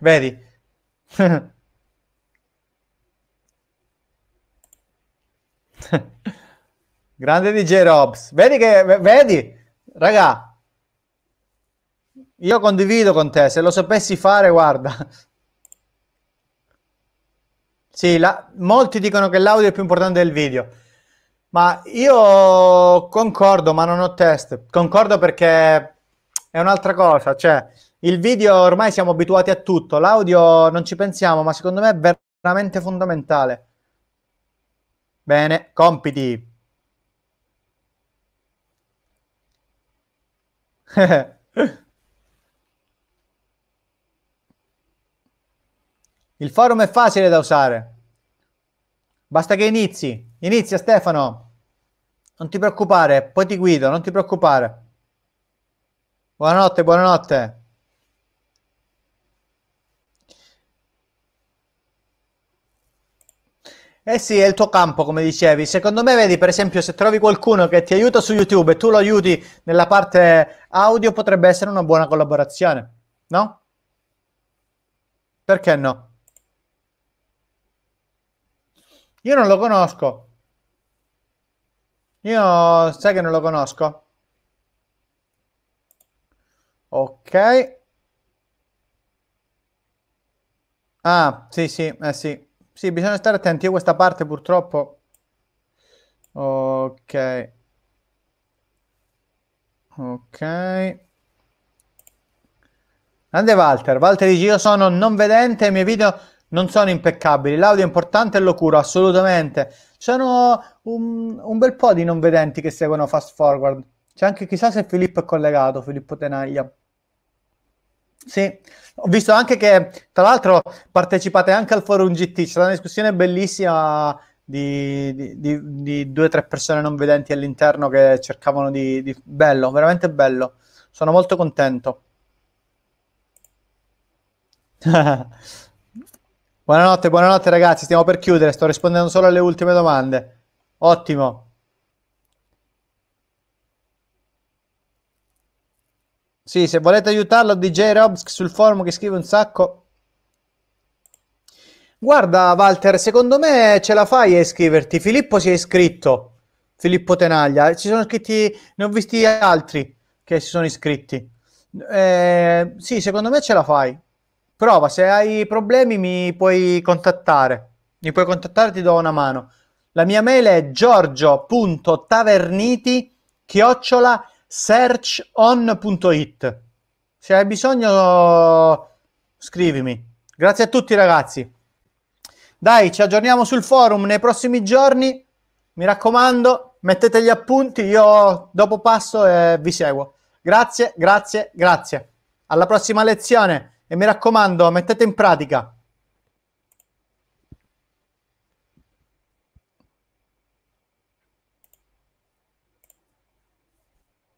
Vedi? *laughs* Grande DJ Robs. Vedi che... Vedi? Raga, io condivido con te, se lo sapessi fare, guarda. Sì, la, molti dicono che l'audio è più importante del video, ma io concordo, ma non ho test. Concordo perché è un'altra cosa, cioè il video ormai siamo abituati a tutto, l'audio non ci pensiamo, ma secondo me è veramente fondamentale. Bene, compiti. *laughs* Il forum è facile da usare. Basta che inizi. Inizia Stefano. Non ti preoccupare, poi ti guido, non ti preoccupare. Buonanotte, buonanotte. Eh sì, è il tuo campo, come dicevi. Secondo me, vedi, per esempio, se trovi qualcuno che ti aiuta su YouTube e tu lo aiuti nella parte audio, potrebbe essere una buona collaborazione, no? Perché no? Io non lo conosco. Io sai che non lo conosco. Ok. Ah, sì, sì, eh sì. Sì, bisogna stare attenti. Io questa parte purtroppo... Ok. Ok. Ande Walter. Walter dice io sono non vedente, i miei video non sono impeccabili. L'audio è importante e lo curo assolutamente. C'erano un, un, bel po' di non vedenti che seguono Fast Forward. C'è anche chissà se Filippo è collegato, Filippo Tenaglia. Sì, ho visto anche che tra l'altro partecipate anche al forum GT, c'è una discussione bellissima di, di, di, di due o tre persone non vedenti all'interno che cercavano di... Bello, veramente bello, sono molto contento. *laughs* Buonanotte, buonanotte ragazzi, stiamo per chiudere, sto rispondendo solo alle ultime domande. Ottimo. Sì, se volete aiutarlo, DJ Robsk sul forum che scrive un sacco. Guarda Walter, secondo me ce la fai a iscriverti. Filippo si è iscritto, Filippo Tenaglia. Ci sono iscritti, ne ho visti altri che si sono iscritti. Eh, sì, secondo me ce la fai. Prova, se hai problemi mi puoi contattare. Mi puoi contattare, ti do una mano. La mia mail è giorgio.taverniti chiocciola searchon.it. Se hai bisogno scrivimi. Grazie a tutti ragazzi. Dai, ci aggiorniamo sul forum nei prossimi giorni. Mi raccomando, mettete gli appunti, io dopo passo e vi seguo. Grazie, grazie, grazie. Alla prossima lezione e mi raccomando, mettete in pratica.